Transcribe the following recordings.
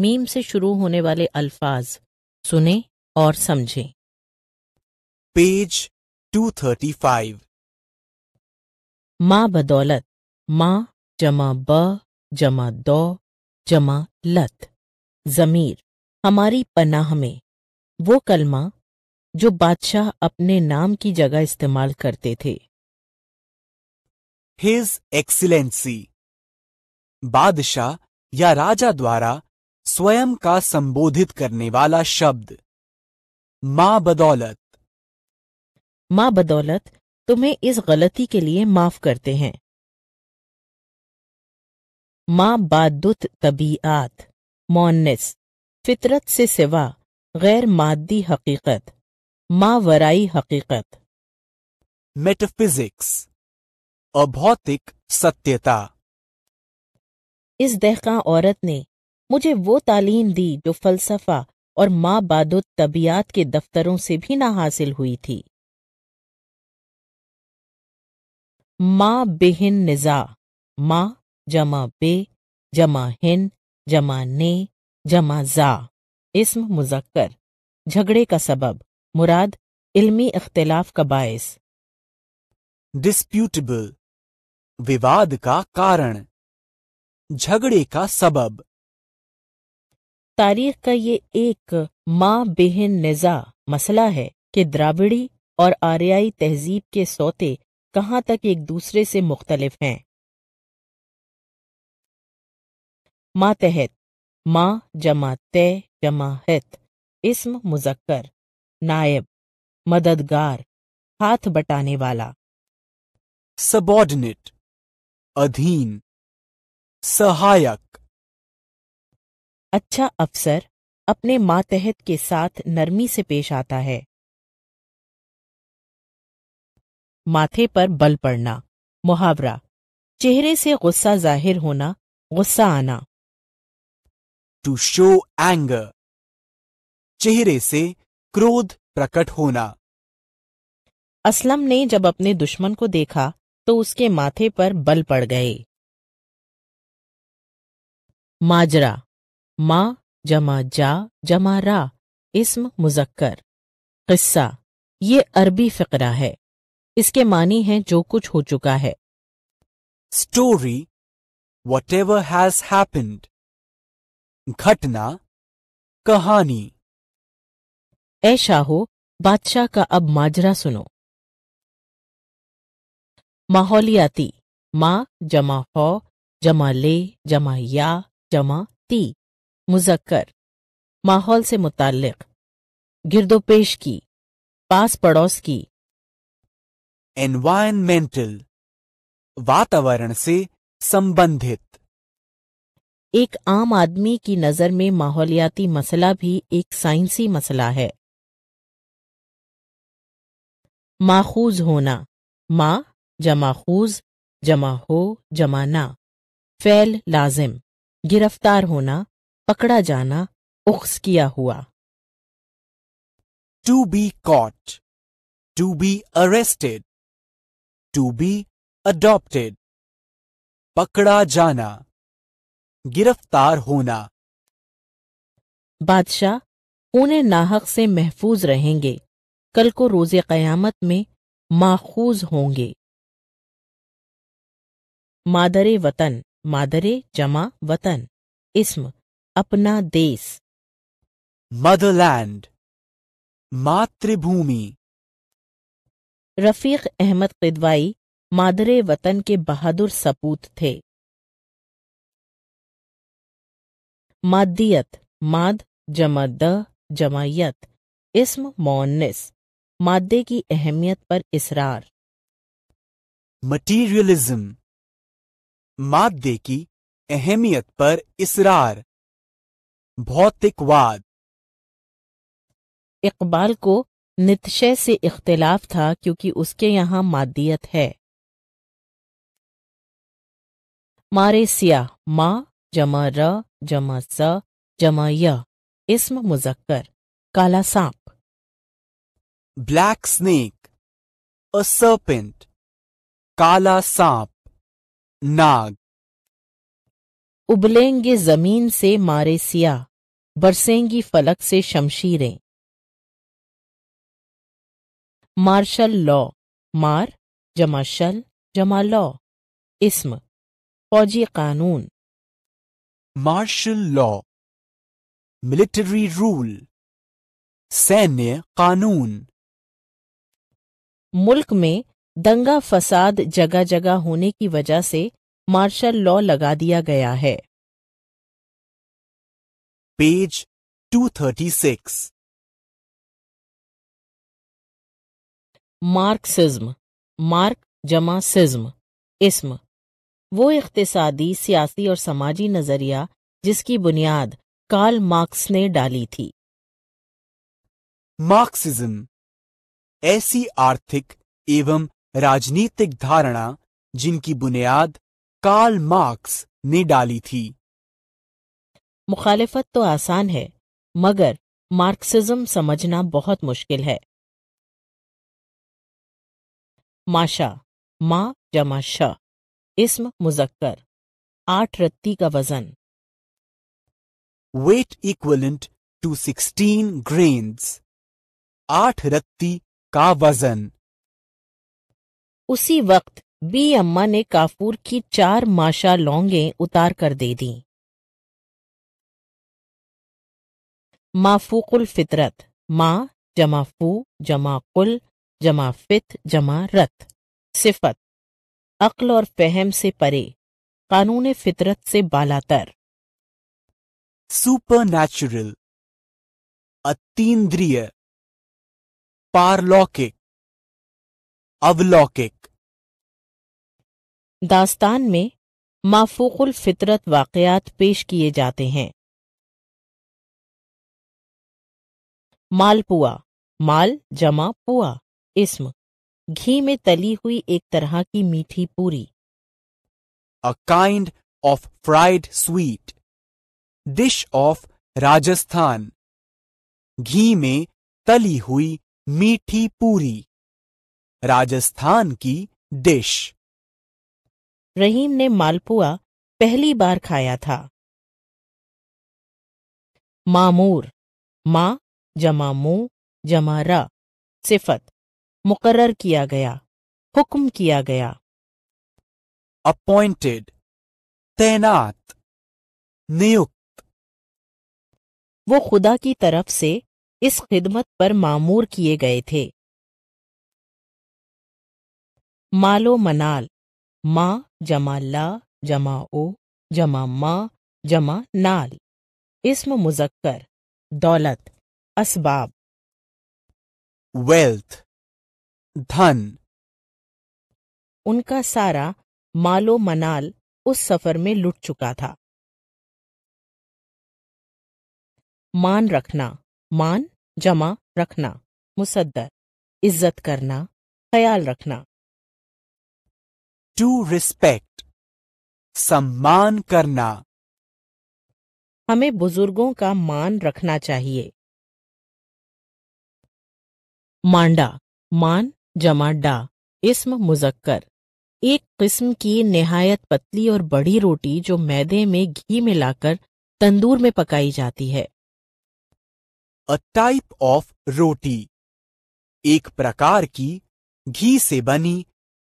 Meme से शुरू होने वाले अल्फाज सुने और समझें पेज 235 माँ बदौलत माँ जमा ब जमा दो जमा लत जमीर हमारी पनाह में वो कलमा जो बादशाह अपने नाम की जगह इस्तेमाल करते थे हिज एक्सीलेंसी बादशाह या राजा द्वारा स्वयं का संबोधित करने वाला शब्द माँ बदौलत माँ बदौलत तुम्हें इस गलती के लिए माफ करते हैं माँ बादुत तबीआत मोनस फितरत से सिवा गैर मादी हकीकत माँ वराई हकीकत मेटाफिजिक्स अभौतिक सत्यता इस दहका औरत ने मुझे वो तालीम दी जो फलसफा और माँ बादुद तबियात के दफ्तरों से भी ना हासिल हुई थी माँ बेहिन निज़ा माँ जमा बे जमा हिन जमा ने जमा जा इसम मुजक्कर झगड़े का सबब मुराद इल्मी इख्तलाफ का बायस डिस्प्यूटेबल विवाद का कारण झगड़े का सबब तारीख का ये एक माँ बेहन निज़ा मसला है कि द्राविड़ी और आर्याई तहजीब के सौते कहाँ तक एक दूसरे से मुख्तलिफ हैं मातहत माँ जमा तय हित इसम मुजक्कर नायब मददगार हाथ बटाने वाला सबॉर्डिनेट अधीन सहायक अच्छा अफसर अपने मातहत के साथ नरमी से पेश आता है माथे पर बल पड़ना मुहावरा चेहरे से गुस्सा जाहिर होना गुस्सा आना टू शो एंग चेहरे से क्रोध प्रकट होना असलम ने जब अपने दुश्मन को देखा तो उसके माथे पर बल पड़ गए माजरा माँ जमा जा जमा रा इसम मुजक्कर किस्सा ये अरबी फ़करा है इसके मानी हैं जो कुछ हो चुका है story whatever has happened घटना कहानी ए शाहो बादशाह का अब माजरा सुनो माहौलियाती माँ जमा हौ जमा ले जमा या जमा ती मुजक्कर माहौल से मुतक गिरदोपेश की पास पड़ोस की एनवायरमेंटल वातावरण से संबंधित एक आम आदमी की नज़र में माहौलियाती मसला भी एक साइंसी मसला है माखूज होना मा जमाखूज जमा हो जमाना फैल लाजिम गिरफ्तार होना पकड़ा जाना उख्स किया हुआ to be caught to be arrested to be adopted पकड़ा जाना गिरफ्तार होना बादशाह उन्हें नाहक से महफूज रहेंगे कल को रोजे क़यामत में माखूज होंगे मादरे वतन मादरे जमा वतन इसम अपना देश मदरलैंड मातृभूमि रफीक अहमद किदवाई मादरे वतन के बहादुर सपूत थे मादियत माद जमा द जमायत इसम मोनिस मादे की अहमियत पर इसरार मटीरियलिज्म मादे की अहमियत पर इसरार भौतिकवाद इकबाल को नितशय से इख्तिलाफ था क्योंकि उसके यहां मादियत है मारे सिया मा जमा र जमा स जमा य इसम मुजक्कर काला सांप ब्लैक स्नेक अ सर्पेंट काला सांप नाग उबलेंगे जमीन से मारे सिया बरसेंगी फलक से शमशीरें मार्शल लॉ मार जमा शल जमा लॉ इसम फौजी कानून मार्शल लॉ मिलिट्री रूल सैन्य कानून मुल्क में दंगा फसाद जगह जगह होने की वजह से मार्शल लॉ लगा दिया गया है पेज 236 मार्क्सिज्म मार्क जमा सिज्म इस्म वो इकतसादी सियासी और समाजी नज़रिया जिसकी बुनियाद कार्ल मार्क्स ने डाली थी मार्क्सिज्म ऐसी आर्थिक एवं राजनीतिक धारणा जिनकी बुनियाद कार्ल मार्क्स ने डाली थी मुखालिफत तो आसान है मगर मार्क्सिज्म समझना बहुत मुश्किल है माशा मा जमा शाह इसम मुजक्कर आठ रत्ती का वजन weight equivalent to sixteen grains आठ रत्ती का वजन उसी वक्त बी अम्मा ने काफूर की चार माशा लौंगे उतार कर दे दी माफूकुल फितरत माँ जमा फू जमा कुल जमा फित जमा रत सिफत अक्ल और फहम से परे कानून फितरत से बालातर सुपर नेचुरल अतीन्द्रिय पारलौकिक अवलौकिक दास्तान में माफूकुल फितरत वाक़यात पेश किए जाते हैं मालपुआ माल जमा पुआ इसम घी में तली हुई एक तरह की मीठी पूरी a kind of fried sweet dish of Rajasthan घी में तली हुई मीठी पूरी राजस्थान की डिश रहीम ने मालपुआ पहली बार खाया था मामूर मा जमा मू जमा रा सिफत मुकर्र किया गया हुक्म किया गया अपॉइंटेड तैनात नियुक्त वो खुदा की तरफ से इस खिदमत पर मामूर किए गए थे मालो मनाल माँ जमा ला जमा ओ जमा मा जमा नाल इसम मुजक्कर दौलत असबाब वेल्थ धन उनका सारा मालो मनाल उस सफर में लुट चुका था मान रखना मान जमा रखना मुसद्दर इज्जत करना ख्याल रखना टू रिस्पेक्ट सम्मान करना हमें बुजुर्गों का मान रखना चाहिए मांडा मान जमा डा इसम मुजक्कर एक किस्म की नहायत पतली और बड़ी रोटी जो मैदे में घी मिलाकर तंदूर में पकाई जाती है अ टाइप ऑफ रोटी एक प्रकार की घी से बनी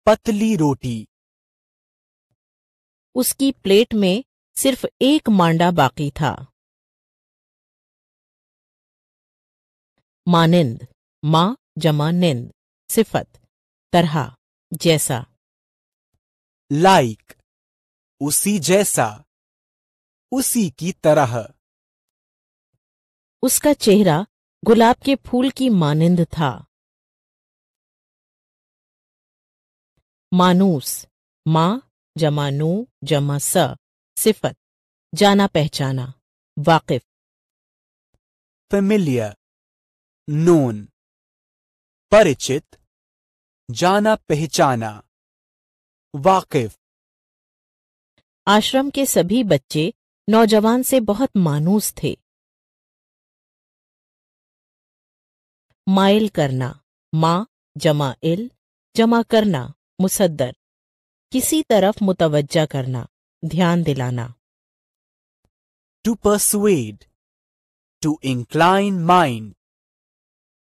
पतली रोटी उसकी प्लेट में सिर्फ एक मांडा बाकी था मानिंद माँ जमा निंद सिफत तरह जैसा लाइक उसी जैसा उसी की तरह उसका चेहरा गुलाब के फूल की मानिंद था मानूस मां जमा नू जमा स सिफत जाना पहचाना वाकिफ फेमिलियर नून परिचित जाना पहचाना वाकिफ आश्रम के सभी बच्चे नौजवान से बहुत मानूस थे माइल करना माँ जमा इल जमा करना मुसद्दर किसी तरफ मुतवज्जा करना ध्यान दिलाना to persuade to incline mind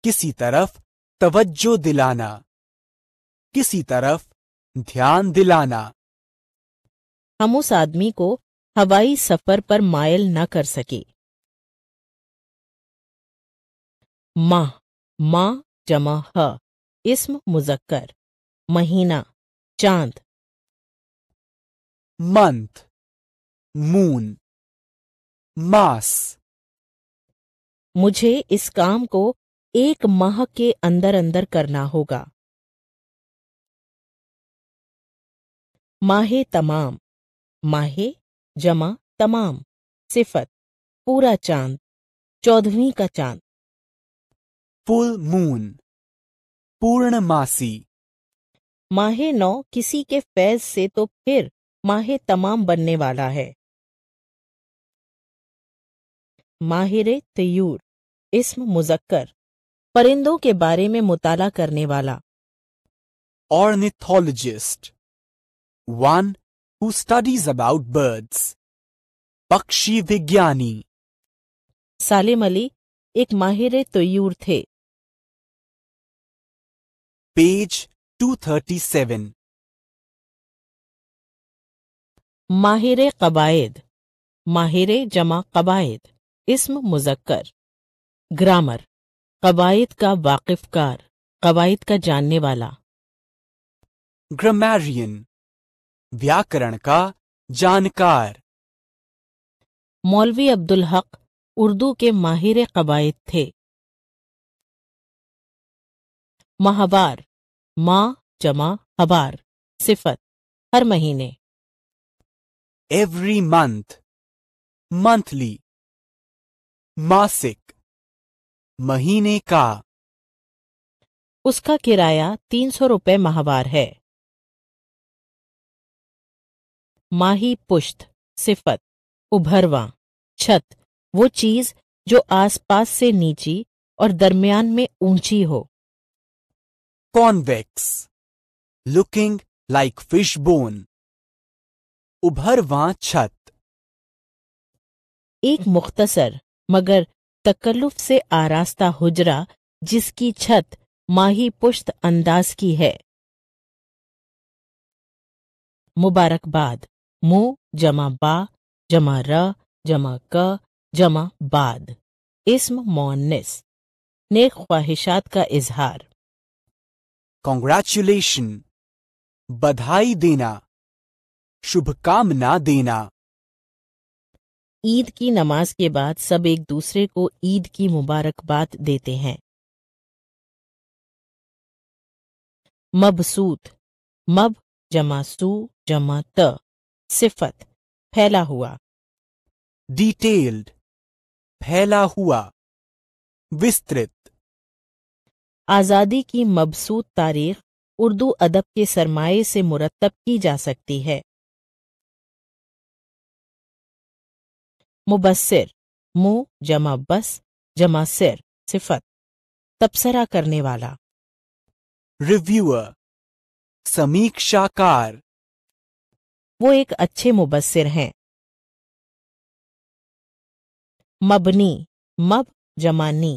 किसी तरफ तवज्जो दिलाना किसी तरफ ध्यान दिलाना हम उस आदमी को हवाई सफर पर मायल न कर सके माह माँ जमा ह इस्म मुजक्कर महीना चांद month moon मास मुझे इस काम को एक माह के अंदर अंदर करना होगा माहे तमाम माहे जमा तमाम सिफत पूरा चांद चौदहवीं का चांद फुल मून पूर्णमासी माहे नौ किसी के फैज से तो फिर माह तमाम बनने वाला है माहिर तयूर इसम मुजक्कर परिंदों के बारे में मुताला करने वाला ornithologist one who studies about birds पक्षी विज्ञानी सालिम अली एक माहिर तयूर थे पेज 237 माहिर कबायद माहिर जमा कबायद इसम मुजक्कर ग्रामर कवायद का वाकिफकार कवायद का जानने वाला ग्रामैरियन व्याकरण का जानकार मौलवी अब्दुल हक उर्दू के माहिर कवायद थे माहवार माँ जमा हबार सिफत हर महीने every month monthly मासिक महीने का उसका किराया तीन सौ रुपये माहवार है माही पुश्त सिफत उभरवा छत वो चीज जो आसपास से नीची और दरमियान में ऊंची हो convex looking like fish bone उभरवा छत एक मुख्तसर मगर तकल्लुफ से आरास्ता हुजरा जिसकी छत माही पुश्त अंदाज की है मुबारकबाद मु जमा बा जमा र जमा क जमा बाद इस्म मोनिस नेक ख्वाहिशात का इजहार कॉन्ग्रेचुलेशन बधाई देना शुभकामना देना ईद की नमाज के बाद सब एक दूसरे को ईद की मुबारकबाद देते हैं मबसूत मब जमा सू जमा त सिफत फैला हुआ डिटेल्ड फैला हुआ विस्तृत आज़ादी की मबसूत तारीख उर्दू अदब के सरमाए से मुरतब की जा सकती है मुबसर मु जमा बस जमा सिर सिफत तबसरा करने वाला रिव्यूअर समीक्षाकार वो एक अच्छे मुबसर हैं मबनी मब जमानी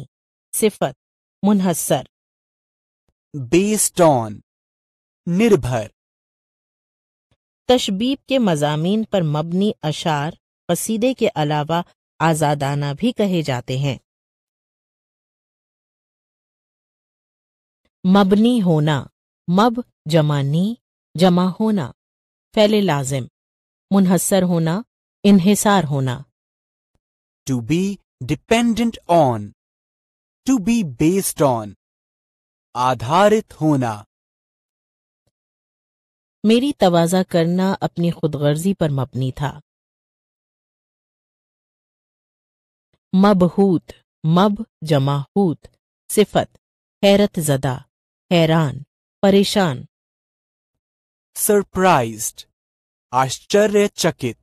सिफत मुनहसर बेस्ड ऑन निर्भर तशबीब के मजामीन पर मबनी अशार कसीदे के अलावा आज़ादाना भी कहे जाते हैं मबनी होना मब जमानी जमा होना फैले लाजिम मुनहसर होना इन्हिसार होना to be dependent on to be based on आधारित होना मेरी तवाजा करना अपनी खुदगर्जी पर मबनी था मबहूत मब जमाहूत सिफत हैरत जदा हैरान परेशान सरप्राइज्ड आश्चर्यचकित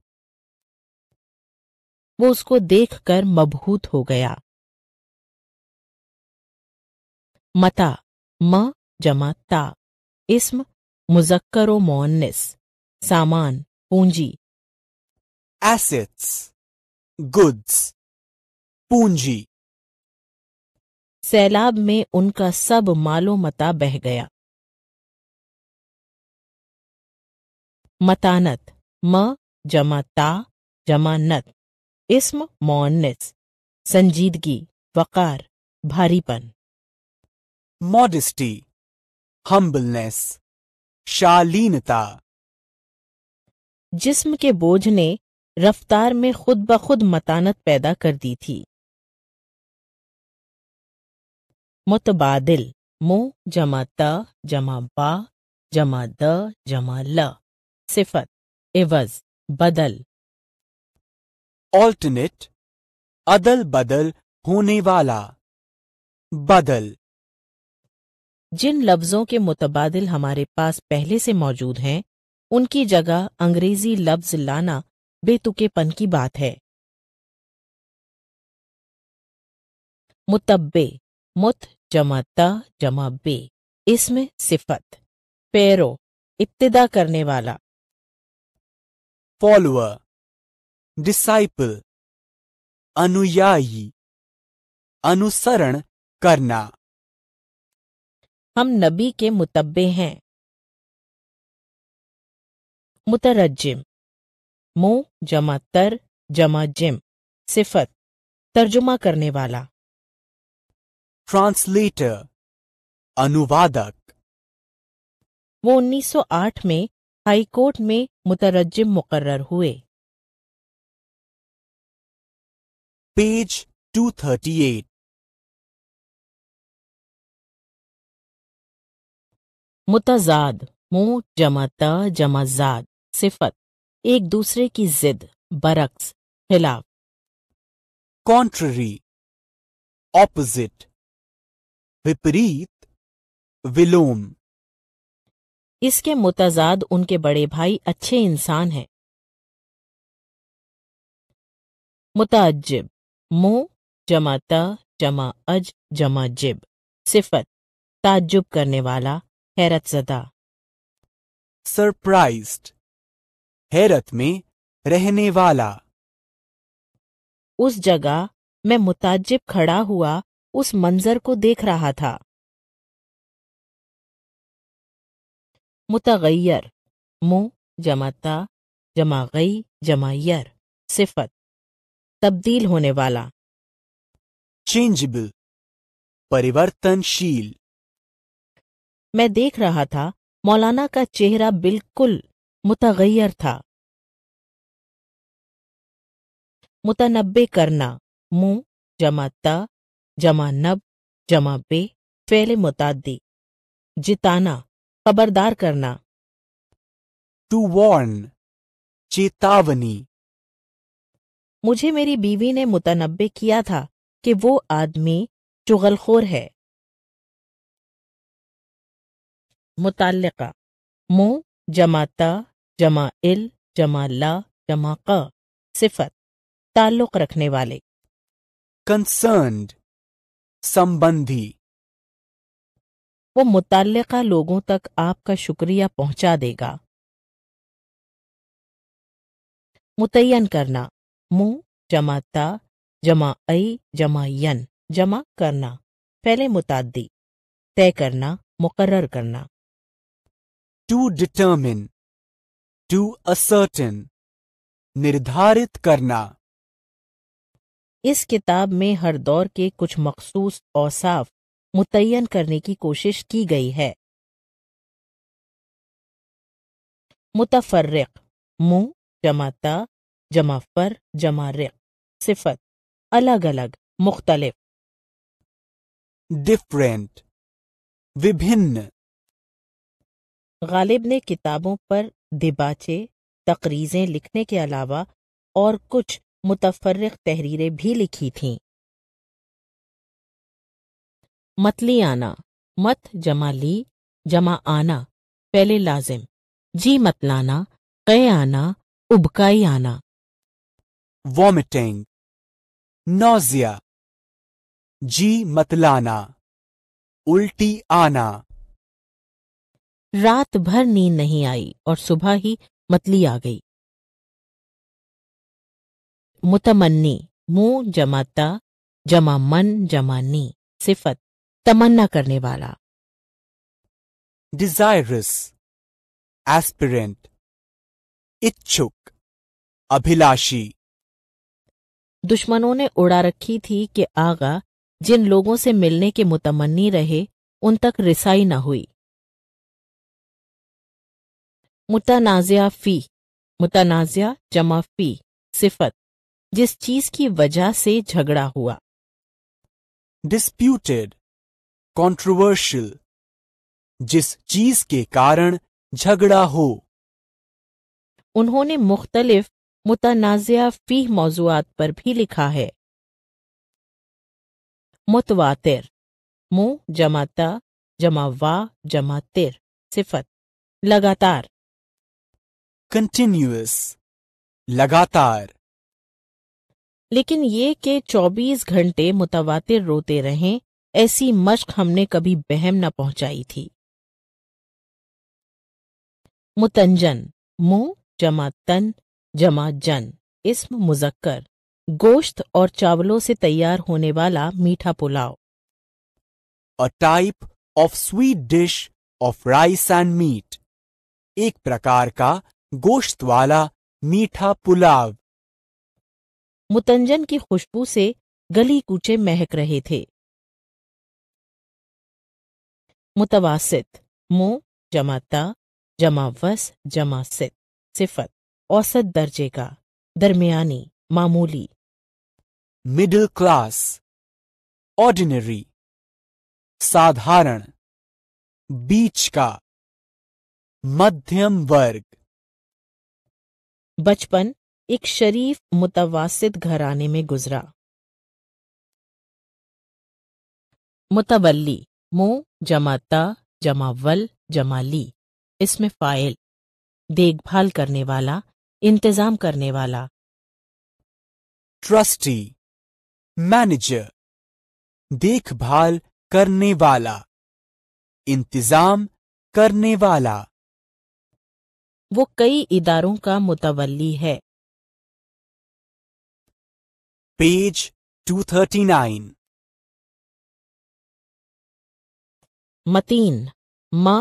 वो उसको देखकर मबहूत हो गया मता म जमा ता इसम मुजक्कर मोन्निस सामान पूंजी एसेट्स गुड्स पूंजी सैलाब में उनका सब मालो मता बह गया मतानत म जमा ता जमा नत इसम मोनिस संजीदगी वकार भारीपन मॉडिस्टी हम्बलनेस शालीनता जिस्म के बोझ ने रफ्तार में खुद ब खुद मतानत पैदा कर दी थी मुतबादिल मो जमा त जमा बा जमा द जमा ल सिफत इवज बदल ऑल्टरनेट अदल बदल होने वाला बदल जिन लफ्ज़ों के मुतबादिल हमारे पास पहले से मौजूद हैं उनकी जगह अंग्रेजी लफ्ज लाना बेतुकेपन की बात है मुतब्बे मुत जमा त जमा बे इसमें सिफत पैरो इब्तदा करने वाला फॉलोअर डिसाइपल अनुयायी अनुसरण करना हम नबी के मुतब्बे हैं मुतरजिम मुंह जमा तर जमा जिम सिफत तर्जुमा करने वाला ट्रांसलेटर अनुवादक वो 1908 में हाई कोर्ट में मुतरजिम मुकर्र हुए पेज 238 मुतजाद मुँह जमाता जमाजाद सिफत एक दूसरे की जिद बरक्स खिलाफ कॉन्ट्ररी ऑपोजिट विपरीत विलोम इसके मुतजाद उनके बड़े भाई अच्छे इंसान हैं मुताजिब मो जमा त जमा अज जमा जिब सिफत ताज्जुब करने वाला हैरत जदा सरप्राइज हैरत में रहने वाला उस जगह मैं मुताजिब खड़ा हुआ उस मंजर को देख रहा था मुतगैर मु जमाता गई जमायर सिफत तब्दील होने वाला चेंजबल परिवर्तनशील मैं देख रहा था मौलाना का चेहरा बिल्कुल मुतगैर था मुतनबे करना मुंह जमाता जमा नब जमा बे फेले मुतादी जिताना खबरदार करना टू वॉर्न चेतावनी मुझे मेरी बीवी ने मुतनबे किया था कि वो आदमी चुगलखोर है मुतलका मु जमाता जमा इल जमा ला जमा क सिफत ताल्लुक रखने वाले कंसर्न्ड संबंधी वो मुतल लोगों तक आपका शुक्रिया पहुंचा देगा मुतयन करना मु जमा ता जमा अई जमा यन जमा करना पहले मुतादी तय करना मुकर करना टू डिटर्मिन टू असर्टन निर्धारित करना इस किताब में हर दौर के कुछ मखसूस औसाफ मुतन करने की कोशिश की गई है मुतफर्रक मुंह जमाता जमा रिक सिफत अलग अलग मुख्तलिफ डिफरेंट विभिन्न गालिब ने किताबों पर दिबाचे तकरीजें लिखने के अलावा और कुछ मुतफरक तहरीरें भी लिखी थीं मतलियाना मत जमा ली जमा आना पहले लाजिम जी मतलाना कह आना उबकाई आना वॉमिटिंग नोजिया जी मतलाना उल्टी आना रात भर नींद नहीं आई और सुबह ही मतली आ गई मुतमन्नी मुंह जमाता जमा मन जमा नी सिफत तमन्ना करने वाला डिजायरस एस्पिरेंट इच्छुक अभिलाषी दुश्मनों ने उड़ा रखी थी कि आगा जिन लोगों से मिलने के मुतमन्नी रहे उन तक रिसाई न हुई मुतनाजिया फ़ी मुतनाजिया जमा फ़ी सिफत जिस चीज की वजह से झगड़ा हुआ डिस्प्यूटेड कॉन्ट्रोवर्शियल जिस चीज के कारण झगड़ा हो उन्होंने मुख्तलिफ मुतनाज़ फी मौजूद पर भी लिखा है मुतवातिर मु जमाता जमा वा जमा तिर सिफत लगातार कंटिन्यूस लगातार लेकिन ये के 24 घंटे मुतवातिर रोते रहें ऐसी मश्क हमने कभी बहम न पहुंचाई थी मुतंजन मुंह जमा तन जमा जन इसम मुजक्कर गोश्त और चावलों से तैयार होने वाला मीठा पुलाव a type of sweet dish of rice and meat एक प्रकार का गोश्त वाला मीठा पुलाव मुतंजन की खुशबू से गली कूचे महक रहे थे मुतवासित मो जमाता जमावस जमासित सिफत औसत दर्जे का दरमियानी मामूली मिडिल क्लास ऑर्डिनरी साधारण बीच का मध्यम वर्ग बचपन एक शरीफ मुतवासित घराने में गुजरा मुतवली मो जमाता जमावल जमाली इसमें फाइल देखभाल करने वाला इंतजाम करने वाला ट्रस्टी मैनेजर देखभाल करने वाला इंतजाम करने वाला वो कई इदारों का मुतवली है पेज 239. मतीन मा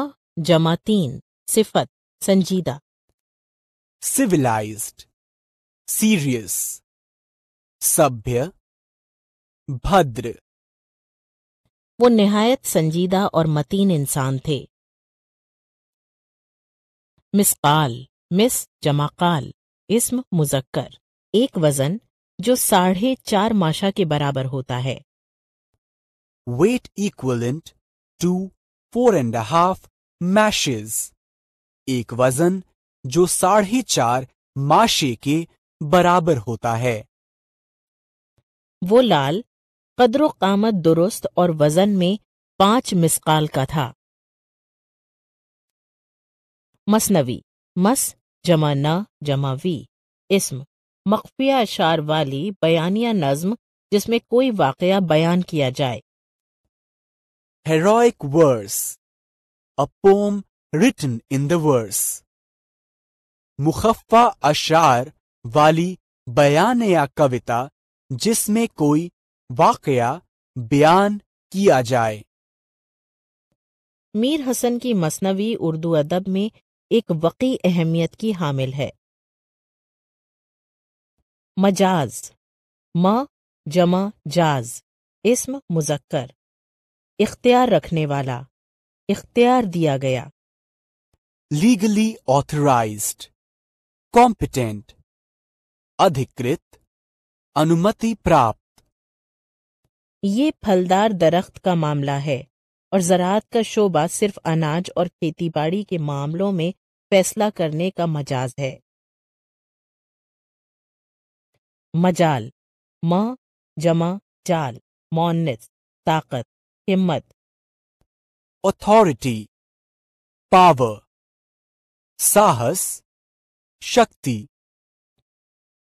जमातीन सिफत संजीदा सिविलाइज्ड सीरियस सभ्य भद्र वो निहायत संजीदा और मतीन इंसान थे मिसकाल मिस जमाकाल इसम मुजक्कर एक वजन जो साढ़े चार माशा के बराबर होता है weight equivalent to four and half mashas एक वजन जो साढ़े चार माशे के बराबर होता है वो लाल कदर कामत दुरुस्त और वजन में पांच मिसकाल का था मसनवी मस जमा ना जमा वी इसम मखफिया अशार वाली बयानिया नज्म जिसमें कोई वाकया बयान किया जाए heroic verse a poem written in the verse मुखफ़ा अशार वाली बयान या कविता जिसमें कोई वाकया बयान किया जाए मीर हसन की मसनवी उर्दू अदब में एक वकी अहमियत की हामिल है मजाज म जमा जाज इसम मुजक्कर इख्तियार रखने वाला इख्तियार दिया गया लीगली ऑथराइज कॉम्पिटेंट अधिकृत अनुमति प्राप्त ये फलदार दरख्त का मामला है और ज़रात का शोबा सिर्फ अनाज और खेतीबाड़ी के मामलों में फैसला करने का मजाज है मजाल म जमा जाल मोनस ताकत हिम्मत ऑथोरिटी पावर साहस शक्ति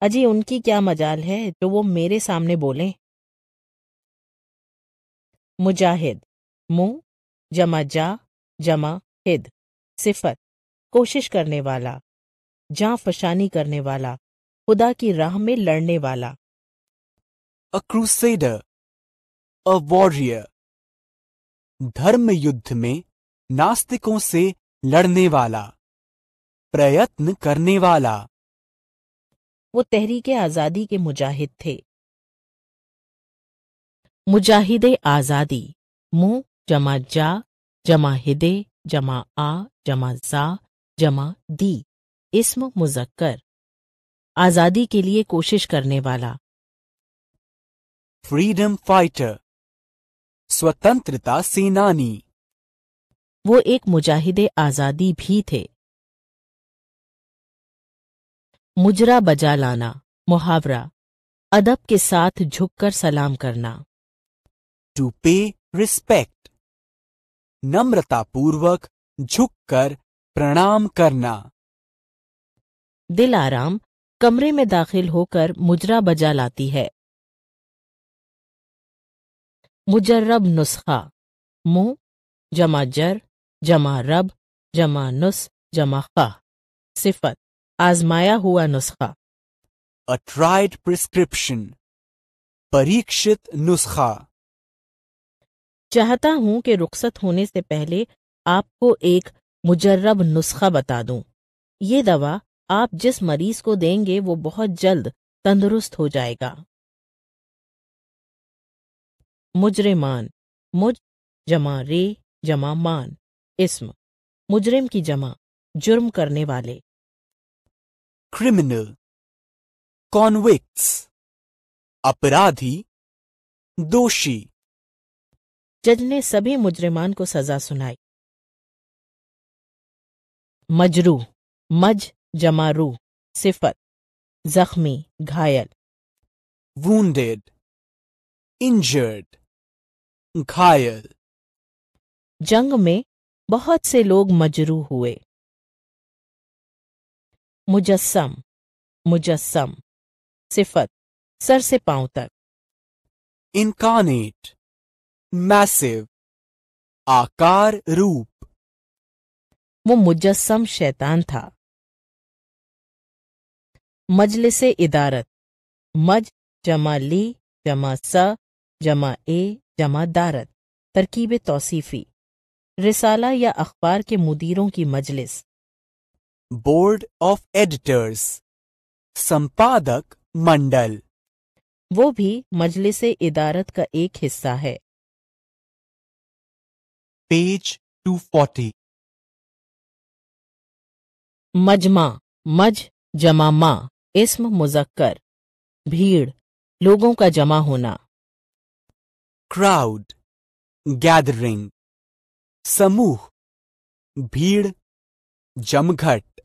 अजी उनकी क्या मजाल है जो वो मेरे सामने बोले मुजाहिद मु जमा जा जमा हिद सिफत कोशिश करने वाला जा फशानी करने वाला खुदा की राह में लड़ने वाला अ क्रूसेडर अ वॉरियर धर्म युद्ध में नास्तिकों से लड़ने वाला प्रयत्न करने वाला वो तहरीके आजादी के मुजाहिद थे मुजाहिद आजादी मु जमा जा जमा हिदे जमा आ जमा जा जमा दी इसम मुजक्कर आजादी के लिए कोशिश करने वाला फ्रीडम फाइटर स्वतंत्रता सेनानी वो एक मुजाहिदे आजादी भी थे मुजरा बजा लाना मुहावरा अदब के साथ झुककर सलाम करना टू पे रिस्पेक्ट नम्रतापूर्वक झुककर प्रणाम करना दिल आराम कमरे में दाखिल होकर मुजरा बजा लाती है मुजर्रब नुस्खा मु जमा जर जमा रब जमा नुस जमा खा सिफत आजमाया हुआ नुस्खा अ ट्राइड प्रिस्क्रिप्शन परीक्षित नुस्खा चाहता हूं कि रुखसत होने से पहले आपको एक मुजर्रब नुस्खा बता दूं ये दवा आप जिस मरीज को देंगे वो बहुत जल्द तंदुरुस्त हो जाएगा मुजरेमान मुज जमा रे जमा मान इस्म मुजरिम की जमा जुर्म करने वाले क्रिमिनल कॉन्विक्ट्स अपराधी दोषी जज ने सभी मुजरिमान को सजा सुनाई मजरू मज जमारू सिफत जख्मी घायल wounded इंजर्ड घायल जंग में बहुत से लोग मजरू हुए मुजस्म मुजस्म सिफत सर से पांव तक incarnate massive आकार रूप वो मुजस्म शैतान था मजलिस इदारत मज जमा ली जमा स जमा ए जमा दारत तरकीब तोसीफ़ी रिसाला या अखबार के मुदीरों की मजलिस बोर्ड ऑफ एडिटर्स संपादक मंडल वो भी मजलिस इदारत का एक हिस्सा है पेज 240 मजमा मज जमा मा इस्म मुजक्कर भीड़ लोगों का जमा होना क्राउड गैदरिंग समूह भीड़ जमघट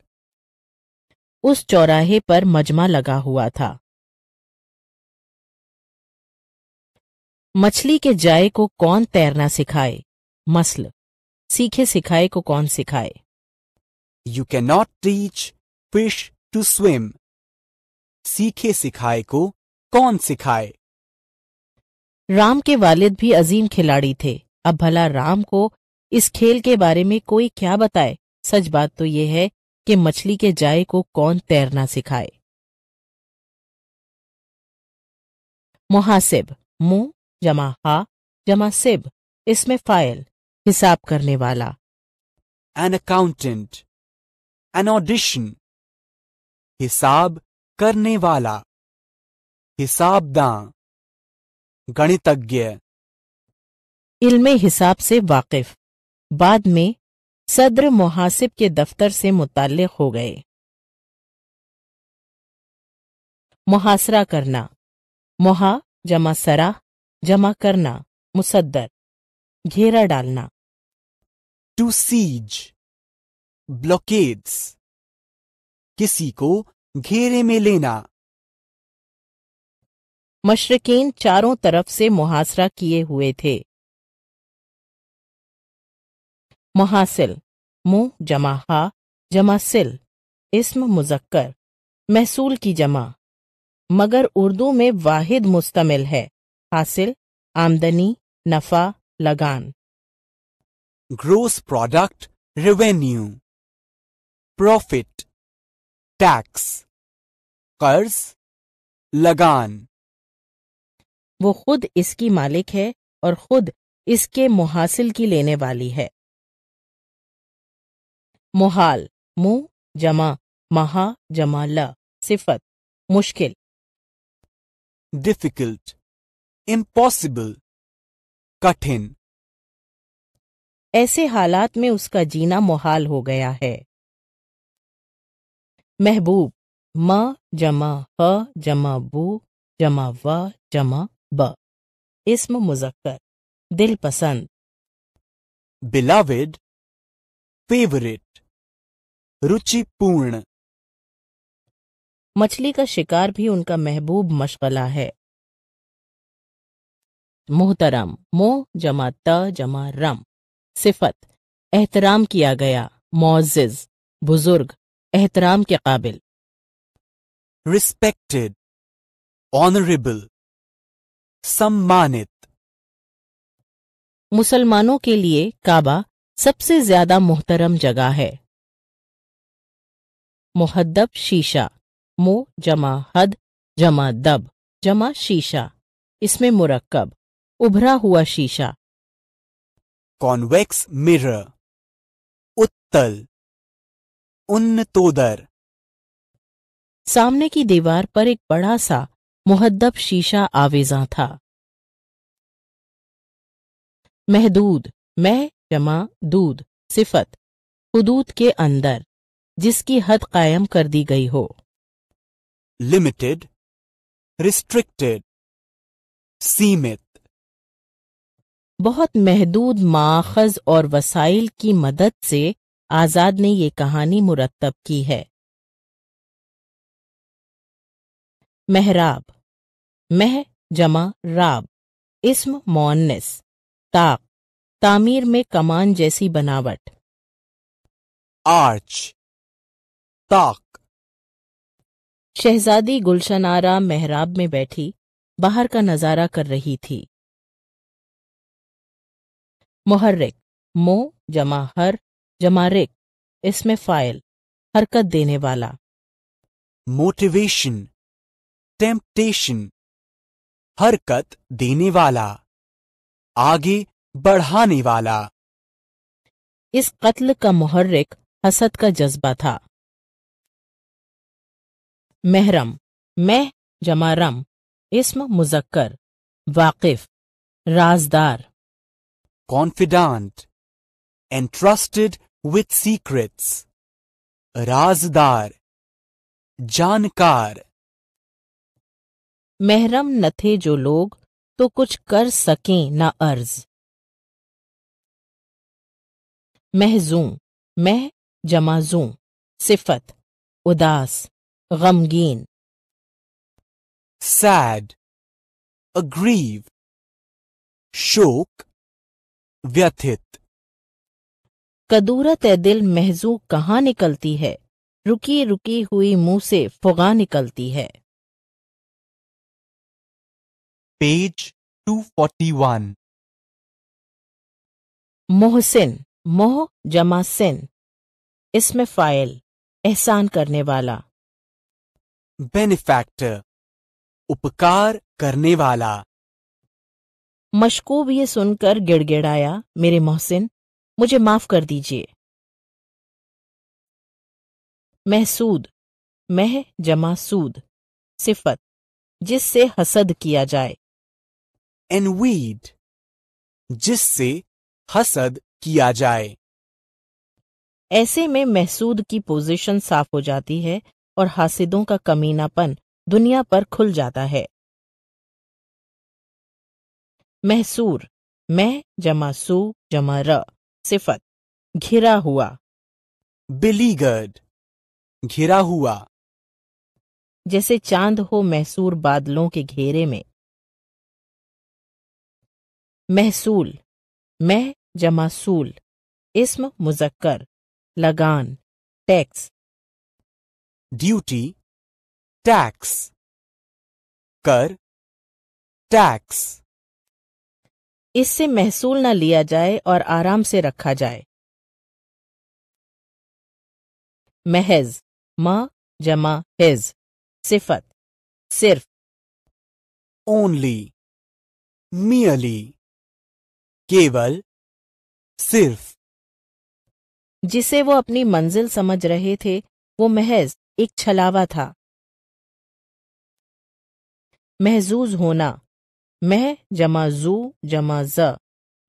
उस चौराहे पर मजमा लगा हुआ था मछली के जाए को कौन तैरना सिखाए मसल सीखे सिखाए को कौन सिखाए you can not teach fish to swim सीखे सिखाए को कौन सिखाए राम के वालिद भी अजीम खिलाड़ी थे अब भला राम को इस खेल के बारे में कोई क्या बताए सच बात तो यह है कि मछली के जाए को कौन तैरना सिखाए मुहासिब मु जमा हा जमा सिब इसमें फाइल हिसाब करने वाला एन अकाउंटेंट एन ऑडिशन हिसाब करने वाला हिसाबदा गणितज्ञ इल्म हिसाब से वाकिफ बाद में सदर मुहासिब के दफ्तर से मुतल हो गए मुहासरा करना मुहा जमा सरा जमा करना मुसद्दर घेरा डालना टू सीज ब्लॉकेड्स किसी को घेरे में लेना मशरकिन चारों तरफ से मुहासरा किए हुए थे मुहासिल मुंह जमा हा जमा सिल इसम मुजक्कर महसूल की जमा मगर उर्दू में वाहिद मुस्तमिल है हासिल आमदनी नफा लगान gross product revenue profit tax कर्ज लगान वो खुद इसकी मालिक है और खुद इसके मुहासिल की लेने वाली है मुहाल मु जमा महा जमा ल सिफत मुश्किल डिफिकल्ट इम्पॉसिबल कठिन ऐसे हालात में उसका जीना मुहाल हो गया है महबूब म जमा ह जमा बू जमा व जमा ब इसम मुजक्कर दिल पसंद बिलावेड फेवरेट रुचिपूर्ण मछली का शिकार भी उनका महबूब मशगला है मोहतरम मोह जमा त जमा रम सिफत एहतराम किया गया मोजिज बुजुर्ग एहतराम के काबिल रिस्पेक्टेड ऑनरेबल सम्मानित मुसलमानों के लिए काबा सबसे ज्यादा मोहतरम जगह है मुहद्दब शीशा मो जमा हद जमा दब जमा शीशा इसमें मुरक्कब उभरा हुआ शीशा कॉन्वेक्स मिरर उत्तल उन्न सामने की दीवार पर एक बड़ा सा मुहद्दब शीशा आवेजा था महदूद मह जमा दूध सिफत हदूद के अंदर जिसकी हद कायम कर दी गई हो लिमिटेड रिस्ट्रिक्टेड सीमित बहुत महदूद माखज और वसाइल की मदद से आज़ाद ने ये कहानी मुरतब की है मेहराब मह जमा राब इस्म मोनस ताक तामीर में कमान जैसी बनावट आर्च ताक शहजादी गुलशन आरा मेहराब में बैठी बाहर का नज़ारा कर रही थी मुहर्रिक मो जमा हर जमा रिक इसमें फाइल हरकत देने वाला मोटिवेशन टेम्पटेशन हरकत देने वाला आगे बढ़ाने वाला इस कत्ल का मुहर्रिक हसद का जज्बा था महरम मैं जमारम इसम मुजक्कर वाकिफ राजदार कॉन्फिडेंट एंट्रस्टेड with secrets राजदार जानकार महरम न थे जो लोग तो कुछ कर सकें ना अर्ज महजू मह जमाजू सिफत उदास गमगीन sad aggrieved शोक व्यथित कदूरत दिल महजू कहाँ निकलती है रुकी रुकी हुई मुंह से फुगा निकलती है पेज 241 मोहसिन मोह जमा सिन इसमें फाइल एहसान करने वाला बेनिफैक्टर उपकार करने वाला मशकूब ये सुनकर गिड़गिड़ाया मेरे मोहसिन मुझे माफ कर दीजिए महसूद मह जमा सूद सिफत जिससे हसद किया जाए एनवीड जिससे हसद किया जाए ऐसे में महसूद की पोजीशन साफ हो जाती है और हासिदों का कमीनापन दुनिया पर खुल जाता है महसूर मह जमा सू जमा र सिफत घिरा हुआ बिलीगर्ड घिरा हुआ जैसे चांद हो मैसूर बादलों के घेरे में महसूल मह जमासूल इसम मुजक्कर लगान टैक्स ड्यूटी टैक्स कर टैक्स इससे महसूल न लिया जाए और आराम से रखा जाए महज मा जमा हिज सिफत सिर्फ ओनली मियली केवल सिर्फ जिसे वो अपनी मंजिल समझ रहे थे वो महज एक छलावा था महजूज होना मह जमा जू जमा ज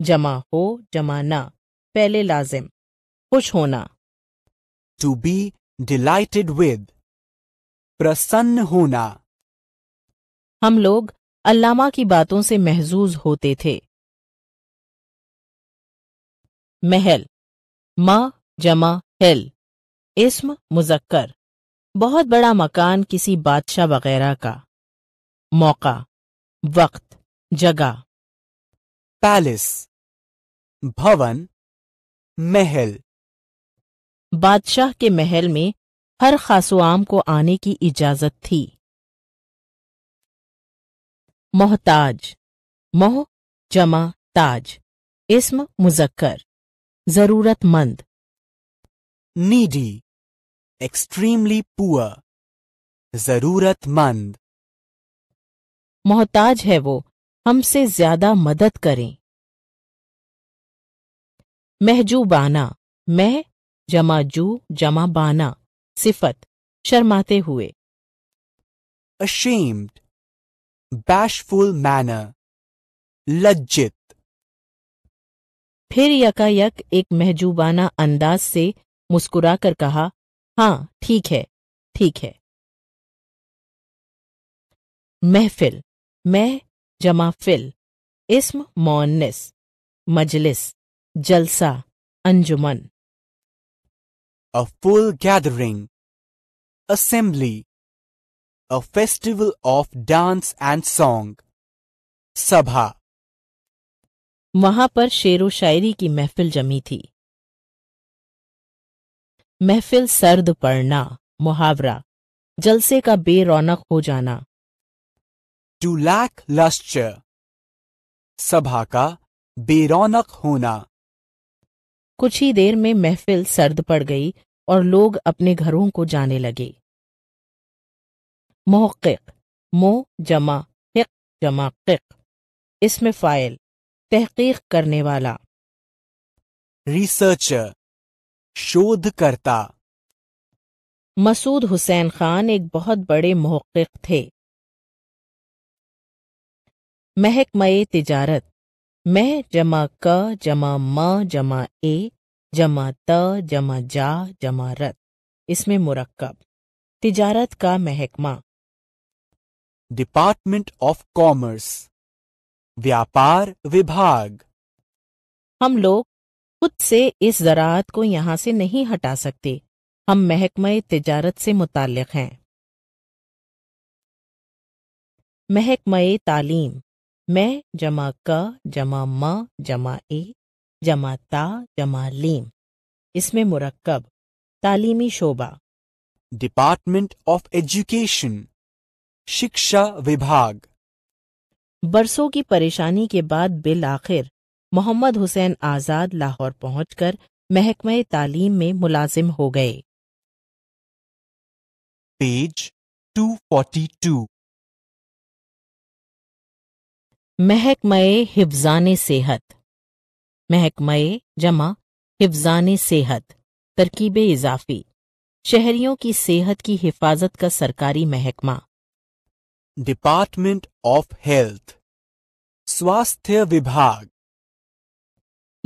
जमा हो जमा ना पहले लाजिम खुश होना टू बी डिलाइटेड विद प्रसन्न होना हम लोग अल्लामा की बातों से महजूज होते थे महल मा जमा हेल इस्म मुजक्कर बहुत बड़ा मकान किसी बादशाह वगैरह का मौका वक्त जगह पैलेस भवन महल बादशाह के महल में हर खासुआम को आने की इजाजत थी मोहताज मोह जमा ताज इस्म मुजक्कर जरूरतमंद नीडी एक्सट्रीमली पुअर जरूरतमंद मोहताज है वो हमसे ज्यादा मदद करें महजूबाना मह जमा जू जमा बाना सिफत शर्माते हुए ashamed bashful manner लज्जित फिर यकायक एक महजूबाना अंदाज से मुस्कुराकर कहा हाँ ठीक है ठीक है महफिल मैं जमा फिल इस्म मौनिस मजलिस जलसा अंजुमन a full gathering assembly a festival of dance and song सभा वहां पर शेरो शायरी की महफिल जमी थी महफिल सर्द पड़ना मुहावरा जलसे का बेरौनक हो जाना टू लैक लस्चर सभा का बेरौनक होना कुछ ही देर में महफिल सर्द पड़ गई और लोग अपने घरों को जाने लगे मोहक़ मो जमा हिक जमा क़िक इसमें फ़ाइल तहकीक करने वाला रिसर्चर शोध करता मसूद हुसैन खान एक बहुत बड़े मोहक़ थे महकमय तिजारत मह जमा क जमा म जमा ए जमा त जमा जा जमा रत इसमें मुरक्कब तिजारत का महकमा डिपार्टमेंट ऑफ कॉमर्स व्यापार विभाग हम लोग खुद से इस ज़रात को यहाँ से नहीं हटा सकते हम महकमय तिजारत से मुतल हैं महकमय तालीम मैं जमा क जमा म जमा ए जमा ता जमा लीम इसमें मुरक्कब तालीमी शोबा डिपार्टमेंट ऑफ एजुकेशन शिक्षा विभाग बरसों की परेशानी के बाद बिल आखिर मोहम्मद हुसैन आज़ाद लाहौर पहुंचकर महकमे तालीम में मुलाजिम हो गए पेज 242 महकमय हिफ्जान सेहत महकमय जमा हिफान सेहत तरकीब इजाफी शहरियों की सेहत की हिफाजत का सरकारी महकमा डिपार्टमेंट ऑफ हेल्थ स्वास्थ्य विभाग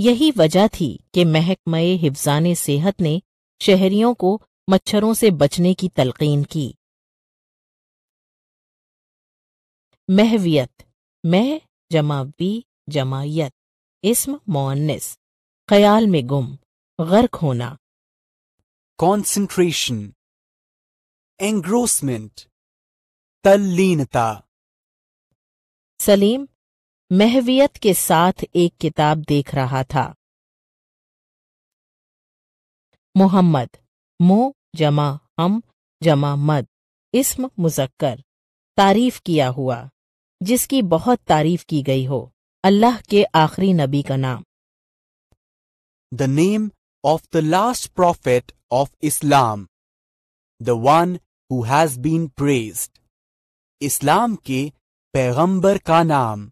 यही वजह थी कि महकमय हिफजान सेहत ने शहरियों को मच्छरों से बचने की तलकीन की महवियत मैं जमा बी जमा यत इसम मोनिस ख्याल में गुम गर्क होना कॉन्सेंट्रेशन एंग्रोसमेंट तल्लीनता सलीम महवियत के साथ एक किताब देख रहा था मोहम्मद मो जमा हम जमा मद इसम मुजक्कर तारीफ किया हुआ जिसकी बहुत तारीफ की गई हो अल्लाह के आखिरी नबी का नाम the name of the last prophet of Islam the one who has been praised Islam के पैगंबर का नाम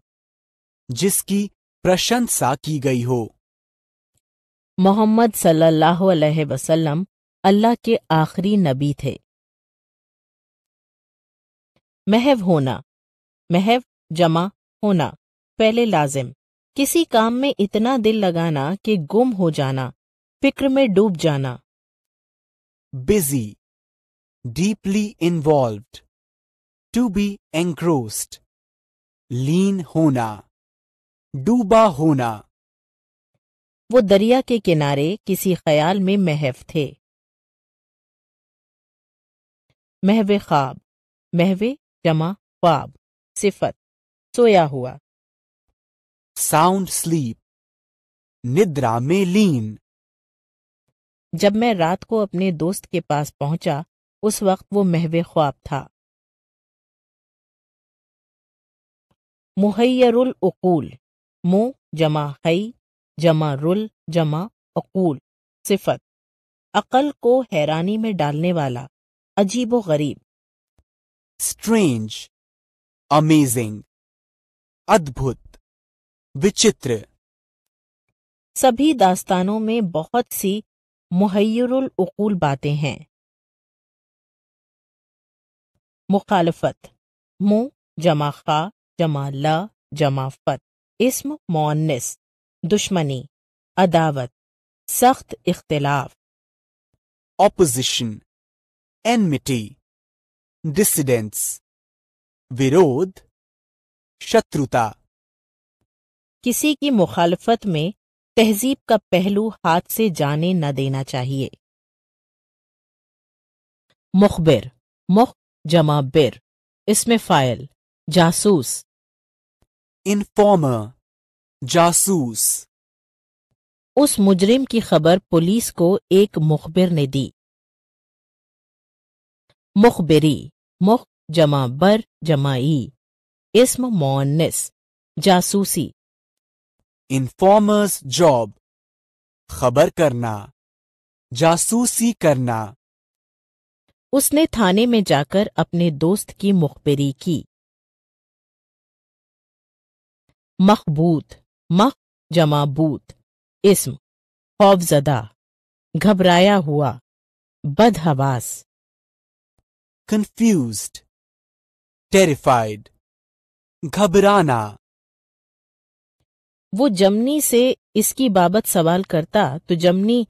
जिसकी प्रशंसा की गई हो मोहम्मद सल्लल्लाहु अलैहि वसल्लम अल्लाह के आखिरी नबी थे महव होना महव जमा होना पहले लाजिम किसी काम में इतना दिल लगाना कि गुम हो जाना फिक्र में डूब जाना busy deeply involved to be engrossed लीन होना डूबा होना वो दरिया के किनारे किसी ख्याल में महव थे महवे ख्वाब महवे जमा ख्वाब सिफत सोया हुआ साउंड स्लीप निद्रा में लीन जब मैं रात को अपने दोस्त के पास पहुंचा उस वक्त वो महवे ख्वाब था मुहैयरुल उकूल मु जमा है जमा रुल जमा अकूल सिफत अकल को हैरानी में डालने वाला अजीब व गरीब स्ट्रेंज अमेजिंग अद्भुत विचित्र सभी दास्तानों में बहुत सी उकूल बातें हैं मुखालफत मु जमा खा जमा ला जमा फत इसम मोन्नस दुश्मनी अदावत सख्त इख्तलाफ ऑपोजिशन एनमिटी डिसिडेंस विरोध शत्रुता किसी की मुखालफत में तहजीब का पहलू हाथ से जाने न देना चाहिए मुखबिर मुख जमा बिर इसमें फाइल जासूस इनफॉर्मर जासूस उस मुजरिम की खबर पुलिस को एक मुखबिर ने दी मुखबिरी मुख जमा बर जमा ई इसम मोनिस जासूसी इन्फॉर्मर्स जॉब खबर करना जासूसी करना उसने थाने में जाकर अपने दोस्त की मुखबरी की मखबूत मख जमाबूत इसम खौफजदा घबराया हुआ बदहवास कंफ्यूज्ड terrified घबराना वो जमनी से इसकी बाबत सवाल करता तो जमनी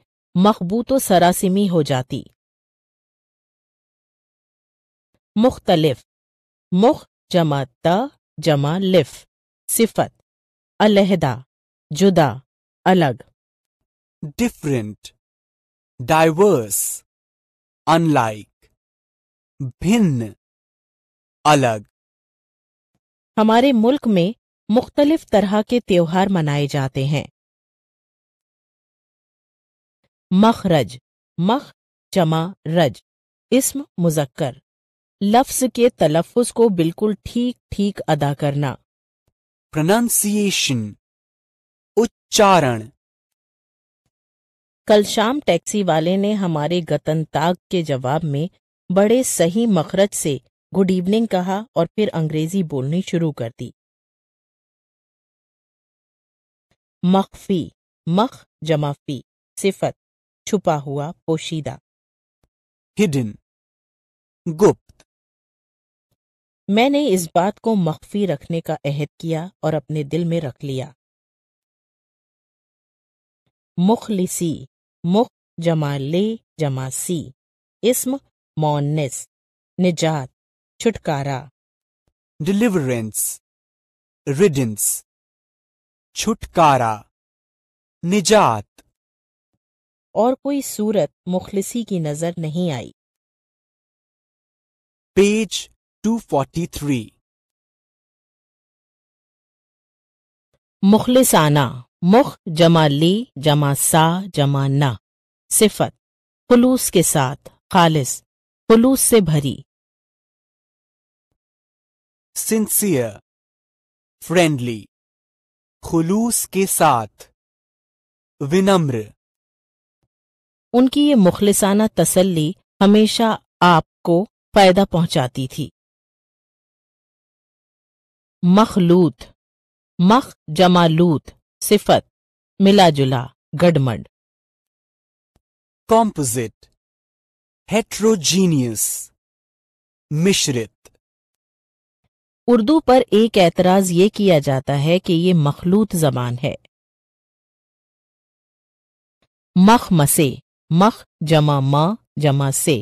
मखबूत व सरासिमी हो जाती मुख्तलिफ मुख जमा त जमा लिफ सिफत अलहदा जुदा अलग डिफरेंट डाइवर्स अनलाइक भिन्न अलग हमारे मुल्क में मुख्तलिफ तरह के त्योहार मनाए जाते हैं मखरज मख जमा रज इस्म मुजक्कर लफ्ज के तलफ़ को बिल्कुल ठीक ठीक अदा करना प्रोनाउंसिएशन उच्चारण कल शाम टैक्सी वाले ने हमारे गतन ताग के जवाब में बड़े सही मखरज से गुड इवनिंग कहा और फिर अंग्रेजी बोलनी शुरू कर दी मखफी मख जमाफी सिफत छुपा हुआ पोशीदा हिडन गुप्त मैंने इस बात को मख्फी रखने का अहद किया और अपने दिल में रख लिया मुखलिसी मुख जमा ले जमा सी इसम मोनिस निजात छुटकारा डिलीवरेंस रिडेंस छुटकारा निजात और कोई सूरत मुखलिसी की नजर नहीं आई पेज 243 मुखलिसाना मुख जमा ली जमा सा जमा ना सिफत खलूस के साथ खालिस खलूस से भरी सिंसियर फ्रेंडली खुलूस के साथ विनम्र उनकी ये मुखलिसाना तसल्ली हमेशा आपको फायदा पहुंचाती थी मखलूत मख जमालूत सिफत मिला जुला गडमड कॉम्पोजिट हेट्रोजीनियस मिश्रित उर्दू पर एक एतराज़ ये किया जाता है कि ये मखलूत जबान है मख मसे मख जमा मा जमा से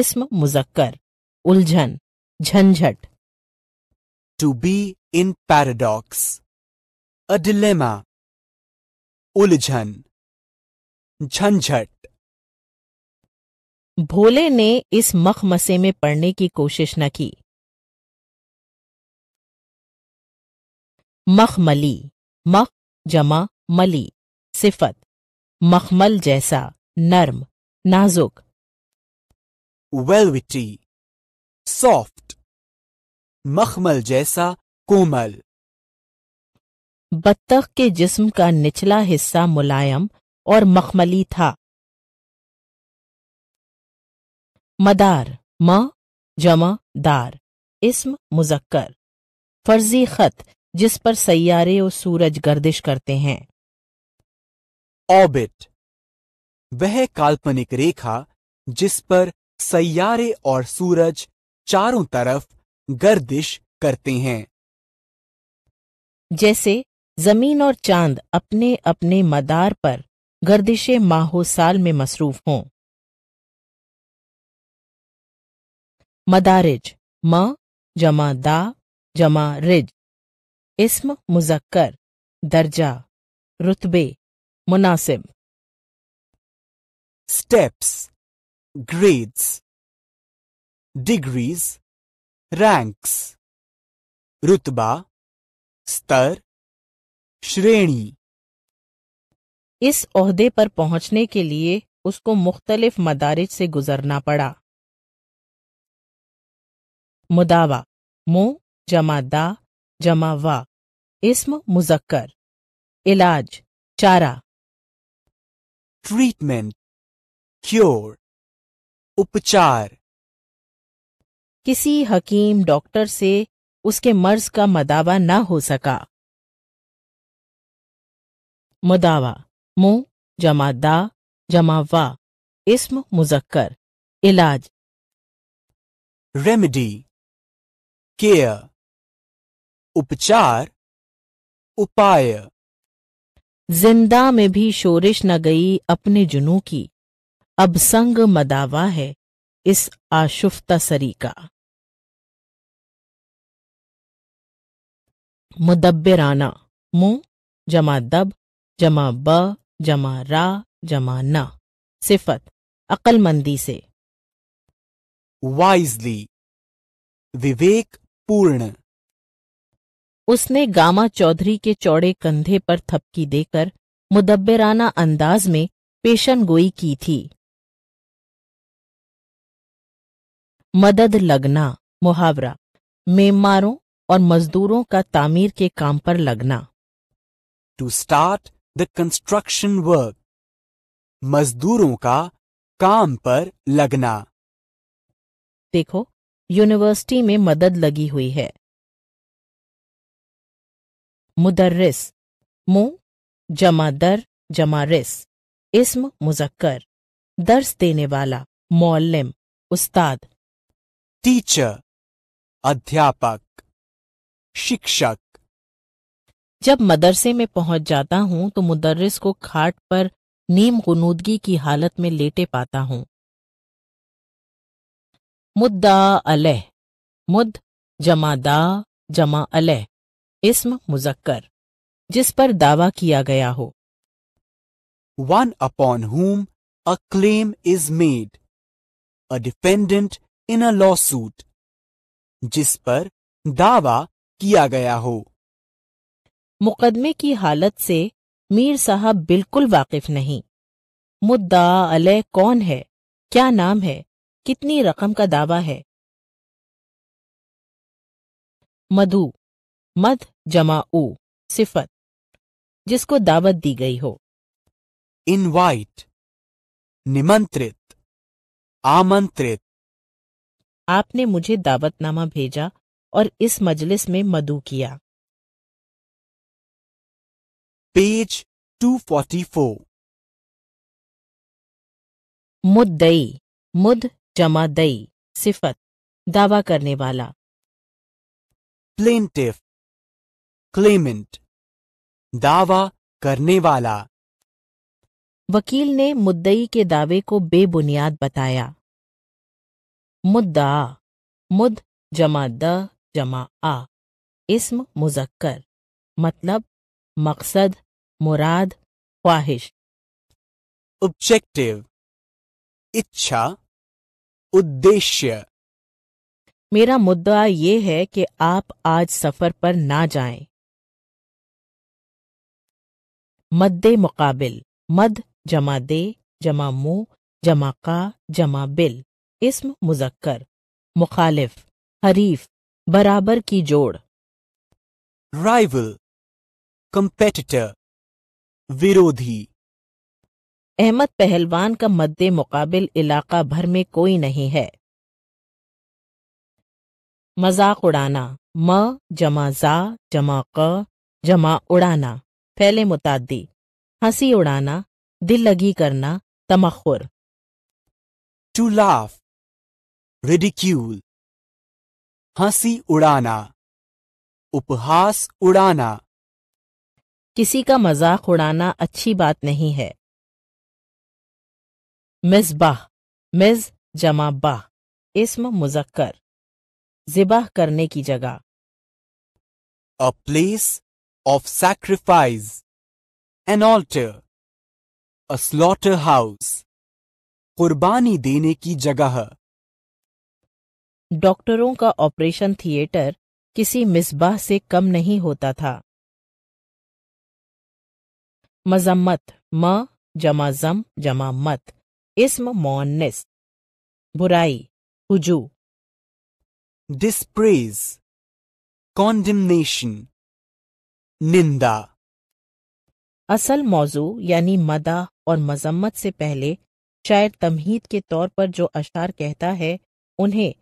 इसम मुजक्कर उलझन झंझट to be in paradox a उलझन झंझट भोले ने इस मख मसे में पढ़ने की कोशिश न की मखमली मख जमा मली सिफत मखमल जैसा नर्म नाजुक वेलविटी सॉफ्ट मखमल जैसा कोमल बत्तख के जिस्म का निचला हिस्सा मुलायम और मखमली था मदार म जमा दार इसम मुजक्कर फर्जी खत जिस पर सैयारे और सूरज गर्दिश करते हैं ऑबिट वह काल्पनिक रेखा जिस पर सैयारे और सूरज चारों तरफ गर्दिश करते हैं जैसे जमीन और चांद अपने अपने मदार पर गर्दिशे माहो साल में मसरूफ हों मदारिज म जमा दा जमा रिज इस्म मुजक्कर दर्जा रुतबे मुनासिब स्टेप्स ग्रेड्स डिग्रीज रैंक्स रुतबा स्तर श्रेणी इस अहदे पर पहुंचने के लिए उसको मुख्तलिफ मदारज से गुजरना पड़ा मुदावा मुंह जमा दा जमा व इसम मुजक्कर इलाज चारा ट्रीटमेंट क्योर उपचार किसी हकीम डॉक्टर से उसके मर्ज का मदावा ना हो सका मुदावा मु जमा दा जमा वा इसम मुजक्कर इलाज रेमेडी केयर उपचार उपाय जिंदा में भी शोरिश न गई अपने जुनू की अब संग मदावा है इस आशुफ्ता सरी का मुदब्बराना मु जमा दब जमा ब जमा रा जमा न सिफत अकलमंदी से वाइजली विवेक पूर्ण उसने गामा चौधरी के चौड़े कंधे पर थपकी देकर मुदब्बराना अंदाज में पेशन गोई की थी मदद लगना मुहावरा मेमारों और मजदूरों का तामीर के काम पर लगना to start the construction work मजदूरों का काम पर लगना देखो यूनिवर्सिटी में मदद लगी हुई है मुदर्रिस मु जमा दर जमा रिस इसम मुजक्कर दर्स देने वाला मौलम उस्ताद टीचर अध्यापक शिक्षक जब मदरसे में पहुंच जाता हूं तो मुदर्रिस को खाट पर नीम गुनूदगी की हालत में लेटे पाता हूं मुद्दा अलह मुद जमा दा जमा अलह इस्म मुजक्कर जिस पर दावा किया गया हो one upon a claim is made a defendant in a lawsuit जिस पर दावा किया गया हो मुकदमे की हालत से मीर साहब बिल्कुल वाकिफ नहीं मुद्दा अलह कौन है क्या नाम है कितनी रकम का दावा है मधु मद जमा ऊ सिफत जिसको दावत दी गई हो इनवाइट निमंत्रित आमंत्रित आपने मुझे दावतनामा भेजा और इस मजलिस में मधु किया पेज 244 मुद्दई मुद जमा दई सिफत दावा करने वाला प्लेन टिफ क्लेमेंट दावा करने वाला वकील ने मुद्दई के दावे को बेबुनियाद बताया मुद्दा मुद जमा द जमा आ इसम मुजक्कर मतलब मकसद मुराद ख्वाहिश ऑब्जेक्टिव इच्छा उद्देश्य मेरा मुद्दा ये है कि आप आज सफर पर ना जाएं। मद्दे मुकाबिल मद जमा दे जमा मु जमा का जमा बिल इसम मुजक्कर मुखालिफ हरीफ बराबर की जोड़ राइवल कंपेटिटर विरोधी अहमद पहलवान का मद्दे मुकाबिल इलाका भर में कोई नहीं है मजाक उड़ाना म जमा जा जमा क जमा उड़ाना फैले मुतादी हंसी उड़ाना दिल लगी करना तमखुर टू लाफ रेडिक्यूल हंसी उड़ाना उपहास उड़ाना किसी का मजाक उड़ाना अच्छी बात नहीं है बाह मिस जमा बाह इसम मुजक्कर जिबाह करने की जगह a place of sacrifice, an altar, a slaughterhouse, कुर्बानी देने की जगह डॉक्टरों का ऑपरेशन थिएटर किसी मिसबाह से कम नहीं होता था मजम्मत म जमा जम जमा मत इसम मोनिस बुराई हुजू डिस्प्रेज कॉन्डिमनेशन निंदा असल मौजू यानी मदा और मजम्मत से पहले शायर तमहीद के तौर पर जो अशार कहता है उन्हें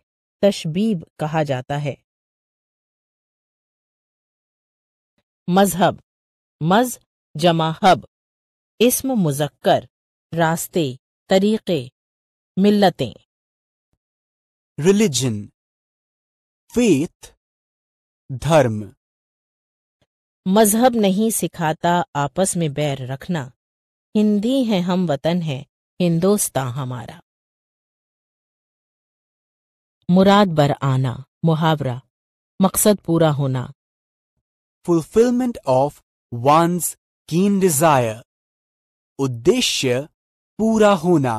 तशबीब कहा जाता है मजहब मज जमाहब इसम मुजक्कर रास्ते तरीक़े मिल्लतें रिलीजन फेथ धर्म मजहब नहीं सिखाता आपस में बैर रखना हिंदी है हम वतन है हिंदोस्ता हमारा मुराद बर आना मुहावरा मकसद पूरा होना fulfilment of one's keen desire उद्देश्य पूरा होना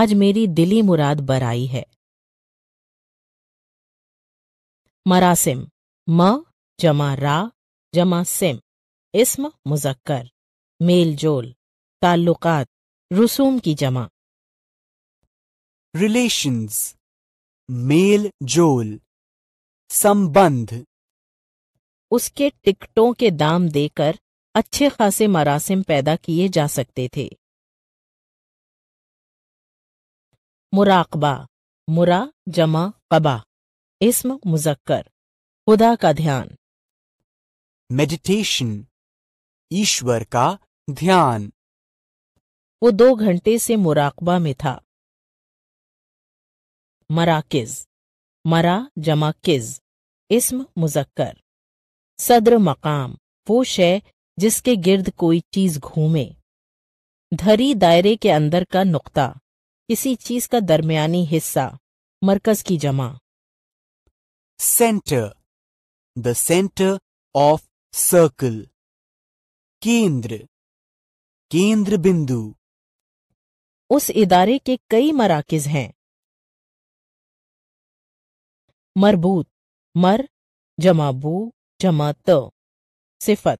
आज मेरी दिली मुराद बर आई है मरासिम म जमा रा जमा सिम इसम मुजक्कर मेल जोल ताल्लुकात रसूम की जमा रिलेशंस मेल जोल संबंध उसके टिकटों के दाम देकर अच्छे खासे मरासिम पैदा किए जा सकते थे मुराकबा मुरा जमा कबा इसम मुजक्कर खुदा का ध्यान मेडिटेशन ईश्वर का ध्यान वो दो घंटे से मुराकबा में था मराकिज मरा जमा किज इसम मुजक्कर सदर मकाम वो शय जिसके गिर्द कोई चीज घूमे धरी दायरे के अंदर का नुक्ता किसी चीज का दरमियानी हिस्सा मरकज की जमा centre the centre of circle केंद्र केंद्र बिंदु उस इदारे के कई मराकज हैं मरबूत मर जमाबू जमा त सिफत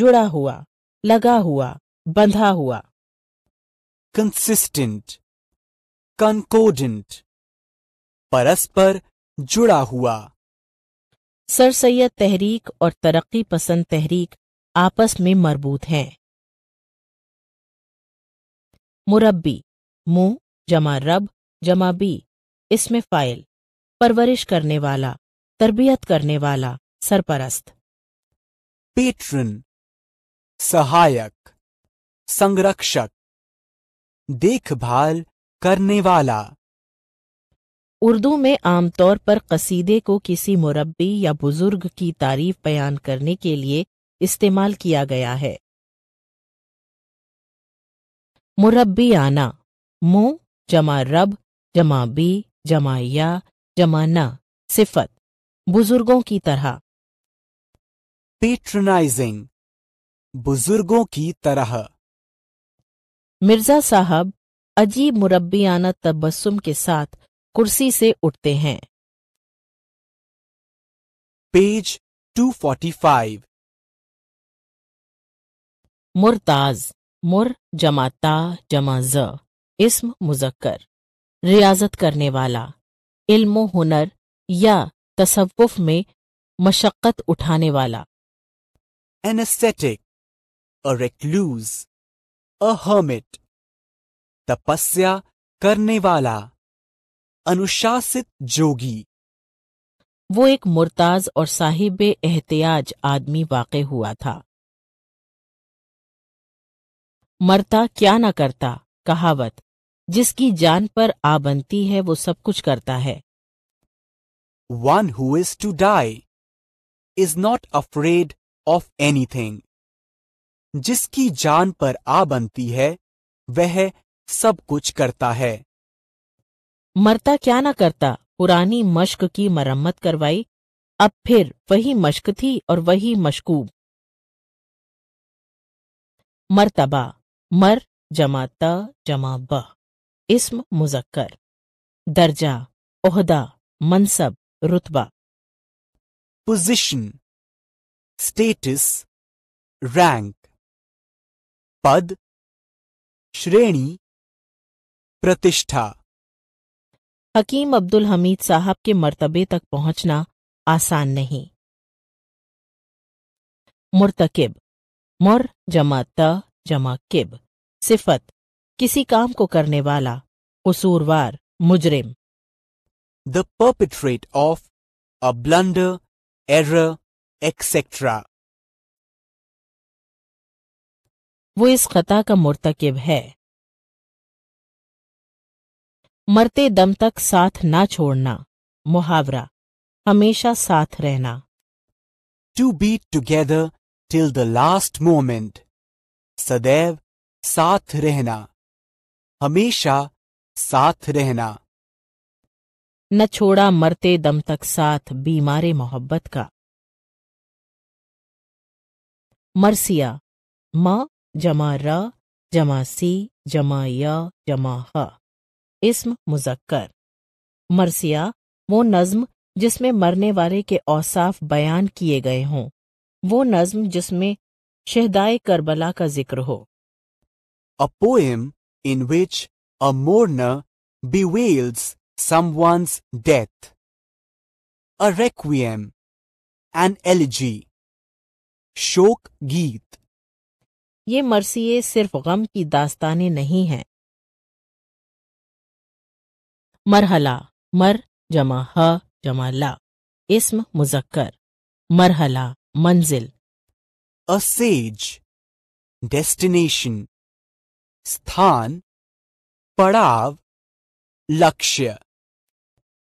जुड़ा हुआ लगा हुआ बंधा हुआ कंसिस्टेंट कंकोडेंट परस्पर जुड़ा हुआ सर सैद तहरीक और तरक्की पसंद तहरीक आपस में मरबूत हैं मुरब्बी मुंह जमा रब जमा बी इसमें फ़ाइल परवरिश करने वाला तरबियत करने वाला सरपरस्त पेट्रन सहायक संरक्षक देखभाल करने वाला उर्दू में आमतौर पर कसीदे को किसी मुरबी या बुजुर्ग की तारीफ बयान करने के लिए इस्तेमाल किया गया है मुरबी आना मु जमा रब जमा बी जमा या जमा न सिफत बुजुर्गों की तरह पेट्रनाइजिंग बुजुर्गों की तरह मिर्जा साहब अजीब मुरबियाना तबस्सुम के साथ कुर्सी से उठते हैं पेज 245 मुरताज मुर जमाता ता जमा ज इसम मुजक्कर रियाजत करने वाला इल्म हुनर या तसव्वुफ में मशक्क़त उठाने वाला anaesthetic a recluse, a hermit तपस्या करने वाला अनुशासित जोगी वो एक मुर्ताज और साहिब एहतियाज आदमी वाक़ हुआ था मरता क्या न करता कहावत जिसकी जान पर आ बनती है वो सब कुछ करता है one who is to die is not afraid of anything जिसकी जान पर आ बनती है वह सब कुछ करता है मरता क्या ना करता पुरानी मश्क की मरम्मत करवाई अब फिर वही मश्क थी और वही मशकूब मरतबा मर जमाता जमाबा इस्म मुजक्कर दर्जा ओहदा मनसब रुतबा पोजिशन स्टेटस रैंक पद श्रेणी प्रतिष्ठा हकीम अब्दुल हमीद साहब के मर्तबे तक पहुंचना आसान नहीं मुर्तकिब मुर जमा त जमा किब सिफत किसी काम को करने वाला कसूरवार मुजरिम the perpetrator of a blunder err etcetera वो इस खता का मुर्तकिब है मरते दम तक साथ ना छोड़ना मुहावरा हमेशा साथ रहना to beat together till the last moment सदैव साथ रहना हमेशा साथ रहना न छोड़ा मरते दम तक साथ बीमारे मोहब्बत का मरसिया म जमा र जमा सी जमा य जमा ह इसम मुजक्कर मरसिया वो नज्म जिसमें मरने वाले के औसाफ बयान किए गए हों वो नज्म जिसमें शहदाय करबला का जिक्र हो a poem in which a mourner bewails someone's death. A requiem, an elegy, शोक गीत ये मरसिए सिर्फ गम की दास्तानें नहीं हैं मरहला मर जमा ह जमा ला इसम मुजक्कर मरहला मंजिल अ सेज डेस्टिनेशन स्थान पड़ाव लक्ष्य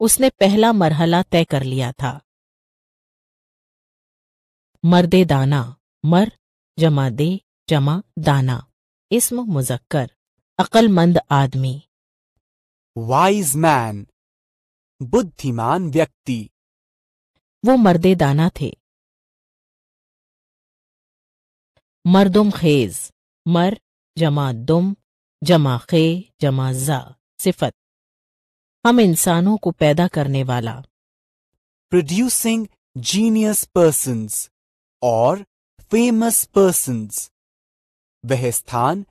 उसने पहला मरहला तय कर लिया था मर्दे दाना मर जमा दे जमा दाना इसम मुजक्कर अक्लमंद आदमी वाइज मैन बुद्धिमान व्यक्ति वो मर्दे दाना थे मर्दुम खेज मर जमा दुम जमा खे जमा जा सिफत हम इंसानों को पैदा करने वाला प्रोड्यूसिंग जीनियस पर्सन और फेमस पर्सन वह स्थान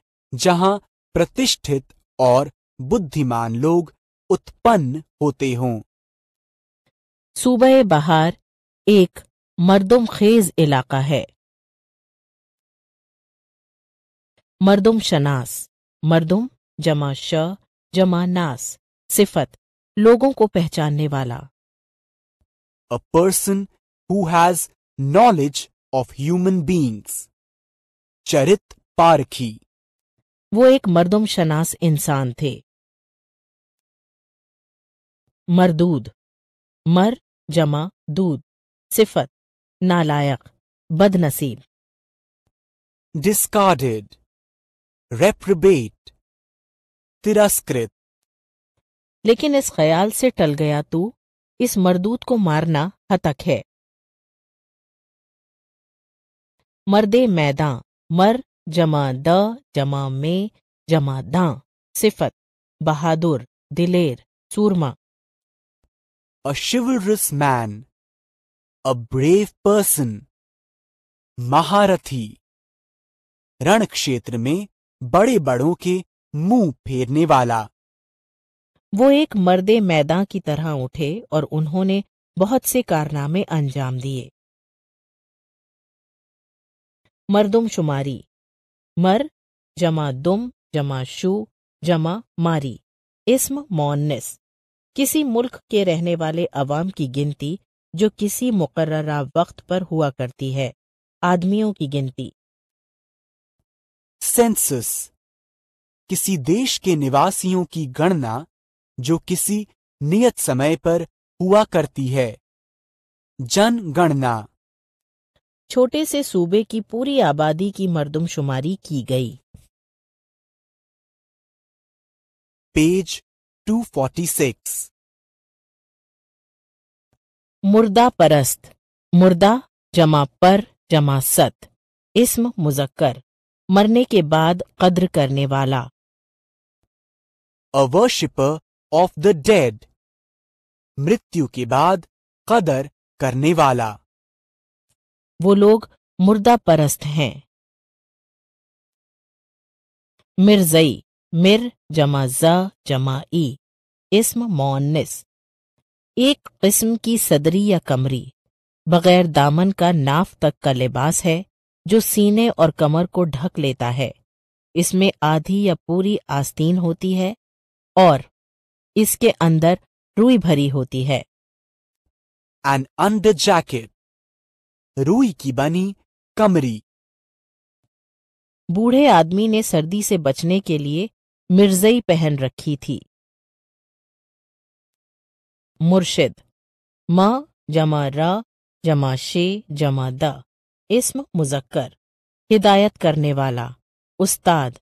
जहां प्रतिष्ठित और बुद्धिमान लोग उत्पन्न होते हों सूबे बहार एक मर्दुम खेज इलाका है मर्दुम शनास मर्दुम जमा श जमा नास सिफत लोगों को पहचानने वाला a person who has knowledge of human beings चरित पारखी वो एक मर्दम शनास इंसान थे मरदूद मर जमा दूध सिफत नालायक बदनसीब डिस्कार्डेड रेप्रबेट तिरस्कृत लेकिन इस ख्याल से टल गया तू इस मरदूत को मारना हतक है मर्दे मैदा मर जमा द जमा में जमा दां सिफत बहादुर दिलेर सूरमा a chivalrous man, a brave person, महारथी रण क्षेत्र में बड़े बड़ों के मुंह फेरने वाला वो एक मर्दे मैदान की तरह उठे और उन्होंने बहुत से कारनामे अंजाम दिए मर्दुम शुमारी मर जमा दुम जमा शू जमा मारी इस्म मोन्निस किसी मुल्क के रहने वाले अवाम की गिनती जो किसी मुकर्रा वक्त पर हुआ करती है आदमियों की गिनती सेंसस किसी देश के निवासियों की गणना जो किसी नियत समय पर हुआ करती है जनगणना छोटे से सूबे की पूरी आबादी की मर्दमशुमारी की गई पेज 246 मुर्दा परस्त मुर्दा जमा पर जमा सत इसम मुजक्कर मरने के बाद कद्र करने वाला a worship of the dead मृत्यु के बाद कदर करने वाला वो लोग मुर्दा परस्त हैं मिर्जई मिर जमा ज जमा ई इसम मोन्निस एक किस्म की सदरी या कमरी बगैर दामन का नाफ तक का लिबास है जो सीने और कमर को ढक लेता है इसमें आधी या पूरी आस्तीन होती है और इसके अंदर रुई भरी होती है एन अंडर जैकेट रुई की बनी कमरी बूढ़े आदमी ने सर्दी से बचने के लिए मिर्जई पहन रखी थी मुर्शिद मा जमा रा जमा शे जमा द इसम मुजक्कर हिदायत करने वाला उस्ताद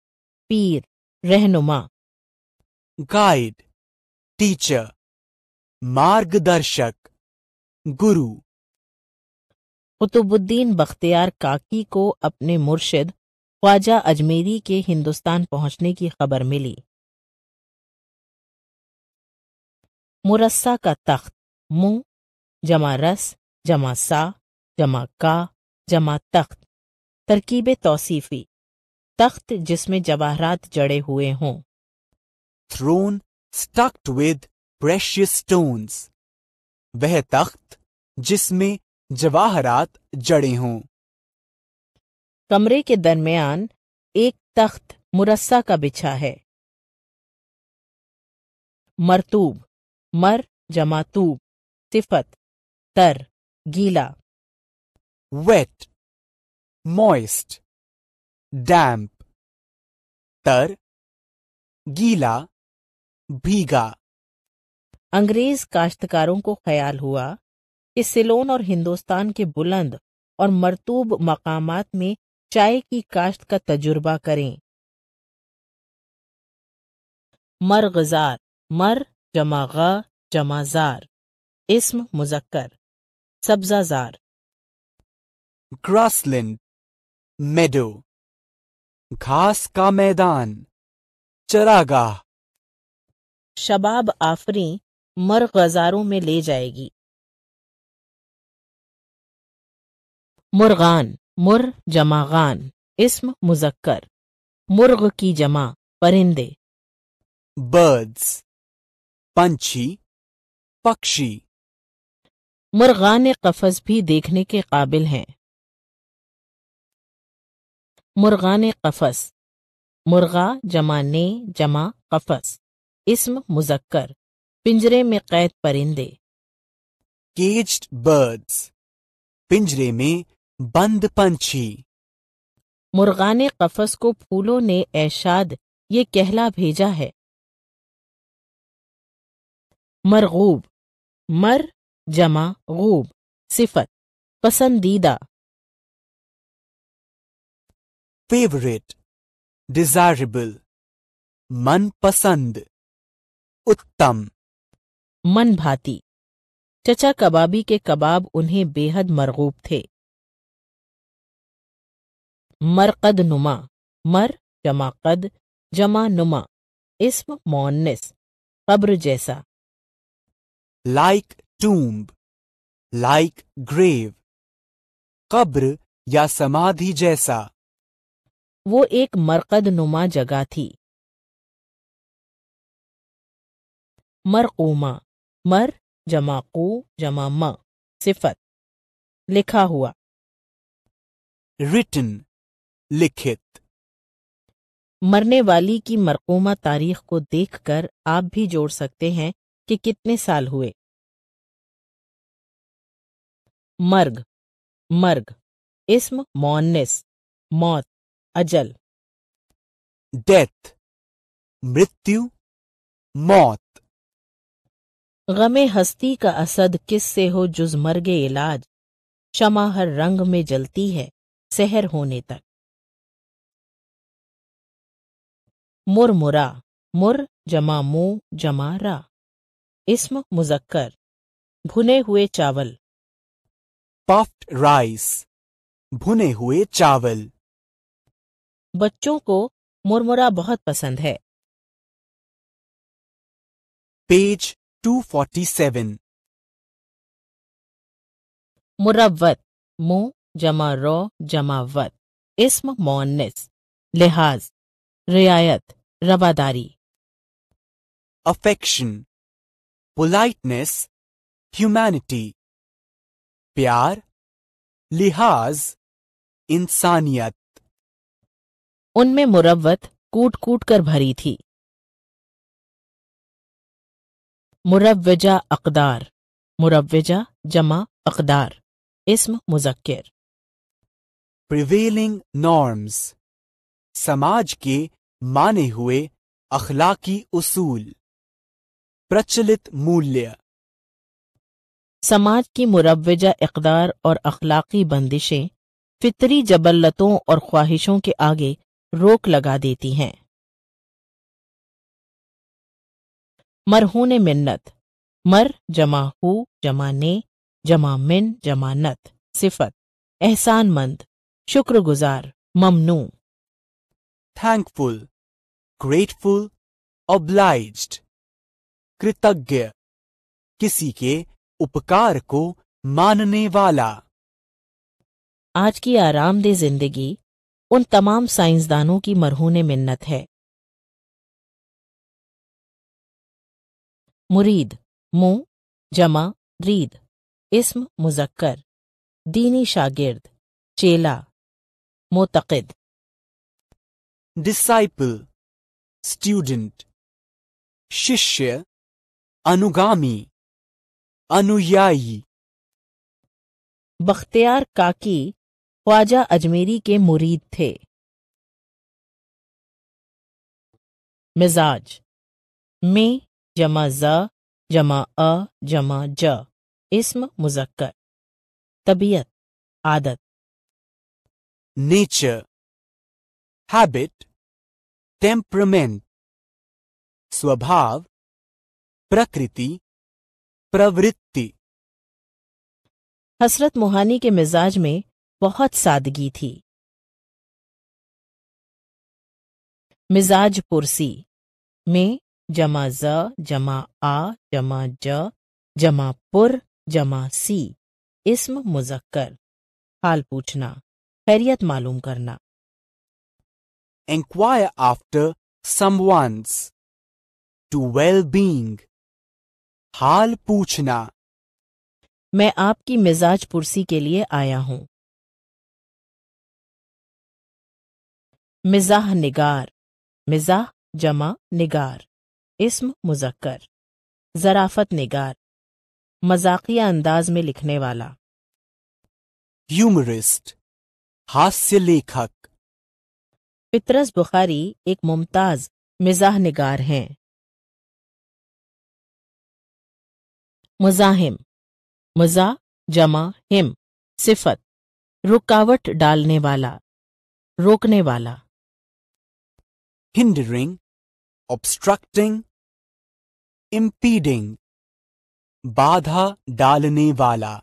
पीर रहनुमा गाइड टीचर मार्गदर्शक गुरु कुतुबुद्दीन बख्तियार काकी को अपने मुर्शिद ख्वाजा अजमेरी के हिंदुस्तान पहुंचने की खबर मिली मुरस्सा का तख्त मु जमा रस जमा सा जमा का जमा तख्त तरकीब तोसीफी तख्त जिसमें जवाहरात जड़े हुए हों throne stuck with precious stones वह तख्त जिसमें जवाहरात जड़े हों कमरे के दरमियान एक तख्त मुरस्सा का बिछा है मरतूब मर जमातूब सिफत तर गीला वेट मॉइस्ट डैम्प तर गीला भीगा अंग्रेज काश्तकारों को ख्याल हुआ कि सिलोन और हिंदुस्तान के बुलंद और मरतूब मकामात में चाय की काश्त का तजुर्बा करें मरगजार मर जमा ग जमा जार इसम मुजक्कर सब्जाजार ग्रासलैंड मेडो घास का मैदान चरागाह शबाब आफरी मरगजारों में ले जाएगी मुर्गान मुर जमा गान मुजक्कर मुर्ग की जमा परिंदे बर्ड्स पंछी पक्षी मुर्गान कफज भी देखने के काबिल हैं मुर्गान कफस मुर्गा जमा ने जमा कफस इस्म मुजक्कर पिंजरे में कैद परिंदे केज्ड बर्ड्स पिंजरे में बंद पंछी मुर्गाने कफस को फूलों ने ऐशाद ये कहला भेजा है मरगूब मर जमा गूब सिफत पसंदीदा फेवरेट डिजायरेबल मन पसंद उत्तम मन भाती चचा कबाबी के कबाब उन्हें बेहद मरगूब थे मरकद नुमा मर जमा कद जमा नुमा इसम मोनिस कब्र जैसा लाइक टूम्ब लाइक ग्रेव कब्र या समाधि जैसा वो एक मरकद नुमा जगह थी मरकूमा मर जमा को जमा म सिफत लिखा हुआ रिटन लिखित मरने वाली की मरकूमा तारीख को देखकर आप भी जोड़ सकते हैं कि कितने साल हुए मर्ग मर्ग इस्म मोनिस मौत अजल डेथ मृत्यु मौत गमे हस्ती का असद किस से हो जुज मर्ग इलाज शमा हर रंग में जलती है सहर होने तक मुरमुरा मुर जमा मु जमा रा इसम मुजक्कर भुने हुए चावल पफ्ड राइस भुने हुए चावल बच्चों को मुरमुरा बहुत पसंद है पेज 247 मुरवत मु जमा रो जमा वत इसम मोनिस लिहाज रियायत रवादारी अफेक्शन पोलाइटनेस ह्यूमैनिटी प्यार लिहाज इंसानियत उनमें मुरवत कूट कूट कर भरी थी मुरवजा अकदार मुरवजा जमा अकदार इसम मुजक्र प्रिवेलिंग नॉर्म्स समाज के माने हुए अखलाकी उसूल प्रचलित मूल्य समाज की मुरवजा इकदार और अखलाकी बंदिशें फितरी जबलतों और ख्वाहिशों के आगे रोक लगा देती हैं मरहून मिन्नत मर जमा हु जमा ने जमा मिन जमा नत सिफत एहसानमंद शुक्रगुजार ममनू थैंकफुल ग्रेटफुल obliged, कृतज्ञ किसी के उपकार को मानने वाला आज की आरामदेह जिंदगी उन तमाम साइंसदानों की मरहून मिन्नत है मुरीद मु जमा रीद इस्म मुजक्कर दीनी शागिर्द चेला मोतकद डिसाइपल स्टूडेंट शिष्य अनुगामी अनुयायी बख्तियार काकी ख्वाजा अजमेरी के मुरीद थे मिजाज में जमा ज जमा अ जमा ज इसम मुजक्कर तबीयत आदत नेचर हैबिट टेम्परमेंट स्वभाव प्रकृति प्रवृत्ति हसरत मोहानी के मिजाज में बहुत सादगी थी मिजाज पुरसी में जमा ज जमा आ जमा ज जमा पुर जमा सी इसम मुजक्कर हाल पूछना खैरियत मालूम करना inquire after someone's to well-being हाल पूछना मैं आपकी मिजाज पुरसी के लिए आया हूं मिजाह निगार मिजाह जमा निगार इसम मुजक्कर जराफत निगार मजाकिया अंदाज में लिखने वाला ह्यूमरिस्ट हास्य लेखक पितरस बुखारी एक मुमताज मिजाह नगार हैं मुजाहिम मजा जमा हिम सिफत रुकावट डालने वाला रोकने वाला हिंडरिंग ऑब्स्ट्रक्टिंग इम्पीडिंग बाधा डालने वाला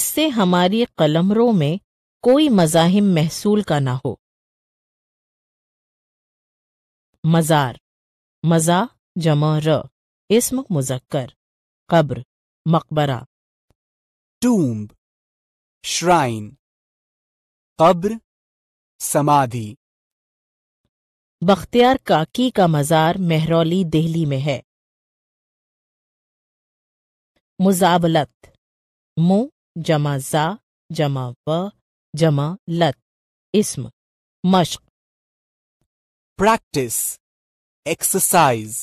इससे हमारी कलमरों में कोई मजाहिम महसूल का ना हो मज़ार मज़ा जमा र इसम मुजक्कर कब्र मकबरा टूम्ब श्राइन कब्र समाधि बख्तियार काकी का मज़ार मेहरौली दिल्ली में है मुजावलत मु जमा जा जमा व जमा लत इसम मश्क प्रैक्टिस एक्सरसाइज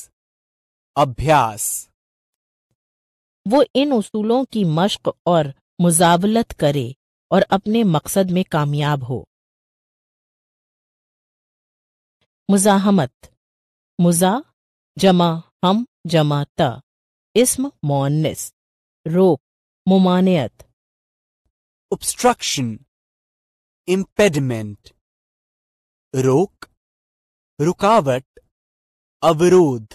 अभ्यास वो इन उसूलों की मश्क और मुजावलत करे और अपने मकसद में कामयाब हो मुजाहमत मुजा जमा हम जमा त इसम मोनिस रोक मुमानियत ऑब्स्ट्रक्शन इम्पेडमेंट रोक रुकावट अवरोध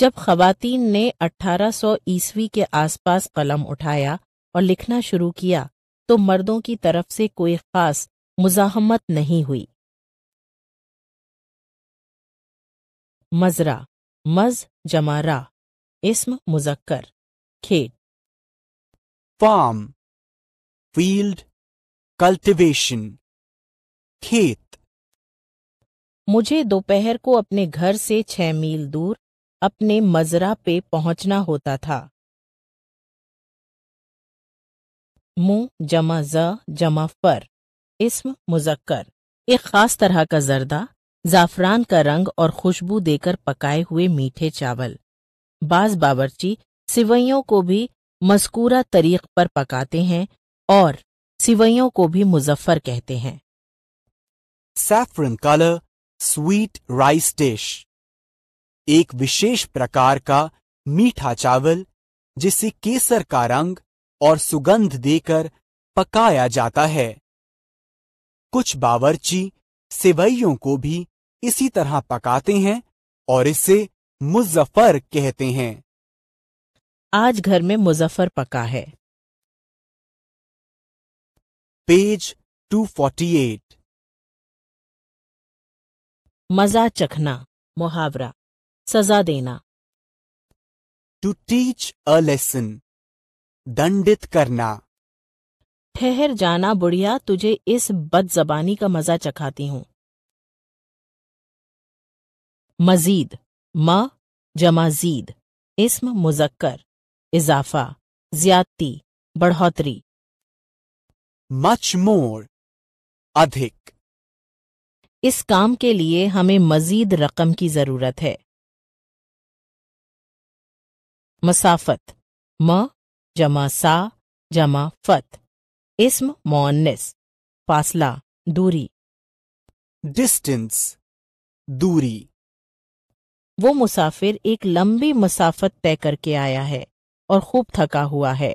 जब खवातीन ने 1800 ईस्वी के आसपास कलम उठाया और लिखना शुरू किया तो मर्दों की तरफ से कोई खास मुजाहमत नहीं हुई मजरा मज जमारा इसम मुजक्कर खेत फार्म फील्ड कल्टिवेशन खेत मुझे दोपहर को अपने घर से छह मील दूर अपने मजरा पे पहुंचना होता था मुंह जमा ज जमा फर इसम मुजक्कर एक खास तरह का जर्दा जाफरान का रंग और खुशबू देकर पकाए हुए मीठे चावल बाज बावरची सिवैयों को भी मस्कूरा तरीक पर पकाते हैं और सिवैयों को भी मुजफ्फर कहते हैं saffron colour sweet rice dish एक विशेष प्रकार का मीठा चावल जिसे केसर का रंग और सुगंध देकर पकाया जाता है कुछ बावर्ची सेवैयों को भी इसी तरह पकाते हैं और इसे मुजफ्फर कहते हैं आज घर में मुजफ्फर पका है पेज 248 मजा चखना मुहावरा सजा देना टू टीच अ लेसन दंडित करना ठहर जाना बुढ़िया तुझे इस बदजबानी का मजा चखाती हूं मजीद म जमाजीद इसम मुजक्कर इजाफा ज्यादती बढ़ोतरी मच मोर अधिक इस काम के लिए हमें मजीद रकम की ज़रूरत है मसाफत म जमा सा जमा फत इसम मोनिस फासला दूरी डिस्टेंस दूरी वो मुसाफिर एक लंबी मसाफत तय करके आया है और खूब थका हुआ है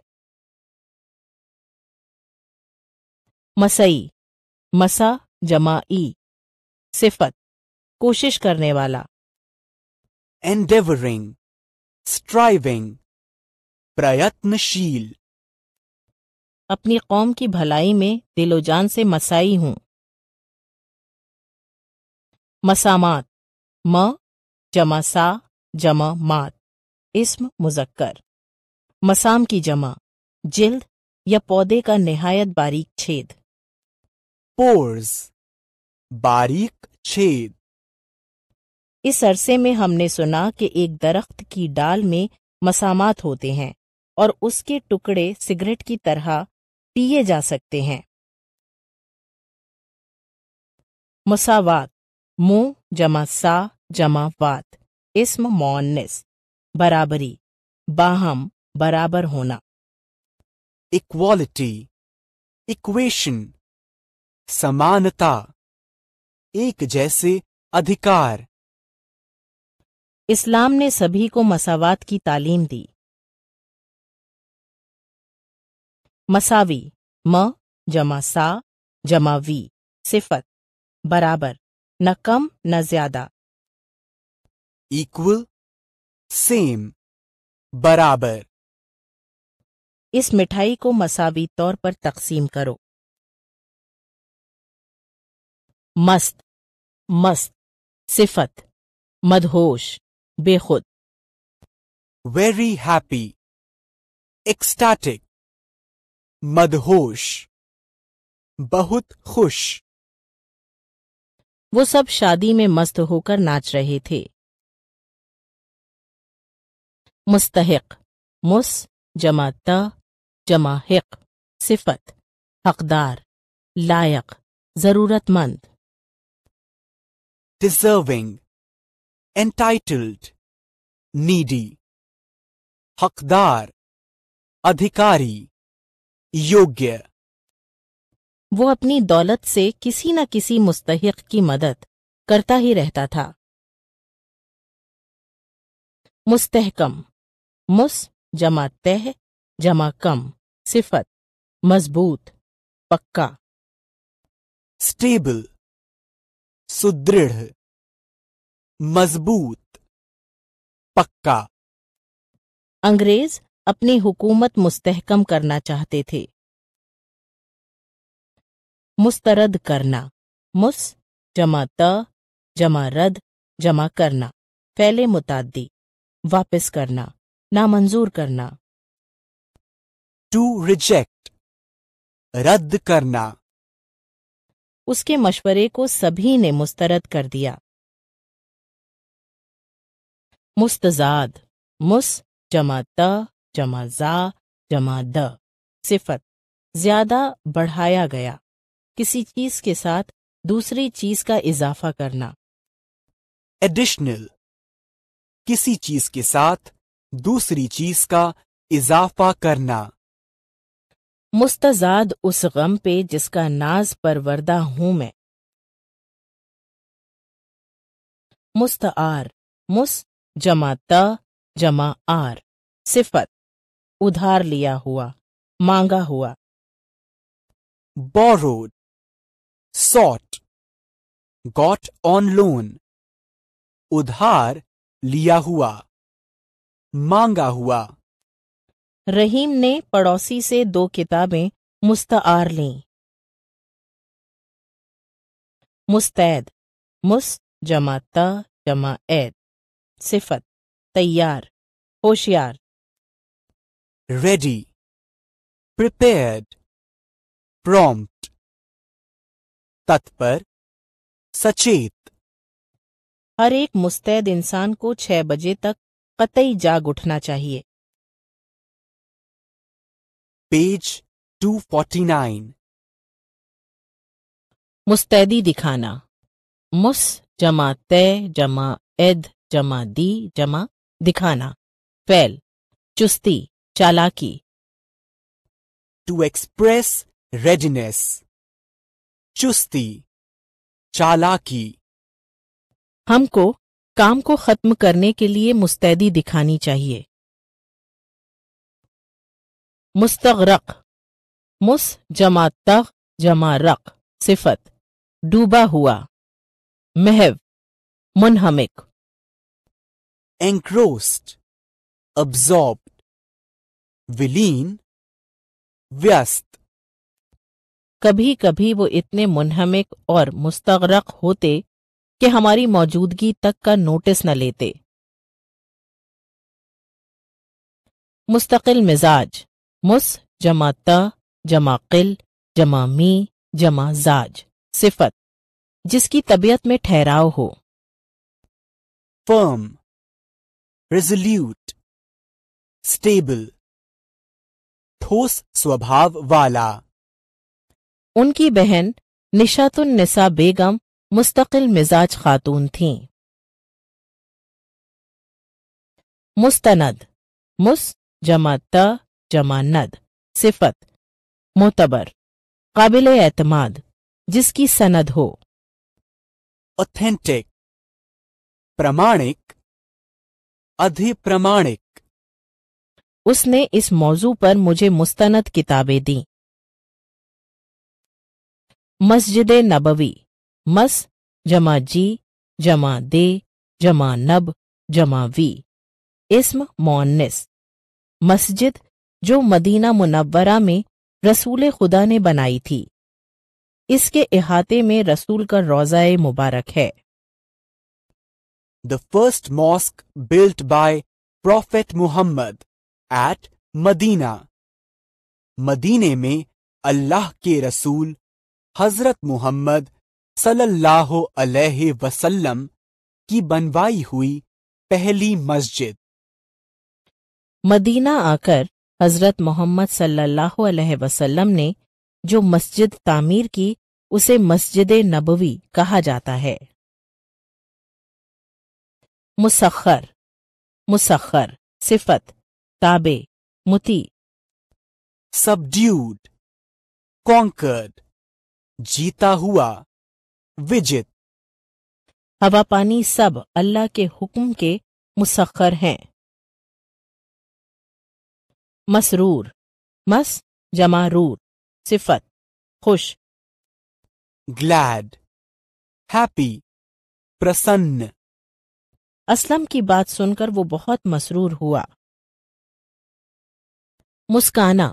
मसई मसा जमा ई सिफत कोशिश करने वाला एंडेवरिंग स्ट्राइविंग प्रयत्नशील अपनी कौम की भलाई में दिलोजान से मसाई हूं मसामात म जमा सा जमा मात इस्म मुजक्कर मसाम की जमा जिल्द या पौधे का निहायत बारीक छेद पोर्स बारीक छेद इस अरसे में हमने सुना कि एक दरख्त की डाल में मसामात होते हैं और उसके टुकड़े सिगरेट की तरह पिए जा सकते हैं मसावात मो जमा सा जमा वात इसम मोनिस बराबरी बाहम बराबर होना इक्वालिटी इक्वेशन समानता एक जैसे अधिकार इस्लाम ने सभी को मसावात की तालीम दी मसावी म जमा सा जमा वी सिफत बराबर न कम न ज्यादा इक्वल सेम बराबर इस मिठाई को मसावी तौर पर तकसीम करो मस्त मस्त सिफत मदहोश बेखुद वेरी हैप्पी एक्स्टैटिक मदहोश बहुत खुश वो सब शादी में मस्त होकर नाच रहे थे मुस्तहक मुस जमा त जमा हिक सिफत हकदार लायक ज़रूरतमंद deserving, entitled, needy, हकदार, अधिकारी, योग्य वो अपनी दौलत से किसी न किसी मुस्तहिक की मदद करता ही रहता था मुस्तहकम मुस जमा तह जमा कम सिफत मजबूत पक्का स्टेबल सुदृढ़ मजबूत पक्का अंग्रेज अपनी हुकूमत मुस्तहकम करना चाहते थे मुस्तरद करना मुस जमा त जमा रद जमा करना फैले मुतादी वापस करना नामंजूर करना टू रिजेक्ट रद्द करना उसके मशवरे को सभी ने मुस्तरद कर दिया मुस्तजाद मुस जमा त जमा जा जमा द सिफत ज्यादा बढ़ाया गया किसी चीज के साथ दूसरी चीज का इजाफा करना एडिशनल किसी चीज के साथ दूसरी चीज का इजाफा करना मुस्तजाद उस गम पे जिसका नाज परवरदा हूं मैं आर मुस जमा त जमा आर सिफत उधार लिया हुआ मांगा हुआ borrowed sought got on loan उधार लिया हुआ मांगा हुआ रहीम ने पड़ोसी से दो किताबें मुस्तार लीं मुस्तैद मुस जमा त जमा ऐद सिफत तैयार होशियार रेडी प्रिपेयर्ड प्रॉम्प्ट तत्पर सचेत हर एक मुस्तैद इंसान को छह बजे तक कतई जाग उठना चाहिए पेज 249 मुस्तैदी दिखाना मुस जमा तय जमा एद जमा दी जमा दिखाना फैल चुस्ती चालाकी टू एक्सप्रेस रेडीनेस चुस्ती चालाकी हमको काम को खत्म करने के लिए मुस्तैदी दिखानी चाहिए मुस्तरक मुस जमा तख जमा रक सिफत डूबा हुआ महव मुनहमिक एंक्रोस्ड absorbed विलीन व्यस्त कभी कभी वो इतने मुनहमिक और मुस्तरक होते कि हमारी मौजूदगी तक का नोटिस न लेते मुस्तकिल मिजाज मुस जमा त जमा किल जमा मी जमा जाज सिफत जिसकी तबीयत में ठहराव हो फर्म रेजोल्यूट स्टेबल ठोस स्वभाव वाला उनकी बहन निशातुलनिसा बेगम मुस्तकिल मिजाज खातून थीं मुस्तनद मुस जमा त जमानत सिफत मोतबर काबिल एतमाद जिसकी सनद हो ऑथेंटिक प्रमाणिक अधिप्रमाणिक उसने इस मौजू पर मुझे मुस्तनद किताबें दी मस्जिद नबवी मस जमा जी जमा दे जमा नब जमा वी इसम मोनिस मस्जिद जो मदीना मुनव्वरा में रसूल खुदा ने बनाई थी इसके अहाते में रसूल का रोजाए मुबारक है the first mosque built by prophet Muhammad at Madina मदीने में अल्लाह के रसूल हजरत मोहम्मद सल्लल्लाहु अलैहि वसल्लम की बनवाई हुई पहली मस्जिद मदीना आकर हज़रत मोहम्मद सल्लल्लाहु अलैहि वसल्लम ने जो मस्जिद तामीर की उसे मस्जिद नबवी कहा जाता है मुसखर मुसखर सिफत ताबे मुती सबड्यूड कॉन्कर्ड जीता हुआ विजित हवा पानी सब अल्लाह के हुक्म के मुसखर हैं मसरूर मस जमा रूर सिफत खुश ग्लैड हैप्पी प्रसन्न असलम की बात सुनकर वो बहुत मसरूर हुआ मुस्काना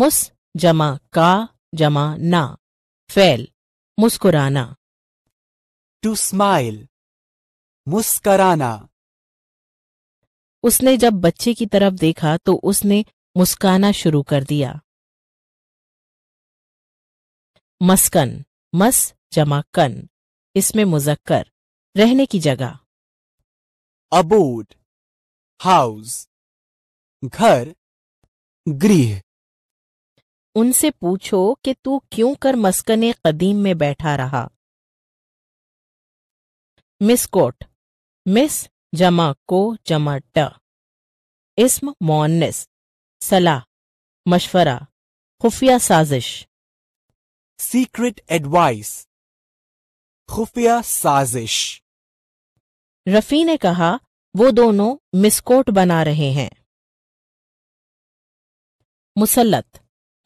मुस जमा का जमा ना फैल मुस्कुराना टू स्माइल मुस्कराना उसने जब बच्चे की तरफ देखा तो उसने मुस्काना शुरू कर दिया मस्कन मस जमा कन इसमें मुजक्कर रहने की जगह अबोड हाउस घर गृह उनसे पूछो कि तू क्यों कर मस्कने कदीम में बैठा रहा मिस कोट मिस जमा को जमा ट इसम मोनिस सलाह मशवरा खुफिया साजिश सीक्रेट एडवाइस खुफिया साजिश रफ़ी ने कहा वो दोनों मिसकोट बना रहे हैं मुसलत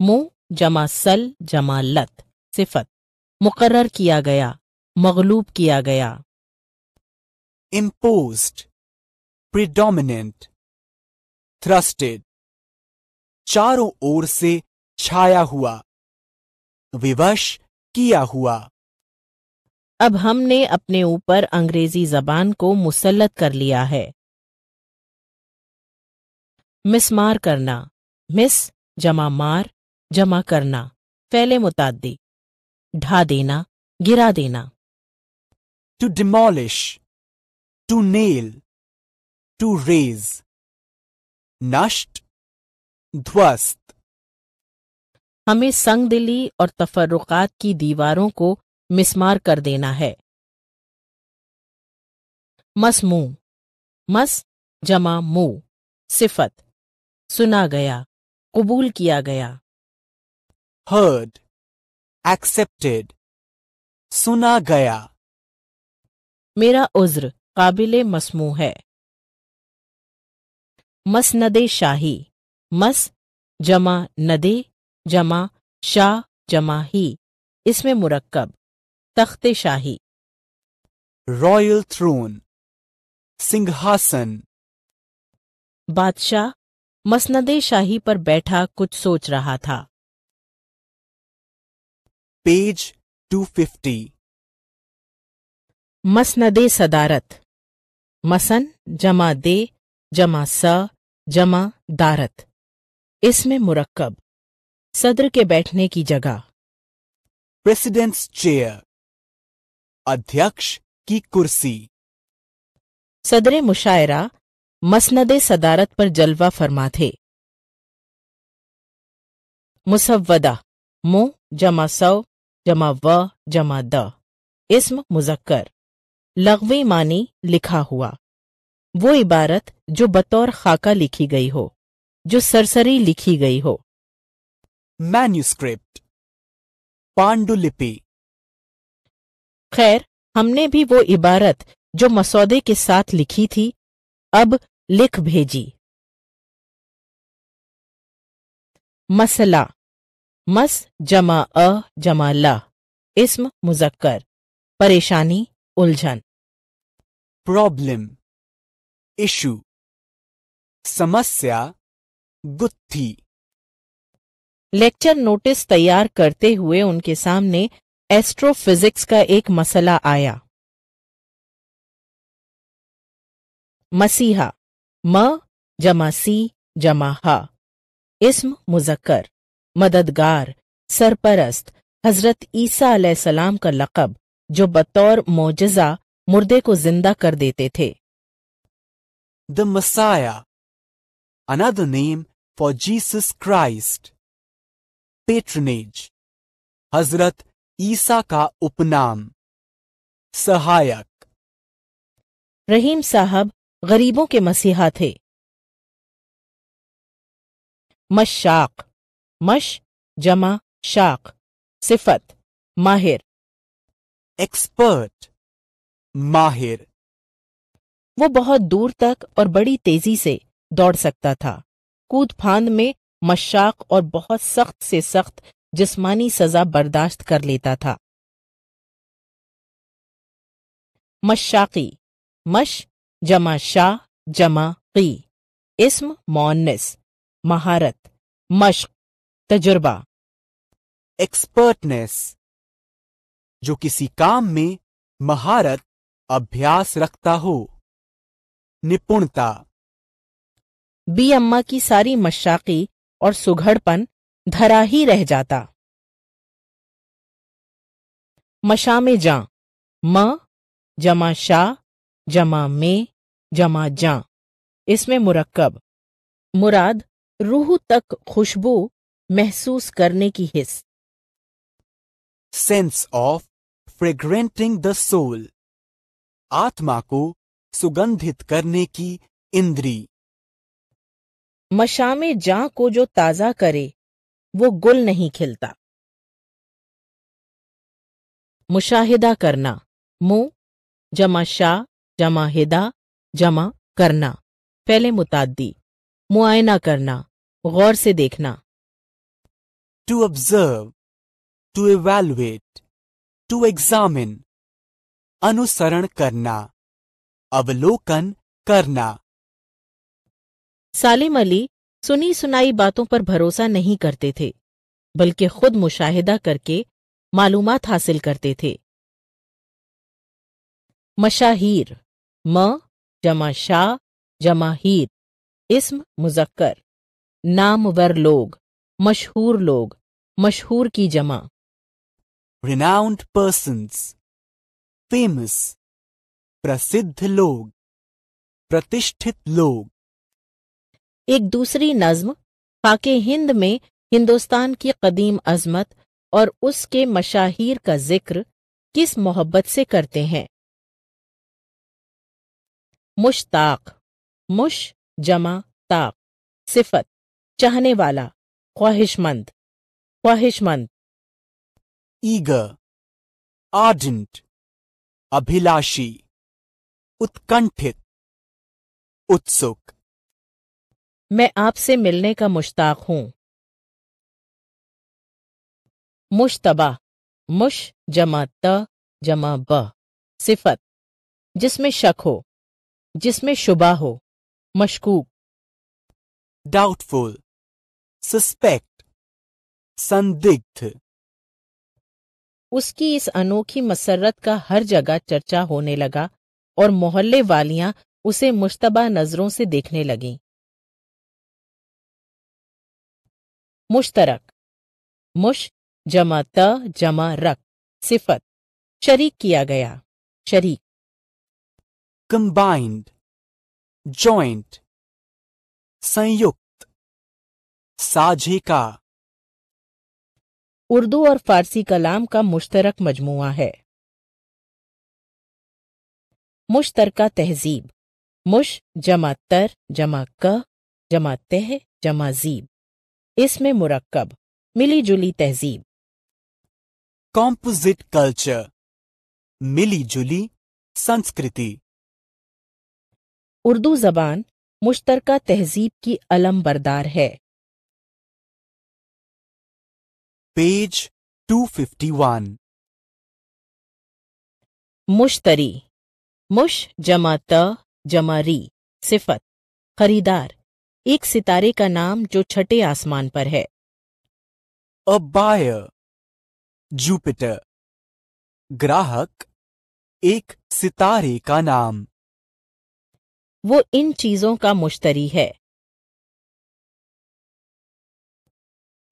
मुंह जमा सल जमा लत सिफत मुकर किया गया मगलूब किया गया इम्पोज प्रिडोमिनेंट थ्रस्टेड चारों ओर से छाया हुआ विवश किया हुआ अब हमने अपने ऊपर अंग्रेजी जबान को मुसलत कर लिया है मिसमार करना मिस जमा मार जमा करना फैले मुतादी ढा देना गिरा देना to demolish to nail to raze नष्ट ध्वस्त हमें संगदिली और तफरुकात की दीवारों को मिसमार कर देना है मसमू मस जमा मू सिफत सुना गया कबूल किया गया हर्ड एक्सेप्टेड सुना गया मेरा उज्र काबिल मसमू है मसनदे शाही मस जमा नदे जमा शाह जमा ही इसमें मुरक्कब तख्ते शाही रॉयल थ्रोन सिंहासन बादशाह मसनदे शाही पर बैठा कुछ सोच रहा था पेज 250 मसनदे सदारत मसन जमा दे जमा स जमा दारत इसमें मुरक्कब सदर के बैठने की जगह प्रेसिडेंट्स चेयर अध्यक्ष की कुर्सी सदर मुशायरा मसनद सदारत पर जलवा फरमा थे मुसवदा मु जमा सौ जमा व जमा द इसम मुजक्कर लगवी मानी लिखा हुआ वो इबारत जो बतौर खाका लिखी गई हो जो सरसरी लिखी गई हो मैन्यूस्क्रिप्ट पांडुलिपि खैर हमने भी वो इबारत जो मसौदे के साथ लिखी थी अब लिख भेजी मसला मस जमा अ जमा ल इस्म मुजक्कर परेशानी उलझन प्रॉब्लम इशू समस्या गुत्थी लेक्चर नोटिस तैयार करते हुए उनके सामने एस्ट्रोफिजिक्स का एक मसला आया मसीहा म जमा सी जमा हा इस्म मुजक्कर मददगार सरपरस्त हजरत ईसा सलाम का लकब जो बतौर मोजजा मुर्दे को जिंदा कर देते थे the Messiah another name for Jesus Christ Patronage हजरत ईसा का उपनाम सहायक रहीम साहब गरीबों के मसीहा थे मशाक मश जमा शाख सिफत माहिर एक्सपर्ट माहिर वो बहुत दूर तक और बड़ी तेजी से दौड़ सकता था कूद फांद में मशाक और बहुत सख्त से सख्त जिस्मानी सजा बर्दाश्त कर लेता था मशाकी मश जमा शाह जमा की इसम मोनस महारत मश्क तजुर्बा एक्सपर्टनेस जो किसी काम में महारत अभ्यास रखता हो निपुणता बी अम्मा की सारी मशाकी और सुघड़पन धरा ही रह जाता मशा में जा म जमा शाह जमा में जमा जा इसमें मुरक्कब मुराद रूह तक खुशबू महसूस करने की his sense of fragrancing the soul आत्मा को सुगंधित करने की इंद्री में जा को जो ताजा करे वो गुल नहीं खिलता मुशाहिदा करना मु जमा शाह जमा हिदा जमा करना पहले मुतादी मुआयना करना गौर से देखना to observe to evaluate to examine अनुसरण करना अवलोकन करना सालिम अली सुनी सुनाई बातों पर भरोसा नहीं करते थे बल्कि खुद मुशाहिदा करके मालूम हासिल करते थे मशाहिर म जमा शाह जमा हीर इसम मुजक्कर नामवर लोग मशहूर लोग मशहूर की जमा रिनाउंड पर्सन फेमस प्रसिद्ध लोग प्रतिष्ठित लोग एक दूसरी नज्म खाके हिंद में हिंदुस्तान की कदीम अजमत और उसके मशाहिर का जिक्र किस मोहब्बत से करते हैं मुश्ताक मुश जमा ताक सिफत चाहने वाला ख्वाहिशमंद ख्वाहिशमंद ईगर आर्डेंट अभिलाषी उत्कंठित उत्सुक मैं आपसे मिलने का मुश्ताक हूं मुश्तबा मुश जमा त जमा ब सिफत जिसमें शक हो जिसमें शुबा हो मशकूक डाउटफुल सस्पेक्ट संदिग्ध उसकी इस अनोखी मसरत का हर जगह चर्चा होने लगा और मोहल्ले वालियां उसे मुश्तबा नजरों से देखने लगीं मुश्तरक मुश जमा त जमा रक सिफत शरीक किया गया शरीक कंबाइंड जॉइंट संयुक्त साझे का उर्दू और फारसी कलाम का मुश्तरक मजमुआ है मुश्तरका तहजीब मुश जमा तर जमा क जमा तह जमा जीब इसमें मुरक्कब मिलीजुली तहजीब कॉम्पोजिट कल्चर मिलीजुली संस्कृति उर्दू जबान मुश्तरका तहजीब की अलम बरदार है पेज 251 मुश्तरी मुश जमा त जमा री सिफत खरीदार एक सितारे का नाम जो छठे आसमान पर है अ जुपिटर ग्राहक एक सितारे का नाम वो इन चीजों का मुश्तरी है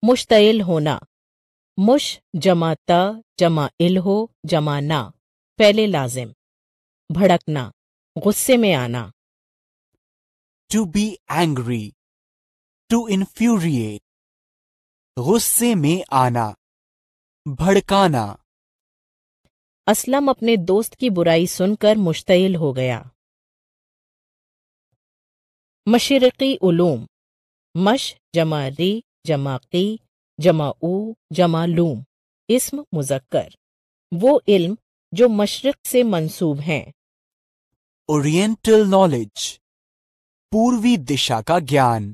मुश्तिल होना मुश जमा त जमा इल हो जमा ना पहले लाजिम भड़कना गुस्से में आना to be angry to infuriate गुस्से में आना भड़काना असलम अपने दोस्त की बुराई सुनकर मुश्तिल हो गया मशरकी उलूम मश जमा री जमा की जमा ऊ जमा लूम इसम मुजक्कर वो इल्म जो मशरक से मंसूब हैं ओरिएंटल नॉलेज पूर्वी दिशा का ज्ञान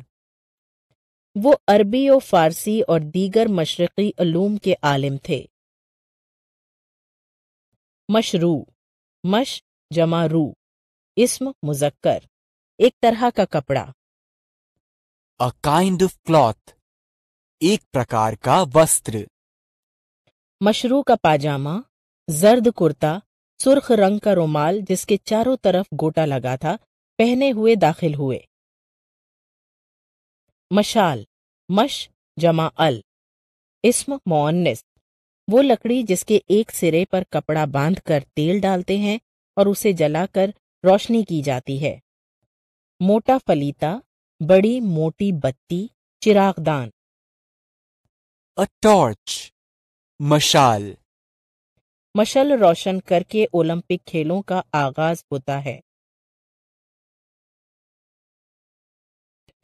वो अरबी और फारसी और दीगर मशरकी अलूम के आलिम थे मशरू मश जमा रू इसम मुजक्कर एक तरह का कपड़ा अ काइंड ऑफ क्लॉथ एक प्रकार का वस्त्र मशरू का पाजामा जर्द कुर्ता सुर्ख रंग का रुमाल जिसके चारों तरफ गोटा लगा था पहने हुए दाखिल हुए मशाल मश जमा अल इसम मोन्निस वो लकड़ी जिसके एक सिरे पर कपड़ा बांधकर तेल डालते हैं और उसे जलाकर रोशनी की जाती है मोटा फलीता बड़ी मोटी बत्ती चिरागदान अ टॉर्च मशाल मशल रोशन करके ओलंपिक खेलों का आगाज होता है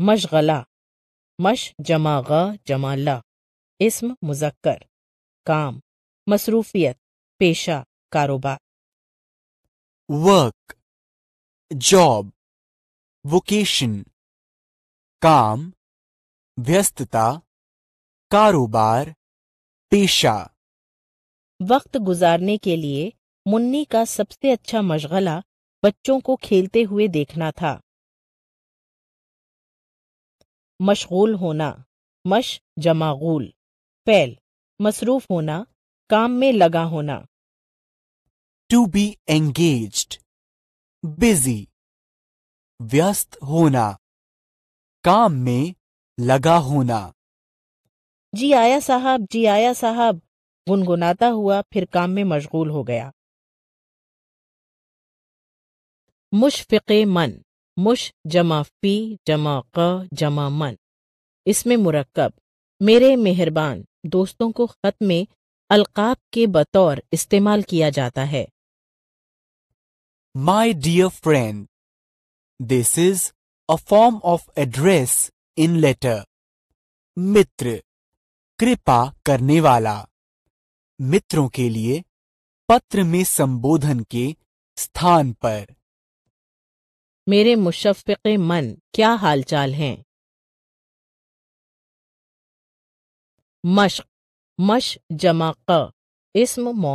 मशगला मश जमा ग जमा ला इसम मुजक्कर काम मसरूफियत पेशा कारोबार वर्क जॉब वोकेशन काम व्यस्तता कारोबार पेशा वक्त गुजारने के लिए मुन्नी का सबसे अच्छा मशगला बच्चों को खेलते हुए देखना था मशगूल होना मश जमागूल फैल मसरूफ होना काम में लगा होना टू बी एंगेज बिजी व्यस्त होना काम में लगा होना जी आया साहब जी आया साहब गुनगुनाता हुआ फिर काम में मशगूल हो गया मुशफिक मन मुश जमा फ़ी जमा क जमा मन इसमें मुरक्कब मेरे मेहरबान दोस्तों को ख़त में अलकाब के बतौर इस्तेमाल किया जाता है my dear friend this is a form of address in letter मित्र कृपा करने वाला मित्रों के लिए पत्र में संबोधन के स्थान पर मेरे मुशफ़ मन क्या हालचाल हैं मश्क मश जमा क इसम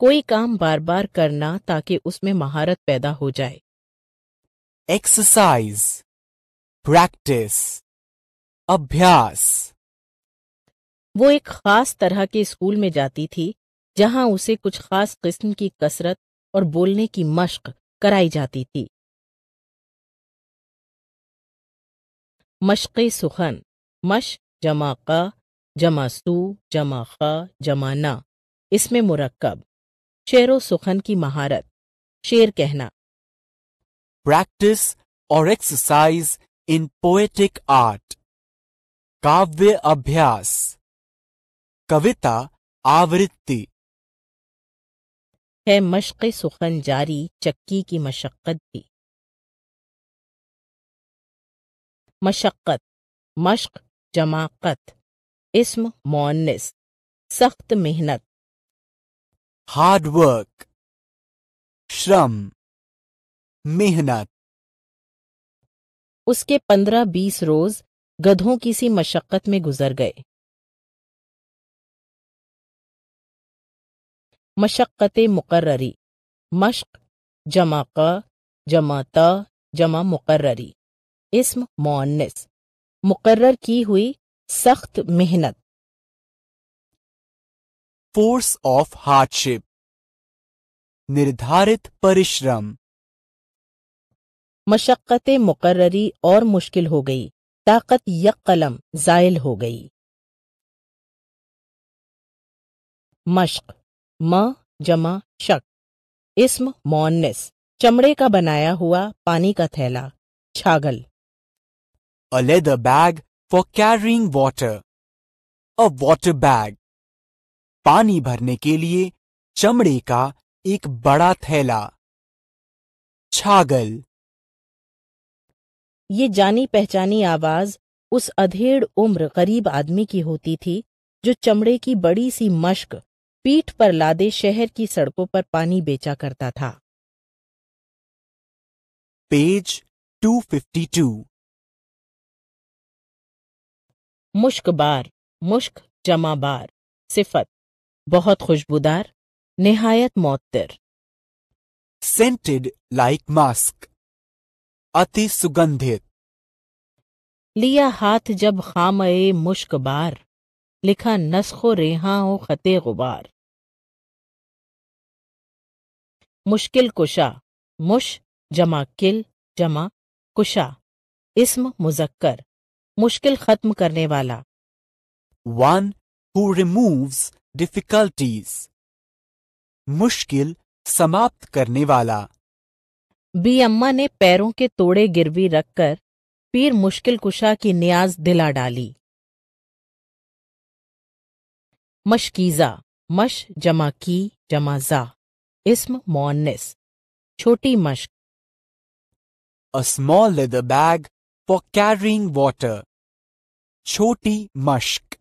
कोई काम बार बार करना ताकि उसमें महारत पैदा हो जाए एक्सरसाइज प्रैक्टिस अभ्यास वो एक खास तरह के स्कूल में जाती थी जहां उसे कुछ खास किस्म की कसरत और बोलने की मश्क कराई जाती थी मशक़ सुखन मश जमा क जमा सू जमा ख जमा ना इसमें मुरक्कब शेर व सुखन की महारत शेर कहना प्रैक्टिस और एक्सरसाइज इन पोएटिक आर्ट काव्य अभ्यास कविता आवृत्ति है मशक़ सुखन जारी चक्की की मशक्क़त थी मशक्क़त मश्क जमाकत इस्म मोनिस सख्त मेहनत हार्ड वर्क श्रम मेहनत उसके पंद्रह बीस रोज गधों की सी मशक्क़त में गुजर गए मशक्क़त मुकर्ररी मश्क का जमाता जमा मुकर्ररी इसम मोनस मुकर्र की हुई सख्त मेहनत फोर्स ऑफ हार्डशिप निर्धारित परिश्रम मशक्क़त मुकर्री और मुश्किल हो गई ताकत यक कलम जायल हो गई मश्क म जमा शक इसम मोनस चमड़े का बनाया हुआ पानी का थैला छागल a leather bag for carrying water, a water bag. पानी भरने के लिए चमड़े का एक बड़ा थैला छागल ये जानी पहचानी आवाज उस अधेड़ उम्र गरीब आदमी की होती थी जो चमड़े की बड़ी सी मश्क पीठ पर लादे शहर की सड़कों पर पानी बेचा करता था पेज 252 मुश्कबार मुश्क जमा बार सिफत बहुत खुशबूदार नहायत मोतर सेंटेड लाइक मास्क अति सुगंधित लिया हाथ जब खाम मुश्क बार लिखा नस्खो रेहा हो खते गुबार मुश्किल कुशा मुश जमा किल जमा कुशा इसम मुजक्कर मुश्किल खत्म करने वाला वन हु रिमूव्स डिफिकल्टीज मुश्किल समाप्त करने वाला बी अम्मा ने पैरों के तोड़े गिरवी रखकर पीर मुश्किल कुशा की न्याज दिला डाली मशकीजा मश जमा की जमा जा इसम मोनिस छोटी मश्क a small leather bag for carrying water छोटी मश्क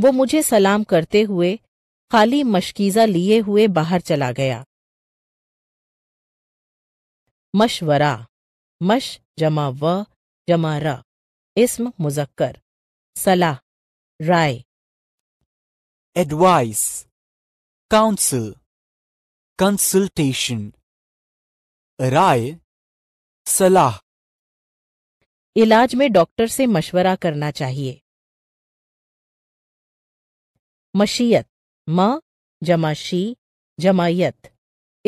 वो मुझे सलाम करते हुए खाली मशकीज़ा लिए हुए बाहर चला गया मशवरा मश जमा व जमा र इसम मुजक्कर सलाह राय एडवाइस काउंसिल कंसल्टेशन राय सलाह इलाज में डॉक्टर से मशवरा करना चाहिए मशीयत म जमा शी जमायत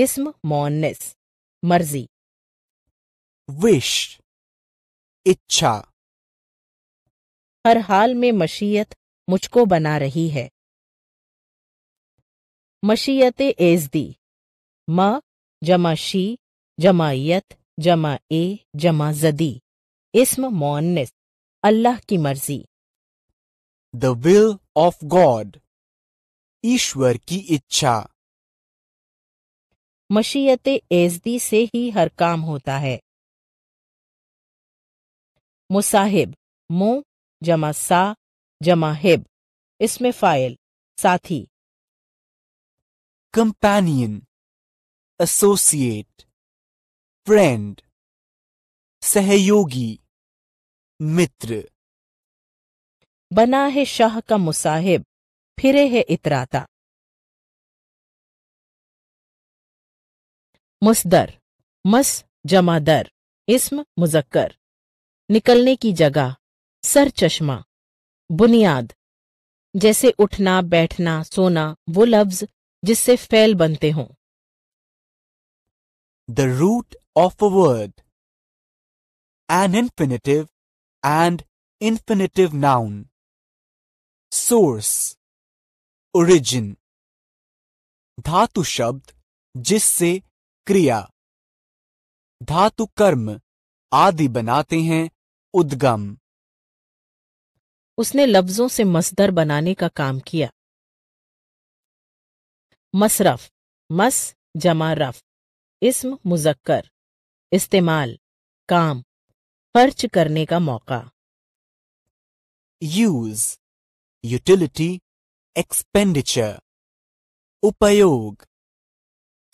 इसम मोनिस मर्जी विश इच्छा हर हाल में मशीयत मुझको बना रही है मशीयत दी म जमा शी जमायत जमा ए जमा जदी इसम मोनिस अल्लाह की मर्जी द विल ऑफ गॉड ईश्वर की इच्छा मशीयत एजदी से ही हर काम होता है मुसाहिब मो जमा सा जमा हिब इसमें फाइल साथी कंपेनियन एसोसिएट फ्रेंड सहयोगी मित्र बना है शाह का मुसाहिब फिरे है इतराता मुसदर मस जमादर इसम मुजक्कर निकलने की जगह सर चश्मा बुनियाद जैसे उठना बैठना सोना वो लफ्ज जिससे फैल बनते हों the root of a word an infinitive and infinitive noun. Source Origin धातु शब्द जिससे क्रिया धातु कर्म आदि बनाते हैं उद्गम उसने लफ्जों से मसदर बनाने का काम किया मसरफ मस जमा रफ इसम मुजक्कर इस्तेमाल काम खर्च करने का मौका यूज यूटिलिटी एक्सपेंडिचर उपयोग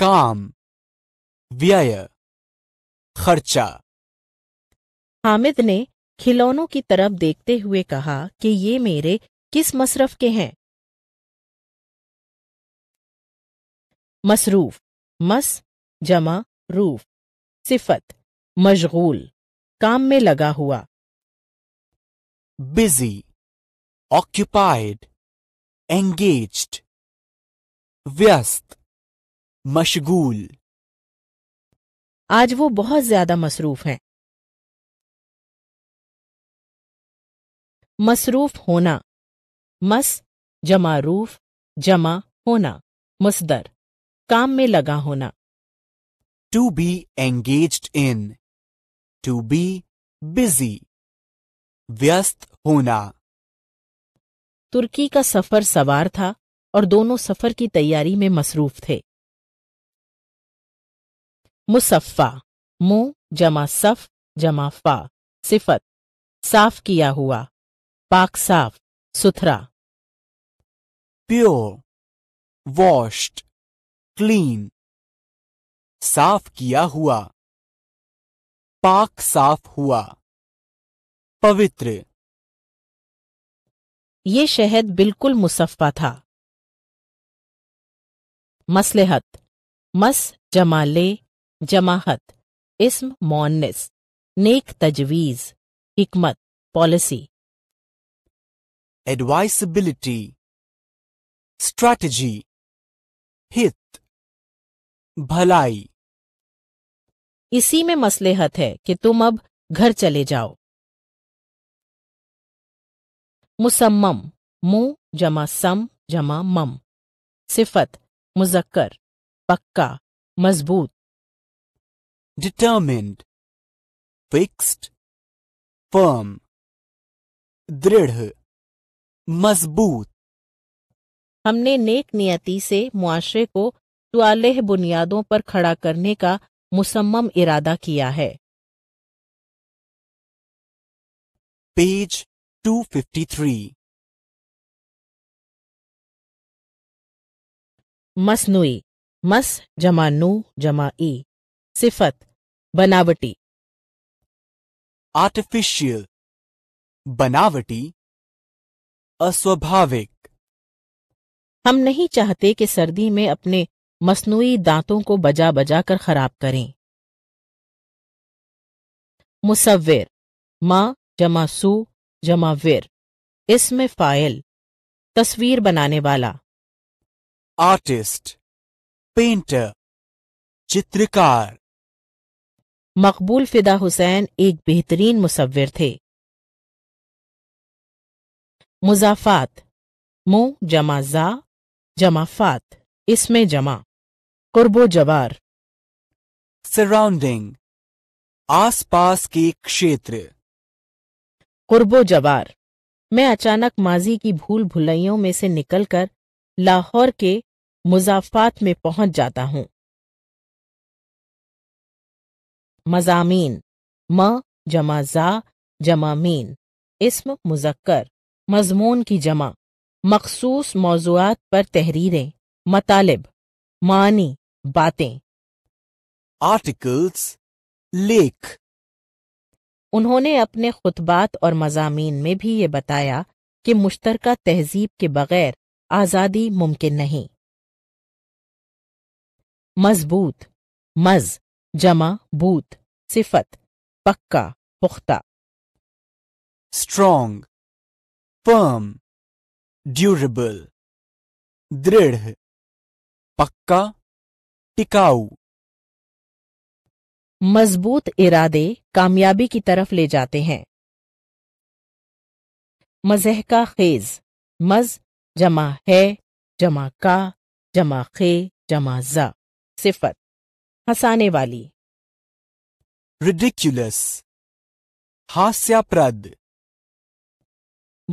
काम व्यय खर्चा हामिद ने खिलौनों की तरफ देखते हुए कहा कि ये मेरे किस मसरफ के हैं मसरूफ मस जमा रूफ सिफत मशगूल काम में लगा हुआ busy, occupied, engaged, व्यस्त, मशगूल आज वो बहुत ज्यादा मसरूफ हैं मसरूफ होना मस जमा रूफ जमा होना मुसदर काम में लगा होना to be engage in to be busy व्यस्त होना तुर्की का सफर सवार था और दोनों सफर की तैयारी में मसरूफ थे मुसफ्फा मु जमा सफ जमा फा सिफत साफ किया हुआ पाक साफ सुथरा प्योर वॉश्ड क्लीन साफ किया हुआ पाक साफ हुआ पवित्र ये शहद बिल्कुल मुसफ़ा था मसलहत मस जमाले जमाहत इसम मोनिस नेक तजवीज़ हिकमत पॉलिसी एडवाइसबिलिटी स्ट्रैटेजी हित भलाई इसी में मसलेहत है कि तुम अब घर चले जाओ मुसम्मम मुंह जमा सम जमा मम सिफत मुजक्कर पक्का मजबूत डिटर्मिंड फिक्स्ड फर्म दृढ़ मजबूत हमने नेक नियति से मुआशरे को तुआलेह बुनियादों पर खड़ा करने का मुसम्म इरादा किया है पेज 253 मसनुई मस जमा नू जमा ई सिफत बनावटी आर्टिफिशियल बनावटी अस्वाभाविक हम नहीं चाहते कि सर्दी में अपने मसनू दांतों को बजा बजा कर खराब करें मुसविर माँ जमा सू जमा विर इसमें फाइल तस्वीर बनाने वाला आर्टिस्ट पेंटर चित्रकार मकबूल फिदा हुसैन एक बेहतरीन मुसविर थे मुजाफात मुंह जमा जा जमाफात इसमें जमा कुर्बो जवार सराउंडिंग आसपास के क्षेत्र कुर्बो जवार मैं अचानक माजी की भूल भुलैयों में से निकलकर लाहौर के मुजाफात में पहुंच जाता हूं मजामीन म जमा जा जमा मीन इसम मुजक्कर मजमून की जमा मखसूस मौजूद पर तहरीरें मतालिब मानी बातें आर्टिकल्स लेख उन्होंने अपने खुतबात और मजामीन में भी ये बताया कि मुश्तरका तहजीब के बगैर आज़ादी मुमकिन नहीं मजबूत मज जमा बूत सिफत पक्का पुख्ता स्ट्रोंग फर्म ड्यूरेबल दृढ़ पक्का टिकाऊ मजबूत इरादे कामयाबी की तरफ ले जाते हैं मजह का खेज मज जमा है जमा का जमा खे जमा जा सिफत हंसाने वाली रिडिक्यूलस हास्याप्रद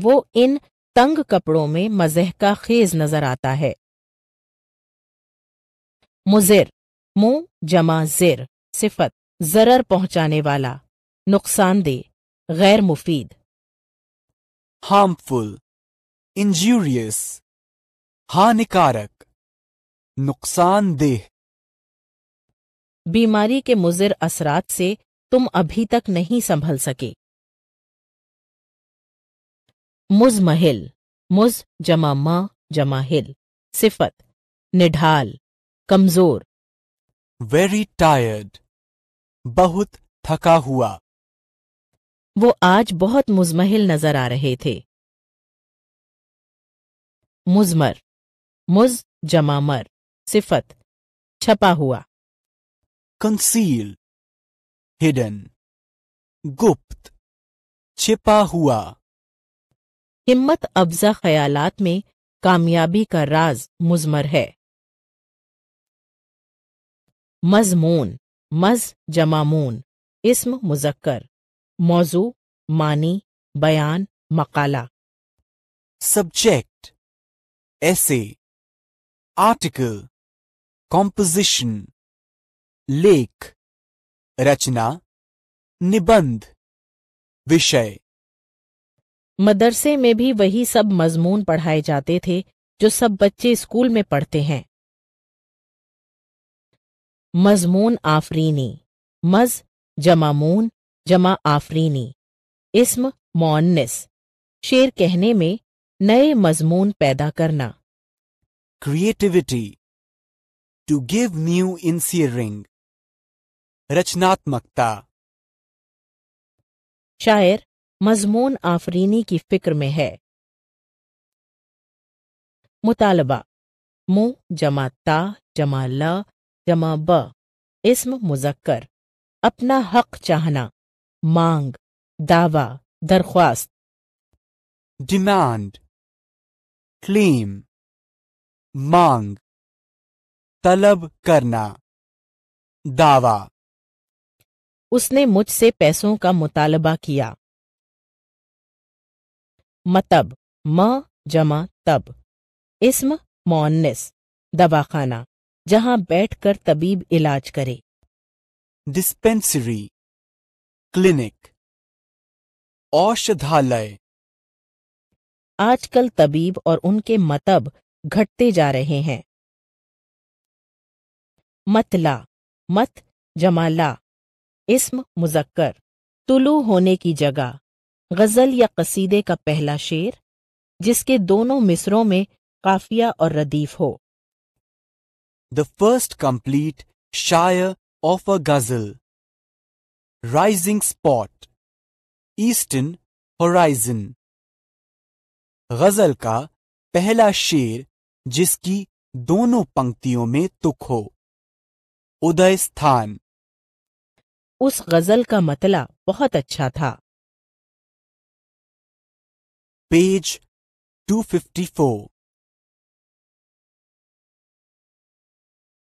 वो इन तंग कपड़ों में मजह का खेज नजर आता है मुजिर मुंह जमा जिर सिफत जरर पहुंचाने वाला नुकसानदेह गैर मुफीद हार्मफुल इंजूरियस हानिकारक नुकसानदेह बीमारी के मुजिर असरात से तुम अभी तक नहीं संभल सके मुजमहिल मुज जमा म जमा हिल सिफत निढाल कमजोर वेरी टायर्ड बहुत थका हुआ वो आज बहुत मुजमहिल नजर आ रहे थे मुजमर मुज जमामर सिफत छपा हुआ कंसील हिडन गुप्त छिपा हुआ हिम्मत अफजा ख्यालात में कामयाबी का राज मुजमर है मजमून मज जमामून इसम मुजक्कर मौजू मानी बयान मकाला सब्जेक्ट ऐसे आर्टिकल कॉम्पोजिशन लेख रचना निबंध विषय मदरसे में भी वही सब मजमून पढ़ाए जाते थे जो सब बच्चे स्कूल में पढ़ते हैं मजमून आफरीनी मज जमामून जमा आफरीनी इसम मोनिस शेर कहने में नए मजमून पैदा करना creativity to give new inspiring रचनात्मकता शायर मजमून आफरीनी की फिक्र में है मुतालबा मुंह जमा ता जमा ला जमा ब इसम मुजक्कर अपना हक चाहना मांग दावा दरख्वास्त डिमांड क्लेम मांग तलब करना दावा उसने मुझसे पैसों का मुतालबा किया मतब म जमा तब इसम मोनिस दवाखाना जहां बैठकर तबीब इलाज करे डिस्पेंसरी क्लिनिक औषधालय आजकल तबीब और उनके मतब घटते जा रहे हैं मतला मत जमाला इसम मुजक्कर तुलू होने की जगह गज़ल या कसीदे का पहला शेर जिसके दोनों मिसरों में काफिया और रदीफ हो the first complete shire of a guzzle. Rising spot, eastern horizon. गजल का पहला शेर जिसकी दोनों पंक्तियों में तुक हो उदय स्थान उस गजल का मतला बहुत अच्छा था पेज 254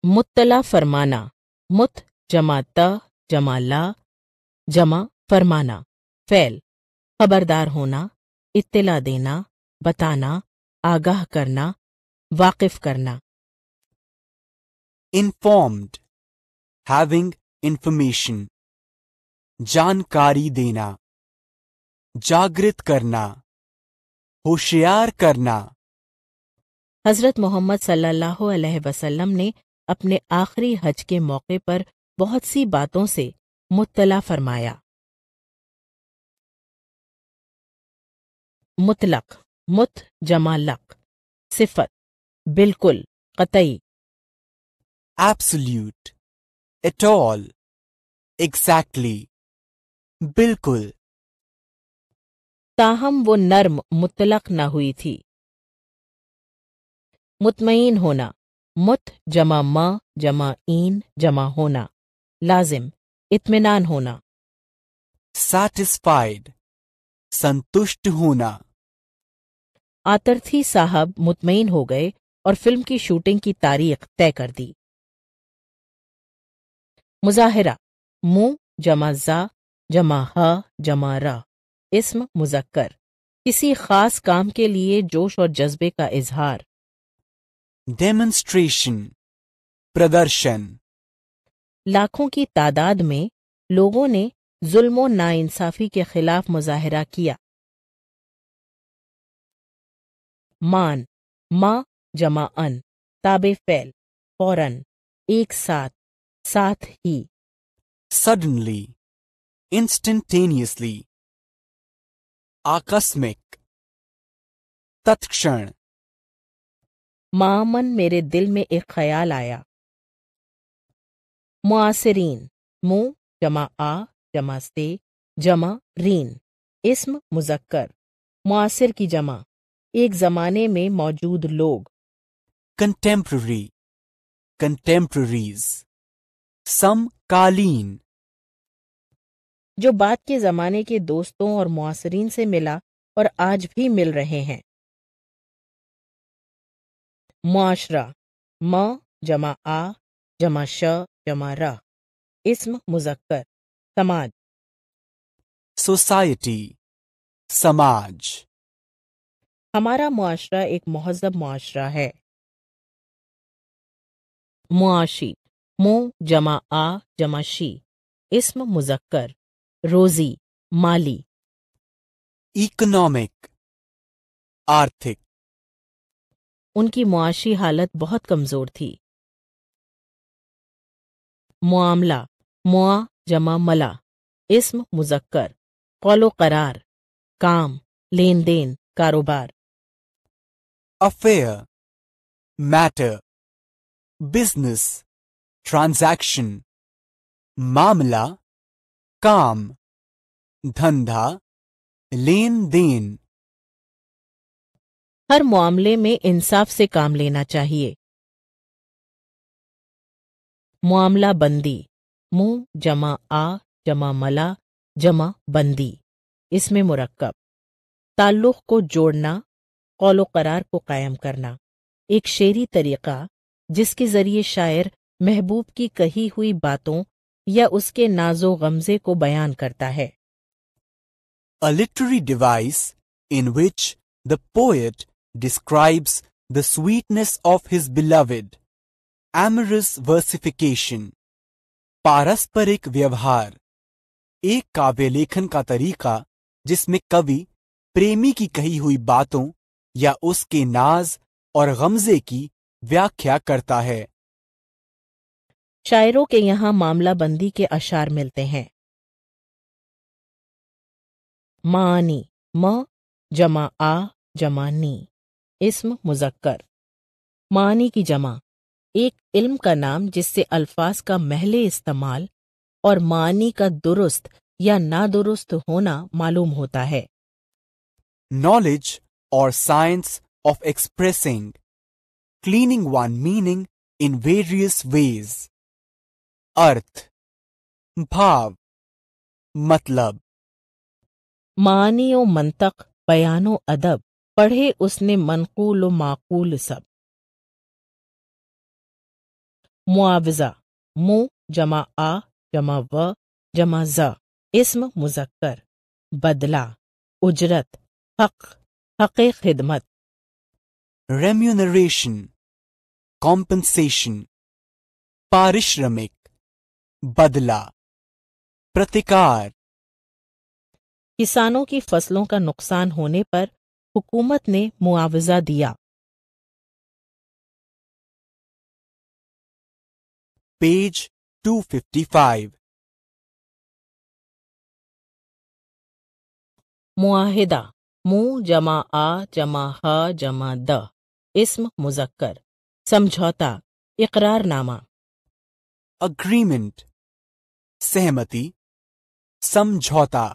मुत्तला फरमाना मुत जमा त जमा ला जमा फरमाना फैल खबरदार होना इत्तला देना बताना आगाह करना वाकिफ करना इन्फॉर्म्ड हैविंग इन्फॉर्मेशन जानकारी देना जागृत करना होशियार करना हजरत मोहम्मद सल्लल्लाहु अलैहि वसल्लम ने अपने आखिरी हज के मौके पर बहुत सी बातों से मुतला फरमाया मुतलक मुत जमा लक सिफत बिल्कुल कतई एब्सल्यूट एट ऑल एग्जैक्टली बिल्कुल ताहम वो नर्म मुतलक न हुई थी मुतमईन होना मुत जमा मा जमा ईन जमा होना लाजिम इतमान होना सैटिस्फाइड संतुष्ट होना आतर्थी साहब मुतमिन हो गए और फिल्म की शूटिंग की तारीख तय कर दी मुजाहिरा मुंह जमा जा जमा ह जमा रा इसम मुजक्कर किसी खास काम के लिए जोश और जज्बे का इजहार डेमोन्स्ट्रेशन प्रदर्शन लाखों की तादाद में लोगों ने जुल्म नाइंसाफी के खिलाफ मुजाहरा किया मान मा जमा अन ताबे फैल फौरन एक साथ साथ ही सडनली इंस्टेंटेनियसली आकस्मिक तत्क्षण मामन मेरे दिल में एक ख्याल आया मुआसरीन मु जमा आ जमा से जमा रीन इसम मुजक्कर मुआसर की जमा एक जमाने में मौजूद लोग कंटेम्प्ररी कंटेम्प्ररीज समकालीन जो बाद के जमाने के दोस्तों और मुआसरीन से मिला और आज भी मिल रहे हैं मुआरा म जमा आ जमा श जमा रा इसम मुजक्कर समाज सोसाइटी समाज हमारा मुआरा एक महजब मुआरा है मुआशी मो जमा आ जमा शी इसम मुजक्कर रोजी माली इकोनॉमिक आर्थिक उनकी मुआशी हालत बहुत कमज़ोर थी मामला मुआ जमा मला इस्म मुजक्कर कौलो करार काम लेन देन कारोबार अफेयर मैटर बिजनेस ट्रांजैक्शन मामला काम धंधा लेन देन हर मामले में इंसाफ से काम लेना चाहिए मामला बंदी मु जमा आ जमा मला जमा बंदी इसमें मुरक्कब ताल्लुक़ को जोड़ना कौलो करार को कायम करना एक शेरी तरीक़ा जिसके ज़रिए शायर महबूब की कही हुई बातों या उसके नाजो गमजे को बयान करता है a literary device in which the poet describes the sweetness of his beloved, amorous versification, पारस्परिक व्यवहार एक काव्य लेखन का तरीका जिसमें कवि प्रेमी की कही हुई बातों या उसके नाज और गमजे की व्याख्या करता है शायरों के यहाँ मामला बंदी के अशार मिलते हैं मानी म मा, जमा आ जमा इसम मुजक्कर मानी की जमा एक इल्म का नाम जिससे अल्फाज का महले इस्तेमाल और मानी का दुरुस्त या नादुरुस्त होना मालूम होता है नॉलेज और science of expressing cleaning one meaning in various ways अर्थ भाव मतलब मानी और मंतक बयानो अदब पढ़े उसने मनकूल माकूल सब मुआवजा मु जमा आ जमा व जमा ज इसम मुजक्कर बदला उजरत हक हक खिदमत रेम्यूनरेशन कॉम्पनसेशन पारिश्रमिक बदला प्रतिकार किसानों की फसलों का नुकसान होने पर हुकूमत ने मुआवजा दिया पेज 255 मुआहिदा मु जमा आ जमा ह जमा द इसम मुजक्कर समझौता इकरारनामा अग्रीमेंट सहमति समझौता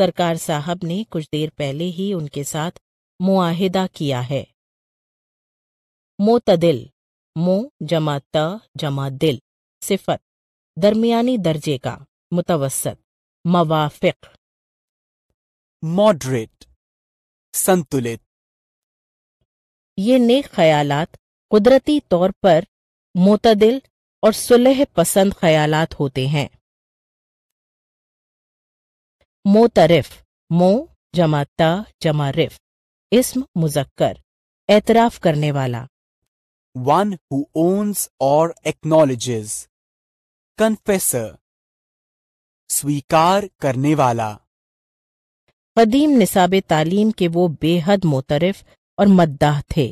सरकार साहब ने कुछ देर पहले ही उनके साथ मुआहिदा किया है मोतदिल मो जमा त जमा दिल सिफत दरमियानी दर्जे का मुतवसत मवाफिक मॉडरेट संतुलित ये नेक ख्यालात कुदरती तौर पर मोतदिल और सुलह पसंद ख्यालात होते हैं मोतरफ मो जमा ता जमा रिफ इसम मुजक्कर एतराफ करने वाला one who owns or acknowledges confessor स्वीकार करने वाला कदीम निसाब तालीम के वो बेहद मोतरफ और मद्दाह थे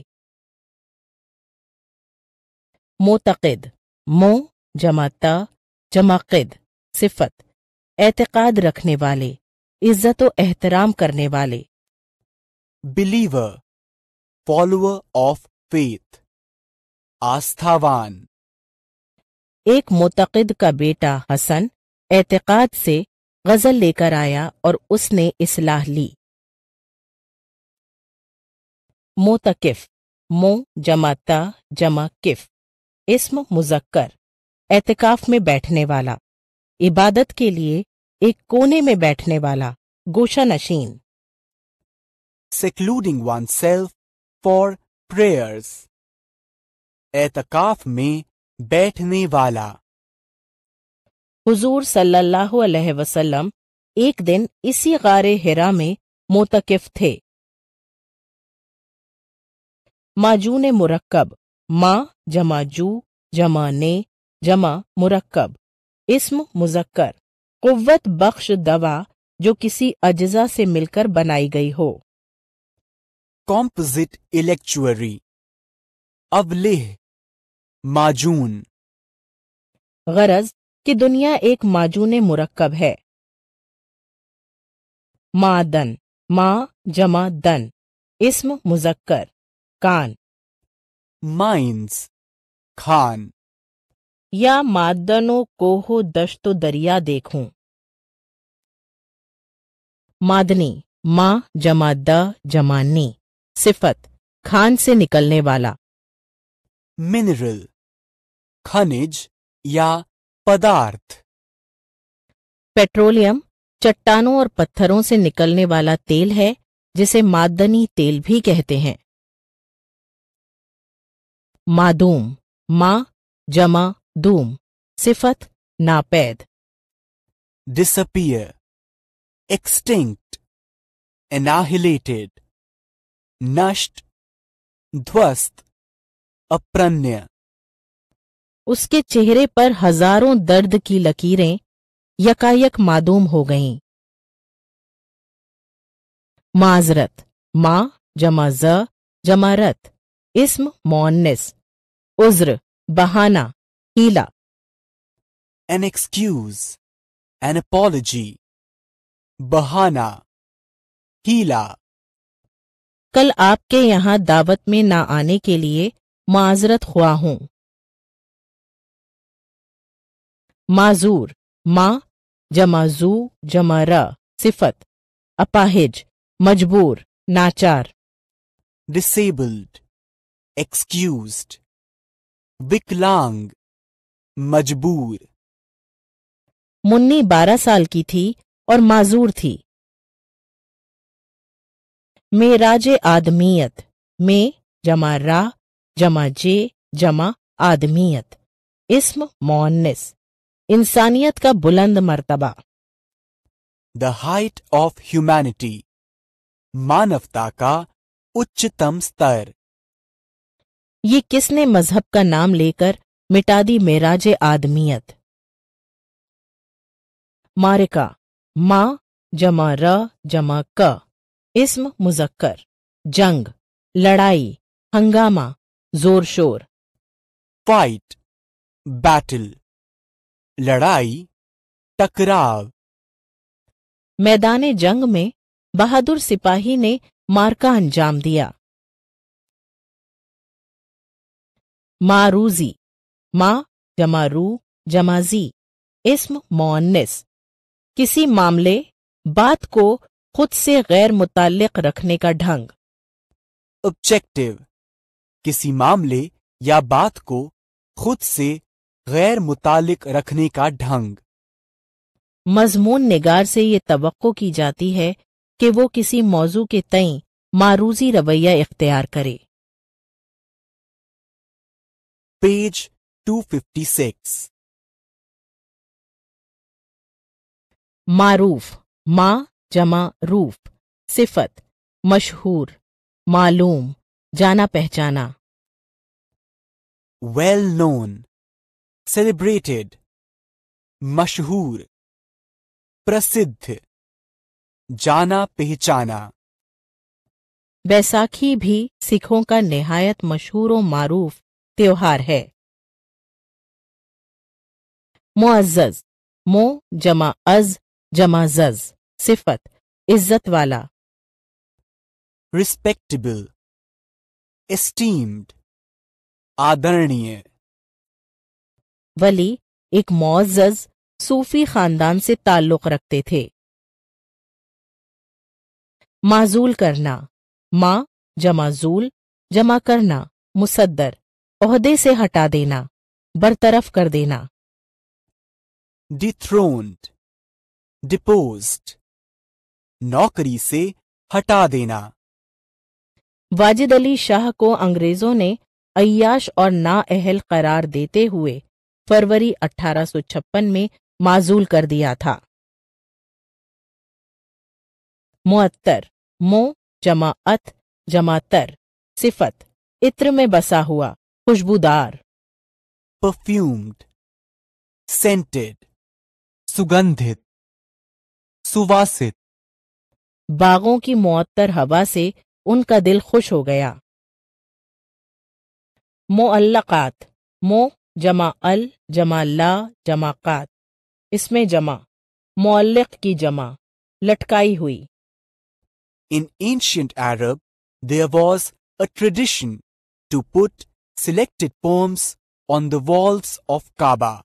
मोतकद मो जमाता जमाकद सिफत एतकाद रखने वाले इज्जत एहतराम करने वाले बिलीवर फॉलोअर ऑफ फेथ आस्थावान एक मोतकद का बेटा हसन एतकाद से गजल लेकर आया और उसने इसलाह ली मोतकफ मो जमा जमा किफ इसम मुजक्कर एतकाफ में बैठने वाला इबादत के लिए एक कोने में बैठने वाला गोशा नशीन वन सेल्फ फॉर प्रेयर्स एतकाफ में बैठने वाला हुजूर सल्लल्लाहु अलैहि वसल्लम एक दिन इसी गारे हिरा में मोतकिफ थे ने मुरक्कब माँ जमा जू जमा ने जमा मुरक्कब इसम मुजक्कर कुत बख्श दवा जो किसी अज्जा से मिलकर बनाई गई हो कॉम्पोजिट इलेक्चुअरी अवलेह माजून गरज कि दुनिया एक माजून मुरक्कब है मादन मा जमा दन इसम मुजक्कर कान माइंस खान या मादनो कोहो दश्तो दरिया देखूं मादनी माँ जमा द जमानी सिफत खान से निकलने वाला मिनरल खनिज या पदार्थ पेट्रोलियम चट्टानों और पत्थरों से निकलने वाला तेल है जिसे मादनी तेल भी कहते हैं मादूम मा जमा दूम सिफत नापैद डिसअपियर एक्सटिंक्ट एनाहिलेटेड नष्ट, ध्वस्त, अप्रण्य उसके चेहरे पर हजारों दर्द की लकीरें यकायक मादूम हो गईं। माजरत माँ जमा ज जमा रत इस्म मोन्निस उज्र बहाना Hila. An excuse. An apology. Bahana. Hila. कल आपके यहाँ दावत में ना आने के लिए माजरत हुआ हूँ माजूर माँ जमाजू जमारा सिफत अपाहिज मजबूर नाचार डिसेबल्ड एक्सक्यूज विकलांग मजबूर मुन्नी बारह साल की थी और माजूर थी मेराज आदमियत में जमा रा जमा जे जमा आदमियत इसम मोन्निस इंसानियत का बुलंद मर्तबा द हाइट ऑफ ह्यूमैनिटी मानवता का उच्चतम स्तर ये किसने मजहब का नाम लेकर मिटा दी मेराजे आदमियत मारिका मा जमा र जमा क इस्म मुजक्कर जंग लड़ाई हंगामा जोर शोर फाइट बैटल लड़ाई टकराव मैदान जंग में बहादुर सिपाही ने मार का अंजाम दिया मारूजी मा जमा रू जमा जी इसम मोन्निस किसी मामले बात को खुद से गैर मुतक रखने का ढंग ऑब्जेक्टिव किसी मामले या बात को खुद से गैर मुतक रखने का ढंग मजमून निगार से ये तो की जाती है कि वो किसी मौजू के तई मारूजी रवैया इख्तियार करे पेज 256 मारूफ मा जमा रूफ सिफत मशहूर मालूम जाना पहचाना वेल नोन सेलिब्रेटेड मशहूर प्रसिद्ध जाना पहचाना बैसाखी भी सिखों का नहायत मशहूर और मारूफ त्योहार है मुआज़ मो जमा अज जमा जज सिफत इज्जत वाला रिस्पेक्टेबल एस्टीम्ड आदरणीय वली एक मुआज़ सूफी खानदान से ताल्लुक रखते थे माजूल करना माँ जमाजूल जमा करना मुसद्दर अहदे से हटा देना बरतरफ कर देना dethroned, deposed. नौकरी से हटा देना वाजिद अली शाह को अंग्रेजों ने अयाश और नाअहल करार देते हुए फरवरी 1856 में माजूल कर दिया था मुअत्तर मो जमा जमा जमातर सिफत इत्र में बसा हुआ खुशबूदार परफ्यूम्ड सेंटेड सुगंधित सुवासित बागों की मुअत्तर हवा से उनका दिल खुश हो गया मोअल्लकात मो जमा अल जमा ला जमा कात इसमें जमा मोअल्लक की जमा लटकाई हुई in ancient Arab there was a tradition to put selected poems on the walls of Kaaba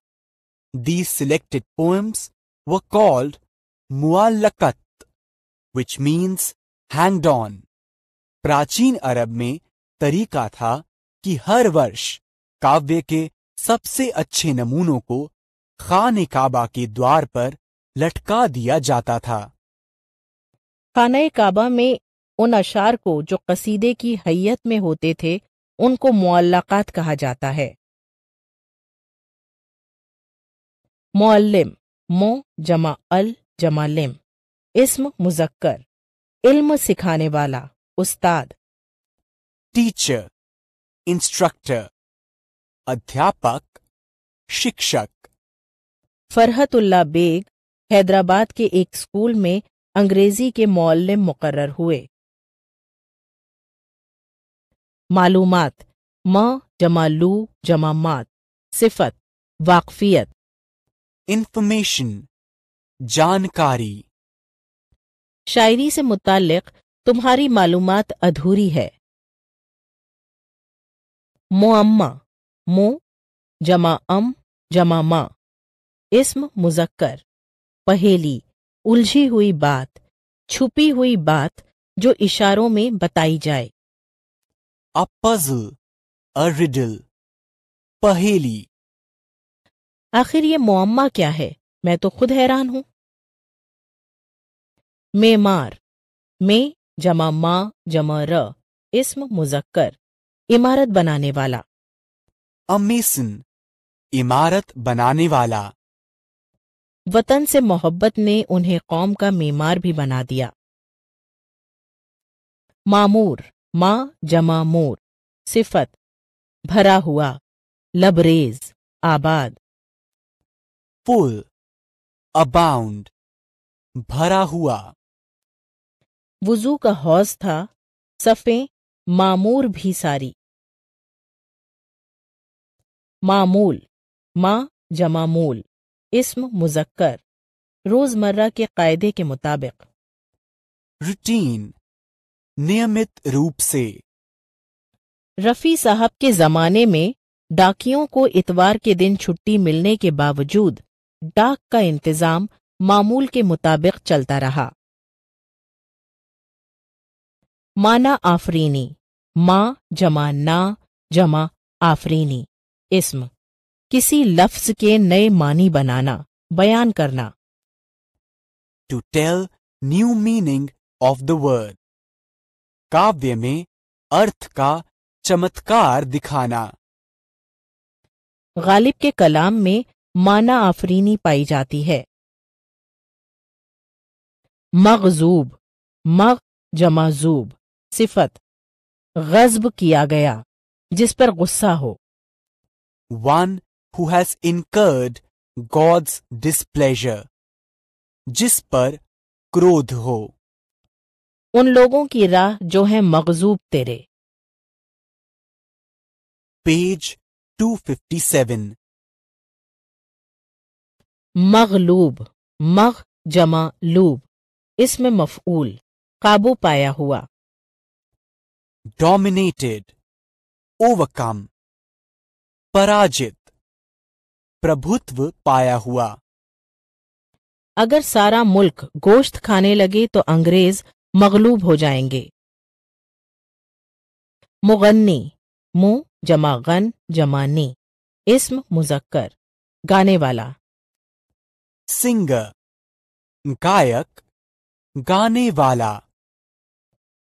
These selected poems were called Muallakat, which means hanged on. प्राचीन अरब में तरीका था कि हर वर्ष काव्य के सबसे अच्छे नमूनों को खान काबा के द्वार पर लटका दिया जाता था खाना काबा में उन अशार को जो कसीदे की हैत में होते थे उनको मुआलकात कहा जाता है मोअल्लिम मो जमा अल जमा लिम इस्म मुजक्कर इल्म सिखाने वाला उस्ताद टीचर इंस्ट्रक्टर अध्यापक शिक्षक फरहतुल्ला बेग हैदराबाद के एक स्कूल में अंग्रेजी के मोअल्लिम मुकर्र हुए मालूमात म जमा लू जमा मात सिफत वाकफियत इंफॉर्मेशन जानकारी शायरी से मुतालिक तुम्हारी मालूम अधूरी है मोअम्मा मो जमा अम जमा माँ इस्म मुजक्कर पहेली उलझी हुई बात छुपी हुई बात जो इशारों में बताई जाए अ पजल अ रिडल पहेली आखिर ये मुआम्मा क्या है मैं तो खुद हैरान हूं मेमार मे जमा मा जमा र इसम मुजक्कर इमारत बनाने वाला अमेसन इमारत बनाने वाला वतन से मोहब्बत ने उन्हें कौम का मेमार भी बना दिया मामूर माँ जमा मोर सिफत भरा हुआ लबरेज आबाद full abound भरा हुआ वजू का हौज था सफ़े मामूर भी सारी मामूल माँ जमामूल इसम मुजक्कर रोजमर्रा के कायदे के मुताबिक रूटीन नियमित रूप से रफ़ी साहब के ज़माने में डाकियों को इतवार के दिन छुट्टी मिलने के बावजूद डाक का इंतजाम मामूल के मुताबिक चलता रहा माना आफरीनी माँ जमा ना जमा आफरीनी इस्म किसी लफ्ज के नए मानी बनाना बयान करना to tell new meaning of the word काव्य में अर्थ का चमत्कार दिखाना गालिब के कलाम में माना आफरीनी पाई जाती है मगजूब मग जमाजूब सिफत गजब किया गया जिस पर गुस्सा हो one who's incurred God's displeasure जिस पर क्रोध हो उन लोगों की राह जो है मगजूब तेरे पेज 257 मगलूब मग जमा लूब इसमें मफूल काबू पाया हुआ डोमिनेटेड ओवरकम पराजित प्रभुत्व पाया हुआ अगर सारा मुल्क गोश्त खाने लगे तो अंग्रेज मगलूब हो जाएंगे मुगन्नी मु जमा गन जमानी इसम मुजक्कर गाने वाला सिंगर गायक गाने वाला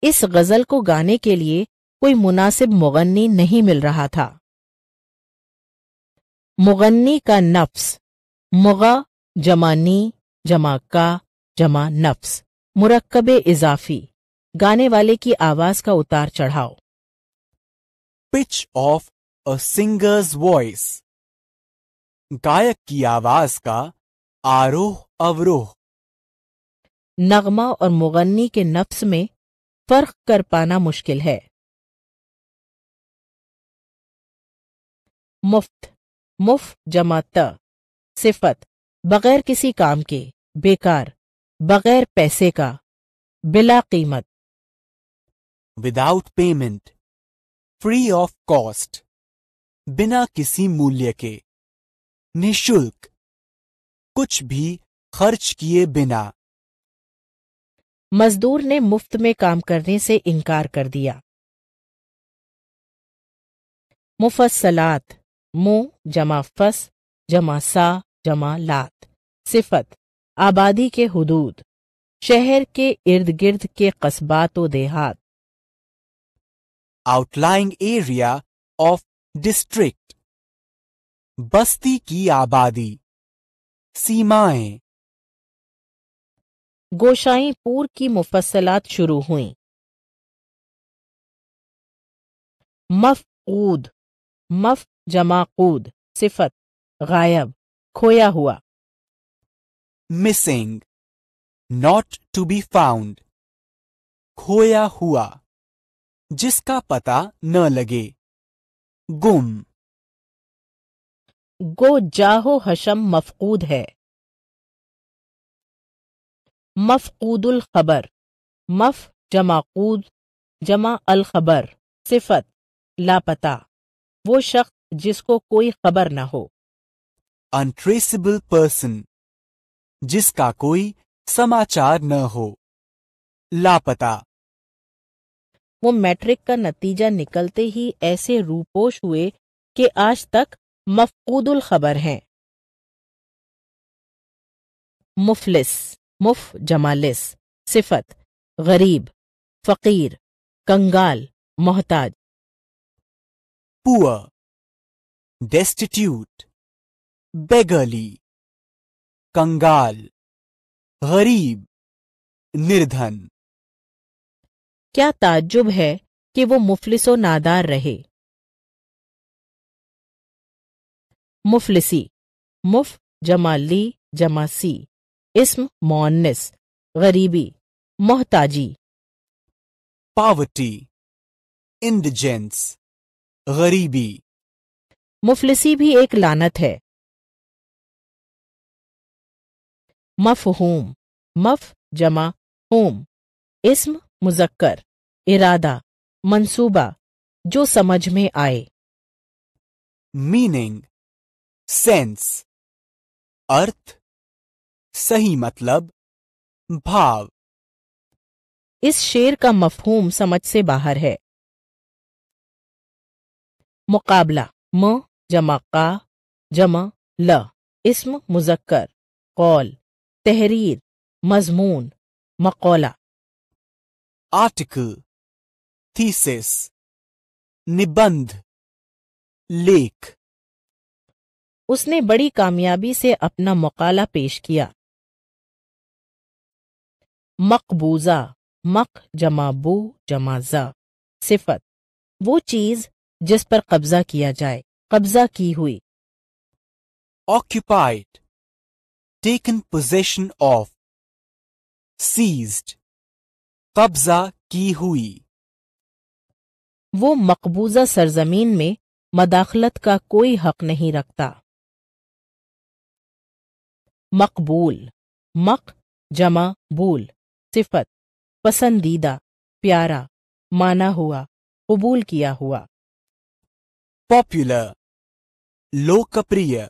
इस गजल को गाने के लिए कोई मुनासिब मुगन्नी नहीं मिल रहा था मुगन्नी का नफ्स मुगा जमानी जमा का जमा नफ्स मुरक्कब इजाफी गाने वाले की आवाज का उतार चढ़ाव pitch of a singer's voice गायक की आवाज का आरोह अवरोह नगमा और मुगन्नी के नफ्स में फर्क कर पाना मुश्किल है मुफ्त मुफ जमात सिफत बगैर किसी काम के बेकार बगैर पैसे का बिला कीमत without payment free of cost बिना किसी मूल्य के निशुल्क कुछ भी खर्च किए बिना मजदूर ने मुफ्त में काम करने से इनकार कर दिया मुफसलात मुंह जमा फस जमा सा जमा लात सिफत आबादी के हदूद शहर के इर्द गिर्द के कस्बात देहात आउटलाइंग एरिया ऑफ डिस्ट्रिक्ट बस्ती की आबादी सीमाएं गोशाई पूर की मुफसलात शुरू हुई मफकूद मफ जमाकूद सिफत गायब खोया हुआ missing not to be found खोया हुआ जिसका पता न लगे गुम गो जाहो हशम मफकूद है मफकूदुल खबर मफ जमाकूद जमा अल खबर सिफत लापता वो शख्स जिसको कोई खबर न हो अनट्रेसिबल पर्सन जिसका कोई समाचार न हो लापता वो मैट्रिक का नतीजा निकलते ही ऐसे रूपोश हुए कि आज तक मफकूदुल खबर हैं मुफलिस मुफ जमालिस सिफत गरीब फकीर कंगाल मोहताज पुअ डेस्टिट्यूट बेगली कंगाल गरीब निर्धन क्या ताज्जुब है कि वो मुफलिस नादार रहे मुफलिसी मुफ जमा ली जमा सी इसम मोन्नस गरीबी मोहताजी पावर्टी इंडिजेंस गरीबी मुफलिसी भी एक लानत है मफहूम मफ जमा होम इसम मुजक्कर इरादा मंसूबा जो समझ में आए मीनिंग सेंस अर्थ सही मतलब भाव इस शेर का मफहूम समझ से बाहर है मुकाबला म जमा का जमा ल इसम मुजक्कर कौल तहरीर मजमून मकौला आर्टिकल थीसिस निबंध लेख उसने बड़ी कामयाबी से अपना मकाला पेश किया मकबूजा मक जमा बू जमा जा सिफत वो चीज जिस पर कब्जा किया जाए कब्जा की हुई occupied taken possession of seized कब्जा की हुई वो मकबूजा सरजमीन में मदाखलत का कोई हक नहीं रखता मकबूल मक जमा बूल सिफत पसंदीदा प्यारा माना हुआ कबूल किया हुआ पॉपुलर लोकप्रिय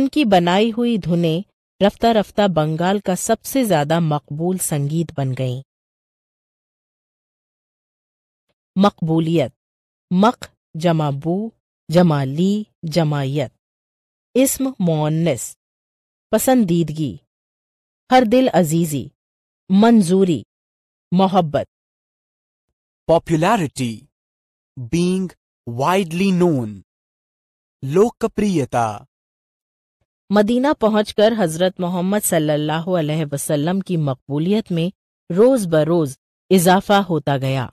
उनकी बनाई हुई धुनें रफ्ता रफ्ता बंगाल का सबसे ज्यादा मकबूल संगीत बन गईं। मकबूलियत मक जमा बू जमा ली जमायत इस्म मोनस पसंदीदगी हर दिल अजीजी मंजूरी मोहब्बत पॉपुलरिटी बीइंग वाइडली नोन लोकप्रियता मदीना पहुंचकर हजरत मोहम्मद सल्लल्लाहु अलैहि वसल्लम की मकबूलियत में रोज बरोज इजाफा होता गया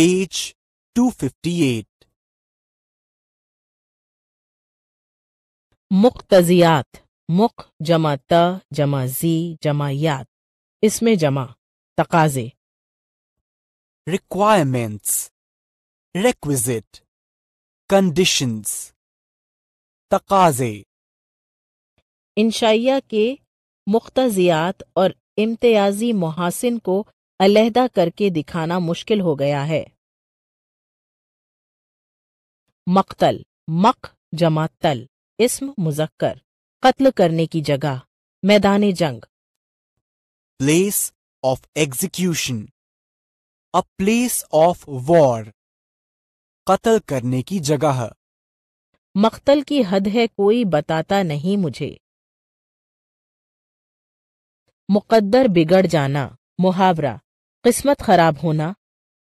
पेज 258 मुख्तियात मुख जमा त जमा जी जमा यात इसमें जमा तकाजे रिक्वायरमेंट्स रिक्विजिट conditions तकाजे इंशाइया के मुख्तियात और इम्तियाजी मुहासिन को अलहदा करके दिखाना मुश्किल हो गया है मकतल मख जमा तल इस्म मुजक्कर कत्ल करने की जगह मैदान जंग place of execution a place of war कत्ल करने की जगह मख्तल की हद है कोई बताता नहीं मुझे मुकद्दर बिगड़ जाना मुहावरा किस्मत खराब होना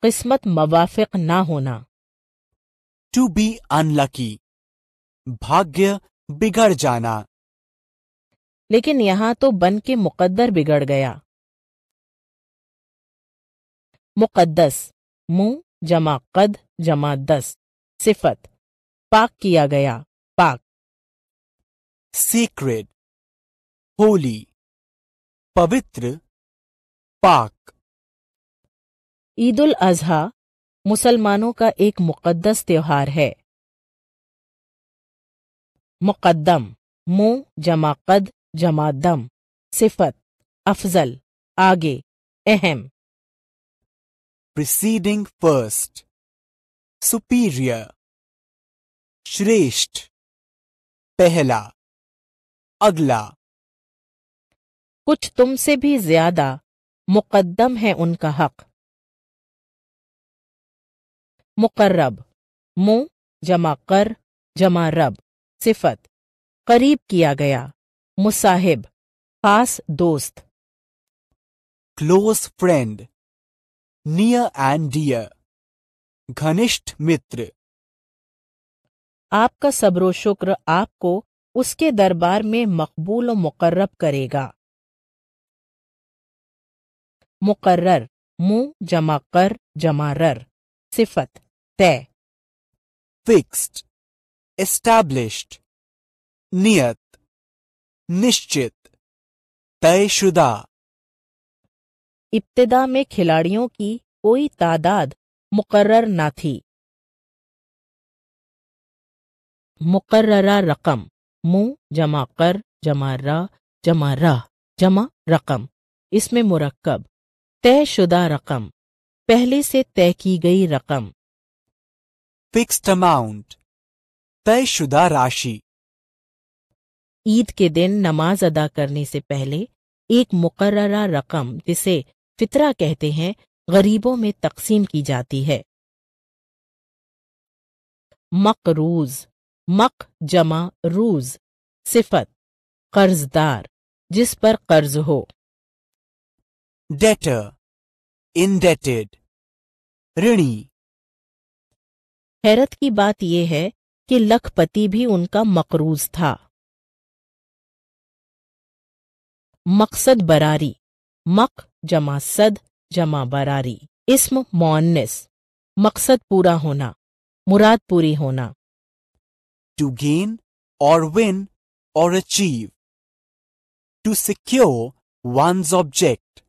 किस्मत मवाफिक ना होना टू बी अनलकी भाग्य बिगड़ जाना लेकिन यहां तो बन के मुकद्दर बिगड़ गया मुकद्दस मुंह जमा कद जमा दस सिफत पाक किया गया पाक सीक्रेट होली पवित्र पाक ईद उल अजहा मुसलमानों का एक मुकद्दस त्योहार है मुक़दम मु जमा कद जमा दम सिफत अफजल आगे अहम प्रिसीडिंग फर्स्ट सुपीरियर श्रेष्ठ पहला अगला कुछ तुमसे भी ज्यादा मुकदम है उनका हक मुकर्रब मुंह जमा कर जमा रब सिफत करीब किया गया मुसाहिब खास दोस्त close friend near and dear घनिष्ठ मित्र आपका सब्र शुक्र आपको उसके दरबार में मकबूल मुकर्रब करेगा मुकर्र मुंह जमा कर जमा रर सिफत तय फिक्स्ड established नियत निश्चित तयशुदा इब्तदा में खिलाड़ियों की कोई तादाद मुकर्र न थी मुकर्रा रकम मु जमा कर जमा रा जमा रा जमा रकम इसमें मुरक्कब तयशुदा रकम पहले से तय की गई रकम फिक्स्ड अमाउंट तयशुदा राशि ईद के दिन नमाज अदा करने से पहले एक मुकर्रा रकम जिसे फितरा कहते हैं गरीबों में तकसीम की जाती है मकरूज मक जमा रूज सिफत कर्जदार जिस पर कर्ज हो डेटर इनडेटेड ऋणी हैरत की बात यह है कि लखपति भी उनका मकरूज था मकसद बरारी मक जमा सद जमा बरारी इस्म मोन्निस मकसद पूरा होना मुराद पूरी होना to gain or win or achieve to secure one's object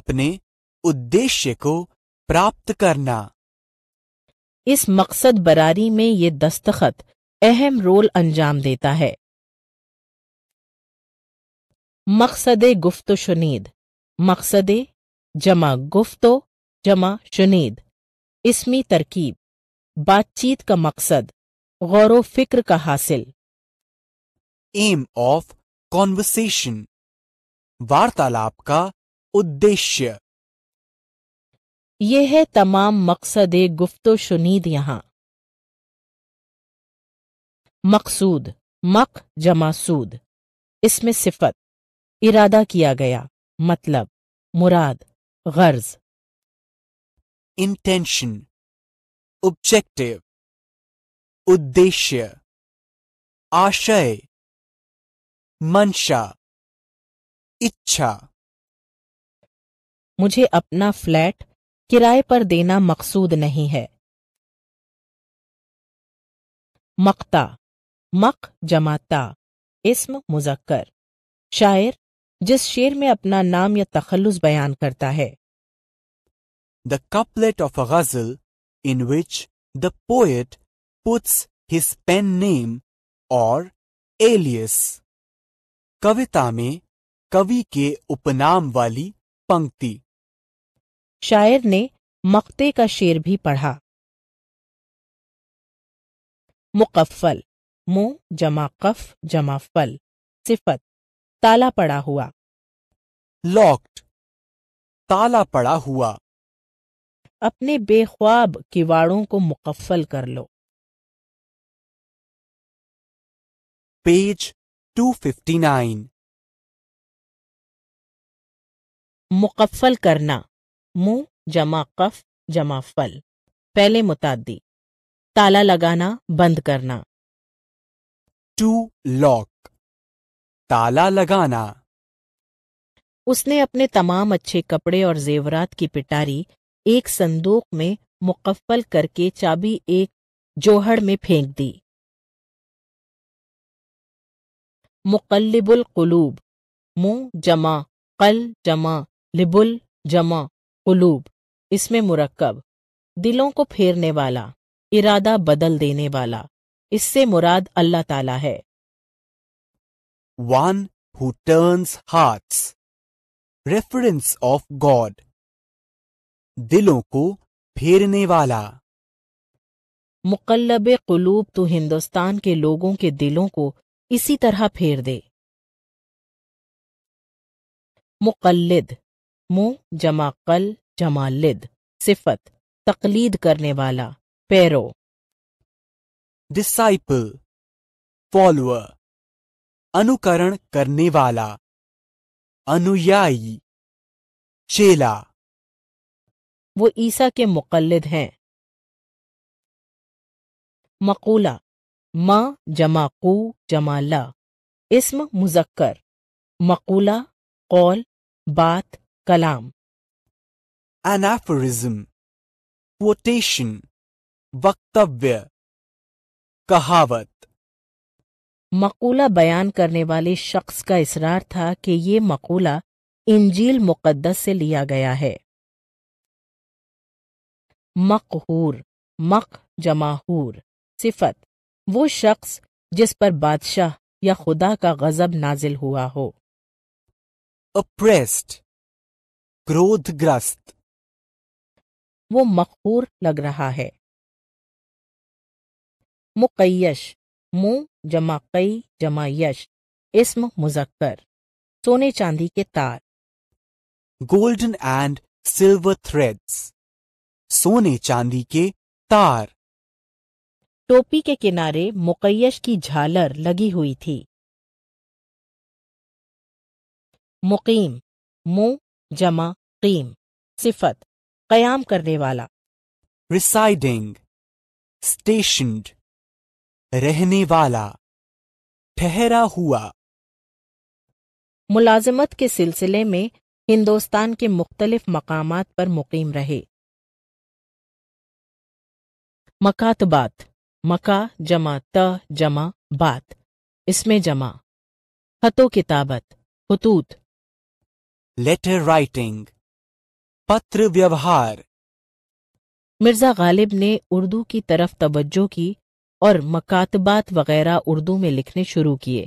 अपने उद्देश्य को प्राप्त करना इस मकसद बरारी में ये दस्तखत अहम रोल अंजाम देता है मकसद गुफ्त शुनीद मकसद जमा गुफ्तो जमा शुनीद इसमी तरकीब बातचीत का मकसद गौरव फिक्र का हासिल एम ऑफ कॉन्वर्सेशन वार्तालाप का उद्देश्य ये है तमाम मकसद गुफ्तो शुनीद यहाँ मकसूद मक जमा सूद इसमें सिफत इरादा किया गया मतलब मुराद गर्ज इंटेंशन ऑब्जेक्टिव उद्देश्य आशय मंशा इच्छा मुझे अपना फ्लैट किराए पर देना मकसूद नहीं है मक्ता मक जमाता इस्म मुजक्कर शायर जिस शेर में अपना नाम या तखलुस बयान करता है the couplet of a ghazal in which the poet puts his pen name or alias कविता में कवि के उपनाम वाली पंक्ति शायर ने मक्ते का शेर भी पढ़ा मुकफ़ल मु जमा कफ जमा फल सिफत ताला पड़ा हुआ लॉक्ड ताला पड़ा हुआ अपने बेख्वाब किवाड़ों को मुकफ़ल कर लो पेज 259 मुकफ़ल करना मुंह जमा कफ जमा फल पहले मुतादी ताला लगाना बंद करना टू लॉक ताला लगाना उसने अपने तमाम अच्छे कपड़े और जेवरात की पिटारी एक संदूक में मुकफल करके चाबी एक जोहड़ में फेंक दी मुकल्लिबुल कुलूब मुँह जमा कल जमा लिबुल जमा कुलूब इसमें मुरक्कब दिलों को फेरने वाला इरादा बदल देने वाला इससे मुराद अल्लाह ताला है one who turns hearts reference of God दिलों को फेरने वाला मुकल्लब कुलूब तो हिंदुस्तान के लोगों के दिलों को इसी तरह फेर दे मुकल्लिद मुंह जमा कल जमा लिद सिफत तकलीद करने वाला पैरो डिसाइपल फॉलोअर अनुकरण करने वाला अनुयायी चेला वो ईसा के मुकलद हैं मकूला मा जमा कू जमा ला इसम मुजक्कर मकूला कौल बात कलाम an aphorism, वक्तव्य कहावत मकूला बयान करने वाले शख्स का इसरार था कि ये मकूला इंजील मुकद्दस से लिया गया है मकहूर मक जमाहूर सिफत वो शख्स जिस पर बादशाह या खुदा का गजब नाजिल हुआ हो अप्रेस्ड क्रोधग्रस्त वो मखूर लग रहा है मुकैश मु जमा कई जमा यश इसम मुजक्कर सोने चांदी के तार गोल्डन एंड सिल्वर थ्रेड्स सोने चांदी के तार टोपी के किनारे मुकैश की झालर लगी हुई थी मुकीम मुंह जमा कीम सिफत कयाम करने वाला रिसाइडिंग स्टेशनड रहने वाला ठहरा हुआ मुलाजमत के सिलसिले में हिंदुस्तान के मुख्तलिफ मकाम पर मुकीम रहे मकातबात मका जमा त जमा बात इसमें जमा खतो किताबत खतूत लेटर राइटिंग पत्र व्यवहार मिर्जा गालिब ने उर्दू की तरफ तवज्जो की और मकातबात वगैरह उर्दू में लिखने शुरू किए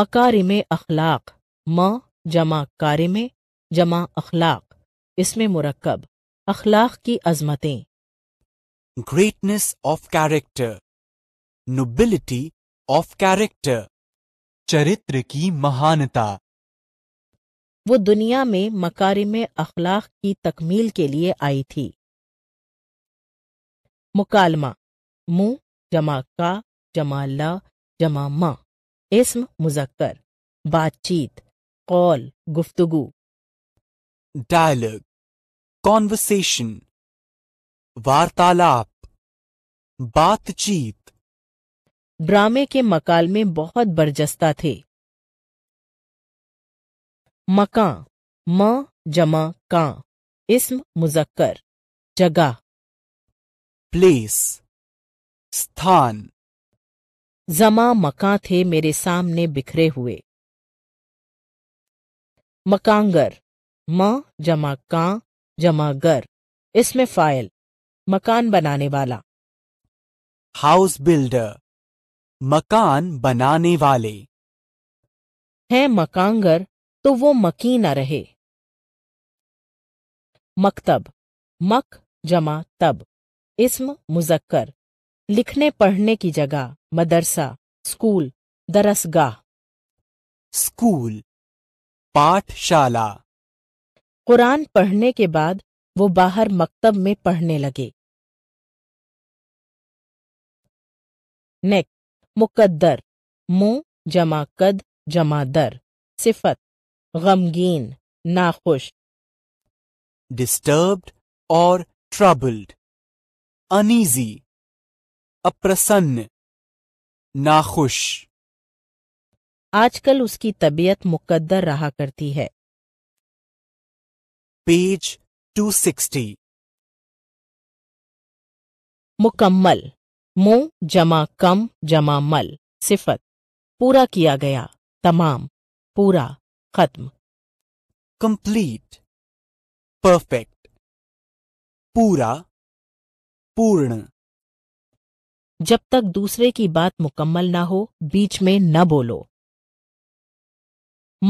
मकारिम अखलाक म जमा कारिम जमा अखलाक इसमें मुरक्कब अखलाक की अजमतें greatness of character nobility of character चरित्र की महानता वो दुनिया में मकारिम अखलाक की तकमील के लिए आई थी मुकालमा मु जमा का जमा ला जमा मा इसम मुजक्कर बातचीत कौल गुफ्तगु डायलॉग कॉन्वर्सेशन वार्तालाप बातचीत ड्रामे के मकालमे बहुत बर्जस्ता थे मका म जमा का इसम मुजक्कर जगह प्लेस स्थान जमा मका थे मेरे सामने बिखरे हुए मकांगर म जमा का जमा गर इसमें फाइल मकान बनाने वाला हाउस बिल्डर मकान बनाने वाले है मकांगर तो वो मकी न रहे मकतब मक जमा तब इसम मुजक्कर लिखने पढ़ने की जगह मदरसा स्कूल दरसगाह स्कूल पाठशाला कुरान पढ़ने के बाद वो बाहर मकतब में पढ़ने लगे नेक मुकद्दर मुंह जमा कद जमा दर सिफत गमगीन नाखुश डिस्टर्ब्ड और ट्रबल्ड अनिजी अप्रसन्न नाखुश आजकल उसकी तबीयत मुकद्दर रहा करती है पेज 260 मुकम्मल मुंह जमा कम जमा मल सिफत पूरा किया गया तमाम पूरा खत्म कंप्लीट परफेक्ट पूरा पूर्ण जब तक दूसरे की बात मुकम्मल ना हो बीच में न बोलो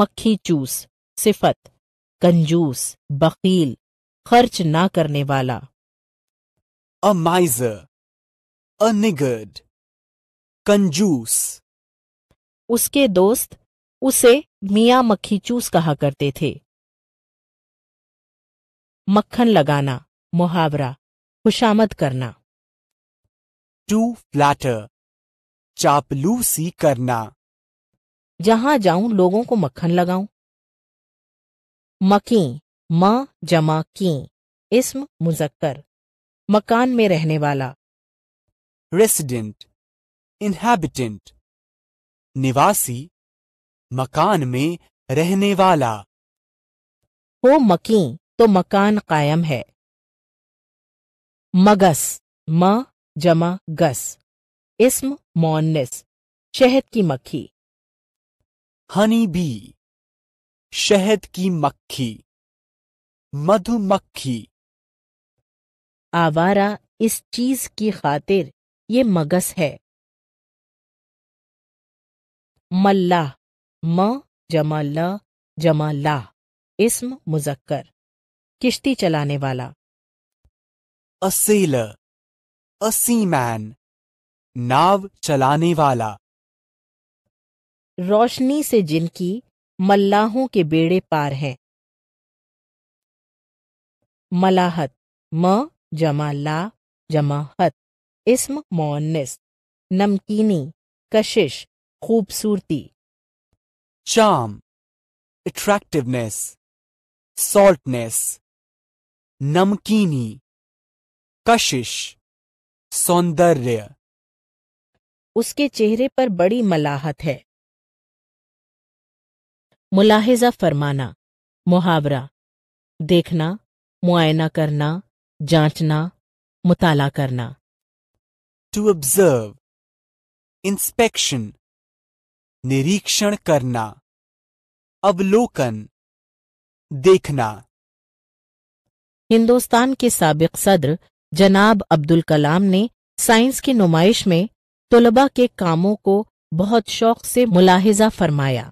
मक्खी चूस सिफत कंजूस बकील खर्च ना करने वाला अ माइजर अ कंजूस उसके दोस्त उसे मिया मक्खी चूस कहा करते थे मक्खन लगाना मुहावरा खुशामद करना टू फ्लैटर चापलूसी करना जहां जाऊं लोगों को मक्खन लगाऊं मकी म जमा की इसम मुजक्कर मकान में रहने वाला रेसिडेंट इनहैबिटेंट निवासी मकान में रहने वाला हो मकी तो मकान कायम है मगस म जमा गस इसम मोनिस शहद की मक्खी हनी बी शहद की मक्खी मधुमक्खी आवारा इस चीज की खातिर ये मगस है मल्लाह म जमा ल जमा ला इसम मुजक्कर किश्ती चलाने वाला असेल sailor, नाव चलाने वाला रोशनी से जिनकी मल्लाहों के बेड़े पार हैं मलाहत म जमा ला जमा हत इसम मोन्निस नमकीनी कशिश खूबसूरती charm, attractiveness, saltness, नमकीनी कशिश सौंदर्य उसके चेहरे पर बड़ी मलाहत है मुलाहिजा फरमाना मुहावरा देखना मुआयना करना जांचना मुताला करना टू ऑब्जर्व इंस्पेक्शन निरीक्षण करना अवलोकन देखना हिंदुस्तान के सबक सदर जनाब अब्दुल कलाम ने साइंस की नुमाइश में तलबा के कामों को बहुत शौक से मुलाहिजा फरमाया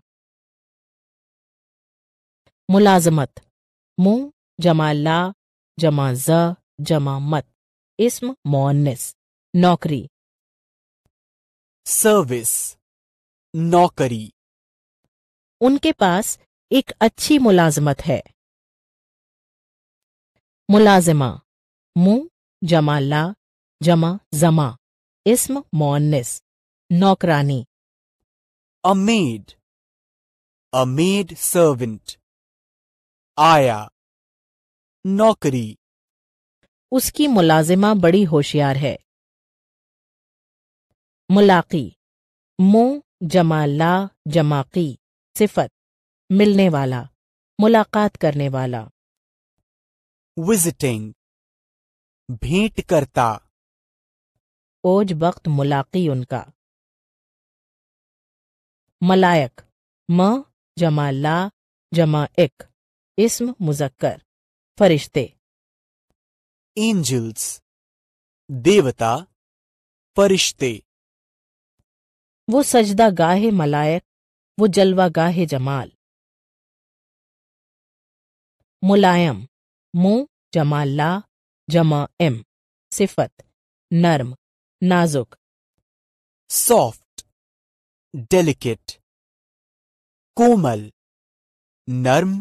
मुलाजमत मुंह जमा ला जमा ज जमा मत इसम मोनस नौकरी सर्विस नौकरी उनके पास एक अच्छी मुलाजमत है मुलाजिमा मु जमा ला जमा जमा इसम मोनिस नौकरानी अमीड अमीड सर्वेंट आया नौकरी उसकी मुलाजिमा बड़ी होशियार है मुलाकी मुंह जमा ला जमाकी सिफत मिलने वाला मुलाकात करने वाला विजिटिंग भेंट करता ओज वक्त मुलाकी उनका मलायक म जमा ला जमा इक इसम मुजक्कर फरिश्ते एंजल्स देवता फरिश्ते वो सजदा गाहे मलायक वो जलवा गाहे जमाल मुलायम मु जमा ला जमा एम सिफत नर्म नाजुक सॉफ्ट डेलिकेट कोमल नर्म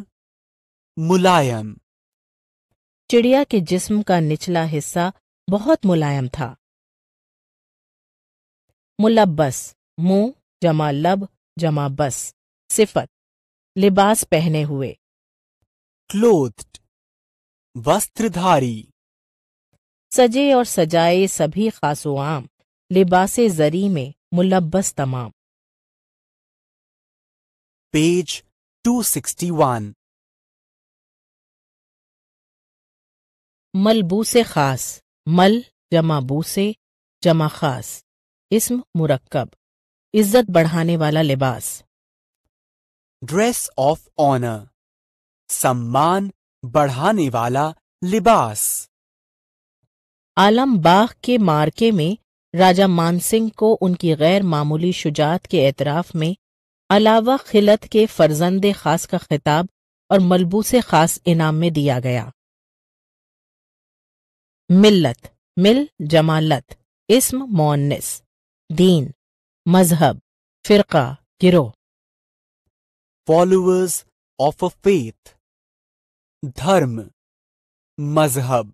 मुलायम चिड़िया के जिस्म का निचला हिस्सा बहुत मुलायम था मुलब्बस मुंह जमा लब जमा बस सिफत लिबास पहने हुए क्लोथ्ड वस्त्रधारी सजे और सजाए सभी खासो आम लिबास जरी में मुलबस तमाम पेज 261 मलबूसे खास मल जमा बूसे जमा खास इसम मुरक्कब इज्जत बढ़ाने वाला लिबास ड्रेस ऑफ ऑनर सम्मान बढ़ाने वाला लिबास आलमबाग के मार्के में राजा मानसिंह को उनकी गैर मामूली शुजात के एतराफ़ में अलावा खिलत के फर्जंद खास का खिताब और मलबूस खास इनाम में दिया गया मिल्लत मिल जमालत इसम मोनिस दीन मजहब फिरका गिरोह फॉलोअर्स ऑफ अ फेथ धर्म मजहब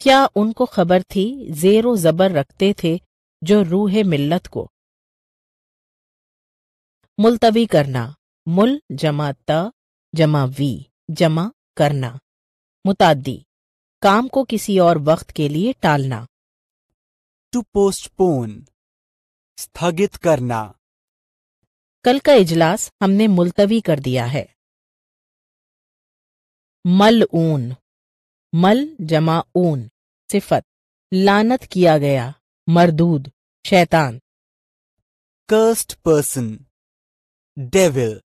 क्या उनको खबर थी जेरो जबर रखते थे जो रूह मिल्लत को मुलतवी करना मुल जमा त जमा वी जमा करना मुतादी काम को किसी और वक्त के लिए टालना टू पोस्टपोन स्थगित करना कल का इजलास हमने मुलतवी कर दिया है मल ऊन मल जमा ऊन सिफत लानत किया गया मरदूद शैतान कर्स्ट पर्सन डेविल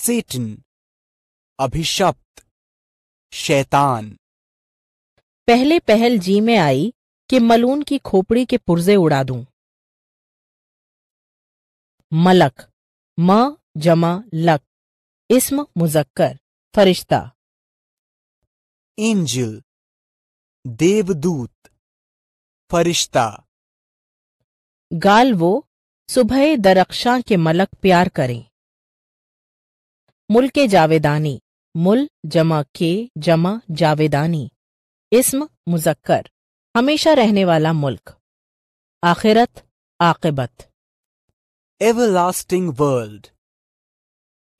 सेटन अभिशप्त शैतान पहले पहल जी में आई कि मलून की खोपड़ी के पुर्जे उड़ा दूं मलक म जमा लक इसम मुजक्कर फरिश्ता इंजिल देवदूत फरिश्ता गाल वो सुबह दरक्षा के मलक प्यार करें मुल के जावेदानी मुल जमा के जमा जावेदानी इसम मुजक्कर हमेशा रहने वाला मुल्क आखिरत आकबत everlasting world.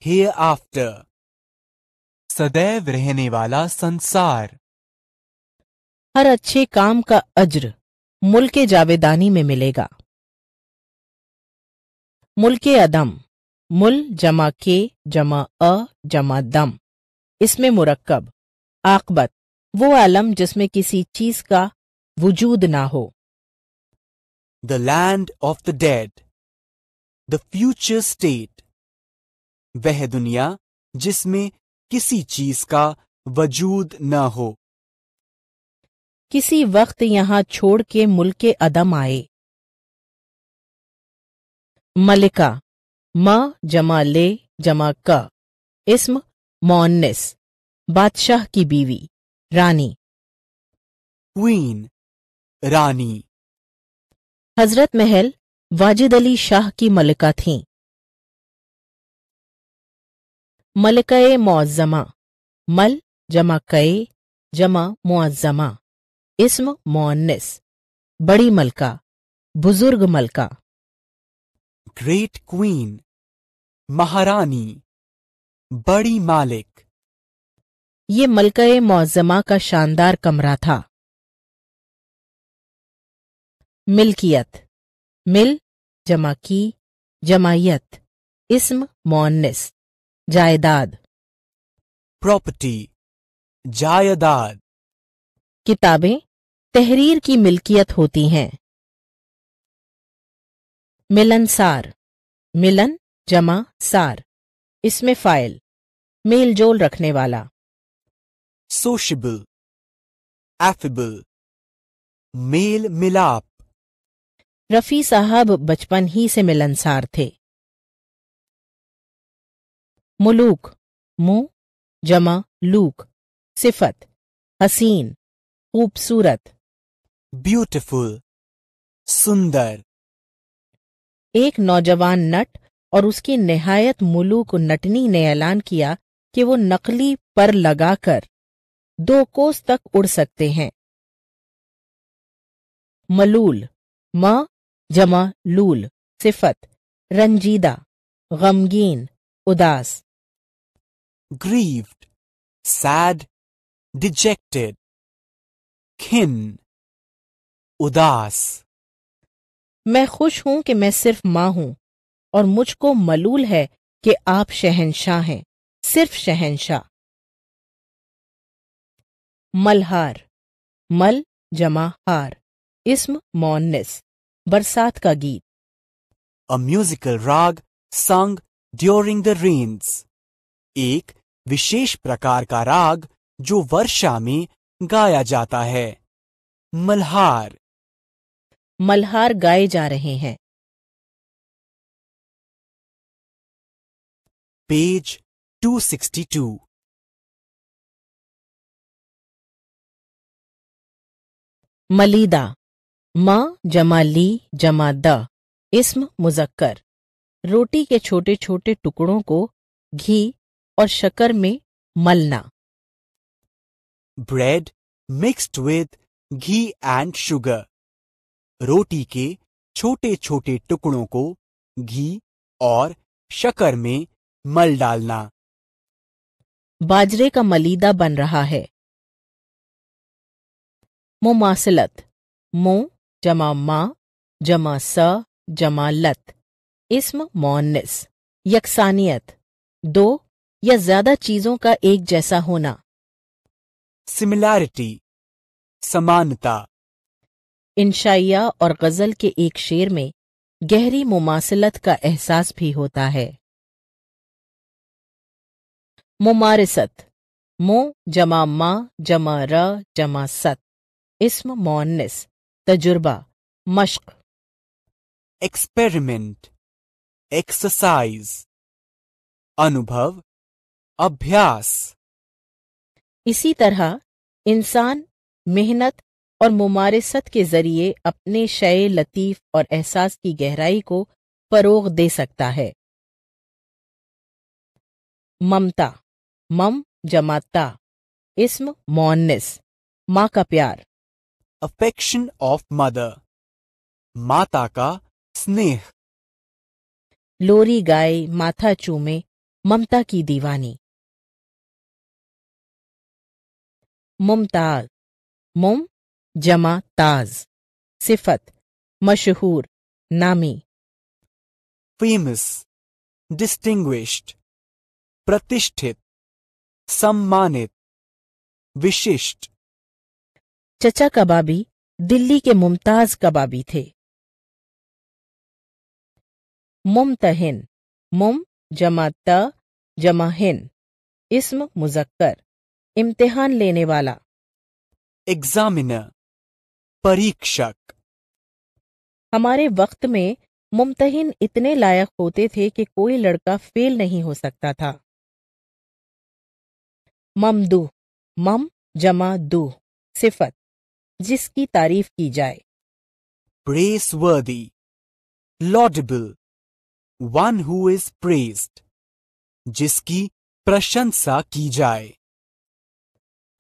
Hereafter. सदैव रहने वाला संसार हर अच्छे काम का अज्र मुल के जावेदानी में मिलेगा मुल्क अदम मुल जमा के जमा अ जमा दम इसमें मुरक्कब आकबत वो आलम जिसमें किसी चीज का वजूद ना हो the land of the dead the future state वह दुनिया जिसमें किसी चीज का वजूद न हो किसी वक्त यहाँ छोड़ के मुल्क के अदम आए मलिका म जमा ले जमा का इसम मोन्निस बादशाह की बीवी रानी क्वीन रानी हजरत महल वाजिद अली शाह की मलिका थीं मलिका मुआजमा मल जमा कए जमा मुआजमा इसम मुन्निस बड़ी मलका बुजुर्ग मलका ग्रेट क्वीन महारानी बड़ी मालिक ये मलका मुआजमा का शानदार कमरा था मिल्कियत मिल जमा की जमायत इसम मोनिस जायदाद प्रॉपर्टी जायदाद किताबें तहरीर की मिल्कियत होती हैं मिलनसार मिलन जमा सार इसमें फाइल मेल जोल रखने वाला सोशबल एफिबल मेल मिलाप रफ़ी साहब बचपन ही से मिलनसार थे मुलूक मुंह जमा लूक सिफत हसीन खूबसूरत ब्यूटिफुल सुंदर एक नौजवान नट और उसकी नहायत मुलूक नटनी ने ऐलान किया कि वो नकली पर लगाकर दो कोस तक उड़ सकते हैं मलूल म जमा लूल सिफत रंजीदा गमगीन उदास grieved सैड डिजेक्टेड खिन उदास मैं खुश हूं कि मैं सिर्फ माँ हूं और मुझको मलूल है कि आप शहनशाह हैं सिर्फ शहनशाह मलहार मल जमा हार इसम मोनिस बरसात का गीत अ म्यूजिकल राग संग ड्यूरिंग द रेन्स एक विशेष प्रकार का राग जो वर्षा में गाया जाता है मल्हार मल्हार गाए जा रहे हैं पेज 262 मलिदा माँ जमा ली जमा द इस्म मुजक्कर रोटी के छोटे छोटे टुकड़ों को घी और शक्कर में मलना bread mixed with ghee and sugar रोटी के छोटे छोटे टुकड़ों को घी और शक्कर में मल डालना बाजरे का मलीदा बन रहा है मुमासलत मुंह जमा मा जमा स जमा लत इसम मोन्निस यकसानियत दो या ज्यादा चीजों का एक जैसा होना सिमिलैरिटी समानता इंशाइया और गजल के एक शेर में गहरी मुमासलत का एहसास भी होता है मुमारिसत मो जमा मा जमा र जमा सत इसम मोन्निस तजुर्बा मश्क एक्सपेरिमेंट एक्सरसाइज अनुभव अभ्यास इसी तरह इंसान मेहनत और मुमारसत के जरिए अपने शय लतीफ़ और एहसास की गहराई को फरोग दे सकता है ममता मम जमाता इसम मोनिस माँ का प्यार अफेक्शन ऑफ मदर माता का स्नेह लोरी गाय माथा चूमे ममता की दीवानी मुमताज मुम जमा ताज सिफत मशहूर नामी फेमस डिस्टिंग्विश्ड प्रतिष्ठित सम्मानित विशिष्ट चचा कबाबी दिल्ली के मुमताज कबाबी थे मुमतहिन मुम जमा त जमा हिन इसम मुजक्कर इम्तिहान लेने वाला एग्जामिनर परीक्षक हमारे वक्त में मुमतहिन इतने लायक होते थे कि कोई लड़का फेल नहीं हो सकता था ममदू मम जमा दू सिफत जिसकी तारीफ की जाए वर्दी laudable, one who is praised जिसकी प्रशंसा की जाए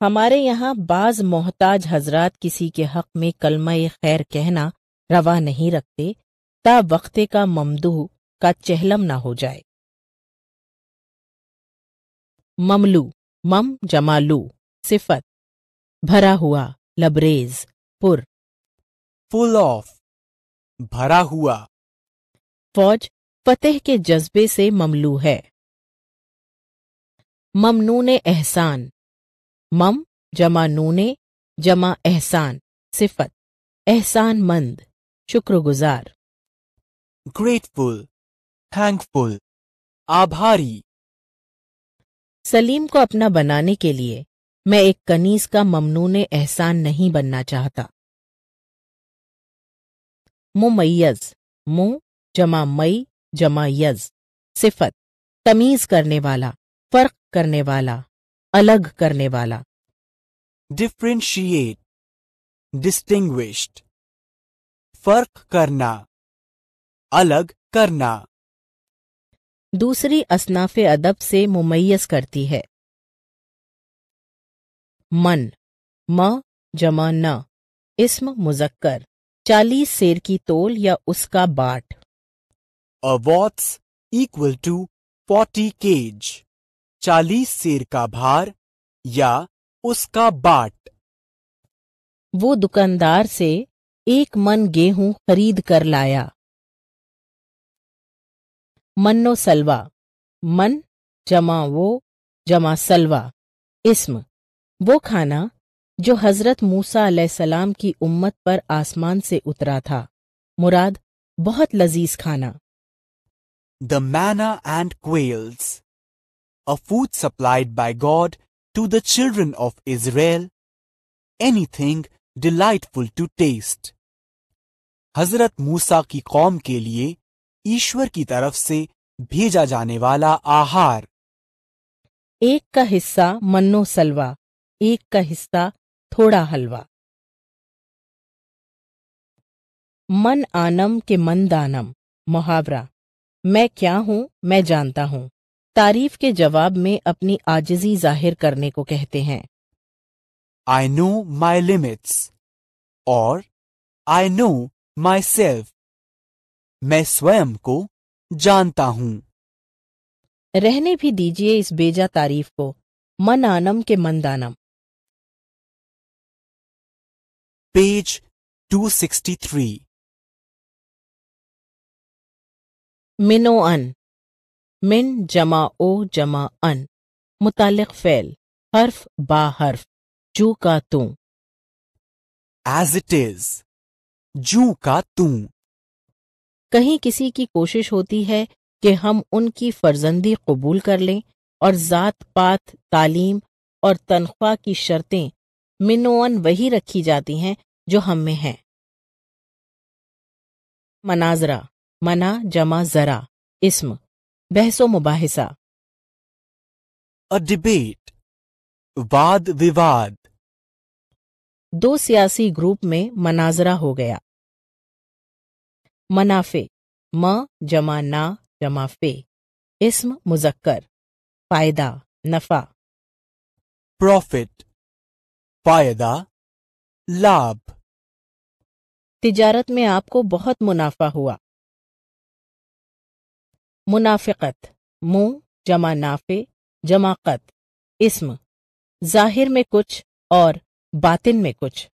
हमारे यहाँ बाज मोहताज हजरात किसी के हक में कलमा खैर कहना रवा नहीं रखते ता वक्ते का ममदूह का चहलम ना हो जाए ममलू मम जमालू सिफत भरा हुआ लबरेज पुर फुल ऑफ भरा हुआ फौज फतेह के जज्बे से ममलू है ममनून एहसान मम जमा नूने जमा एहसान सिफत एहसान मंद शुक्रगुजार ग्रेटफुल थैंकफुल आभारी सलीम को अपना बनाने के लिए मैं एक कनीज का ममनून एहसान नहीं बनना चाहता मुमैयज मु जमा मई जमा यज सिफत तमीज करने वाला फर्क करने वाला अलग करने वाला डिफ्रेंशिएट डिस्टिंग फर्क करना अलग करना दूसरी असनाफ अदब से मुमैस करती है मन म जमा न इसम मुजक्कर चालीस शेर की तोल या उसका बाट अवॉट्स इक्वल टू फोर्टी केज चालीस शेर का भार या उसका बाट वो दुकानदार से एक मन गेहूं खरीद कर लाया मनो सलवा मन जमा वो जमा सलवा इसम वो खाना जो हज़रत मूसा सलाम की उम्मत पर आसमान से उतरा था मुराद बहुत लजीज खाना manna and quails a food supplied supplied God to the children of Israel anything delightful to taste हजरत मूसा की कौम के लिए ईश्वर की तरफ से भेजा जाने वाला आहार एक का हिस्सा मन्नो सलवा एक का हिस्सा थोड़ा हलवा मन आनम के मन दानम मुहावरा मैं क्या हूं मैं जानता हूं तारीफ के जवाब में अपनी आजिजी जाहिर करने को कहते हैं आई नो माई लिमिट्स और आई नो माई सेल्फ मैं स्वयं को जानता हूं रहने भी दीजिए इस बेजा तारीफ को मन आनम के मन दानम पेज 263. मिनोअन मिन जमा ओ जमा अन मुतालिक फ़ैल हर्फ बा हर्फ जू का तू एज इट इज जू का तू कहीं किसी की कोशिश होती है कि हम उनकी फर्जंदी कबूल कर लें और ज़ात पात तालीम और तनख्वाह की शर्तें मिनोअन वही रखी जाती हैं जो हम में हैं मनाजरा मना जमा जरा इसम बहसो मुबाहिसा अ डिबेट वाद विवाद दो सियासी ग्रुप में मनाजरा हो गया मनाफे म जमा ना जमा फे इसम मुजक्कर फायदा नफा प्रॉफिट फायदा लाभ तिजारत में आपको बहुत मुनाफा हुआ मुनाफिकत मुंह जमा नाफे जमाकत इसम जाहिर में कुछ और बातिन में कुछ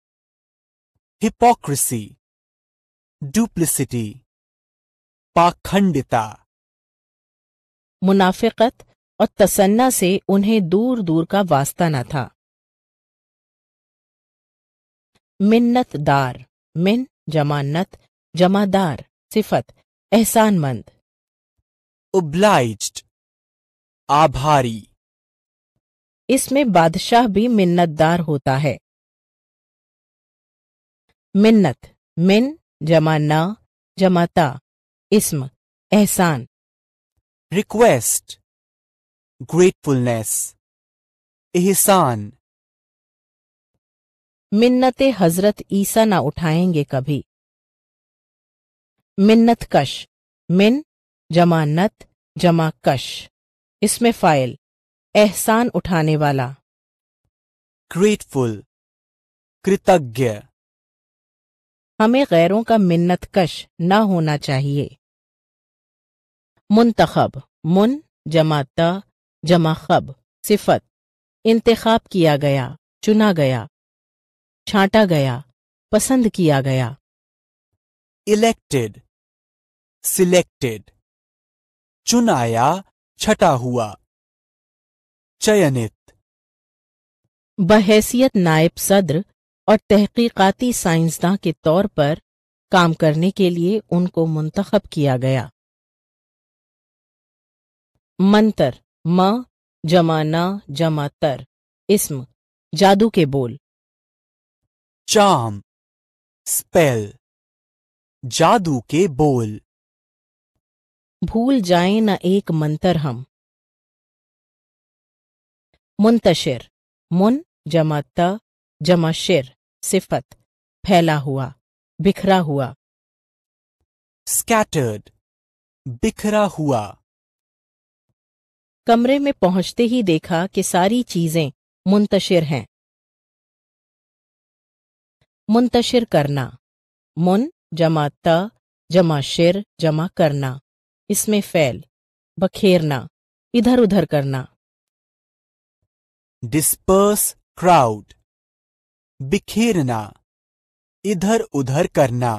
हिपोक्रेसी डुप्लिसिटी पाखंडिता मुनाफिकत और तसन्ना से उन्हें दूर दूर का वास्ता न था मिन्नतदार मिन जमानत जमादार सिफत एहसानमंद मंद आभारी इसमें बादशाह भी मिन्नतदार होता है मिन्नत मिन जमा न जमाता इसम एहसान रिक्वेस्ट ग्रेटफुलनेस एहसान मिन्नत हजरत ईसा ना उठाएंगे कभी मिन्नत कश मिन जमा नत जमा कश इसमें फाइल एहसान उठाने वाला ग्रेटफुल कृतज्ञ हमें गैरों का मिन्नत कश न होना चाहिए मुंतखब मुन जमा त जमा खब सिफत इंतखब किया गया चुना गया छांटा गया पसंद किया गया इलेक्टेड सिलेक्टेड चुनाया छटा हुआ चयनित बहैसियत नायब सद्र और तहकीकाती साइंसदां के तौर पर काम करने के लिए उनको मुंतखब किया गया मंतर म जमा न जमा तर इस्म जादू के बोल चाम स्पेल जादू के बोल भूल जाए न एक मंत्र हम मुंतशिर मुन जमा त जमा शिर सिफत फैला हुआ बिखरा हुआ स्कैटर्ड बिखरा हुआ कमरे में पहुंचते ही देखा कि सारी चीजें मुंतशिर हैं मुंतशिर करना मुन जमा त जमा शिर जमा करना इसमें फैल बखेरना इधर उधर करना डिस्पर्स क्राउड बिखेरना इधर उधर करना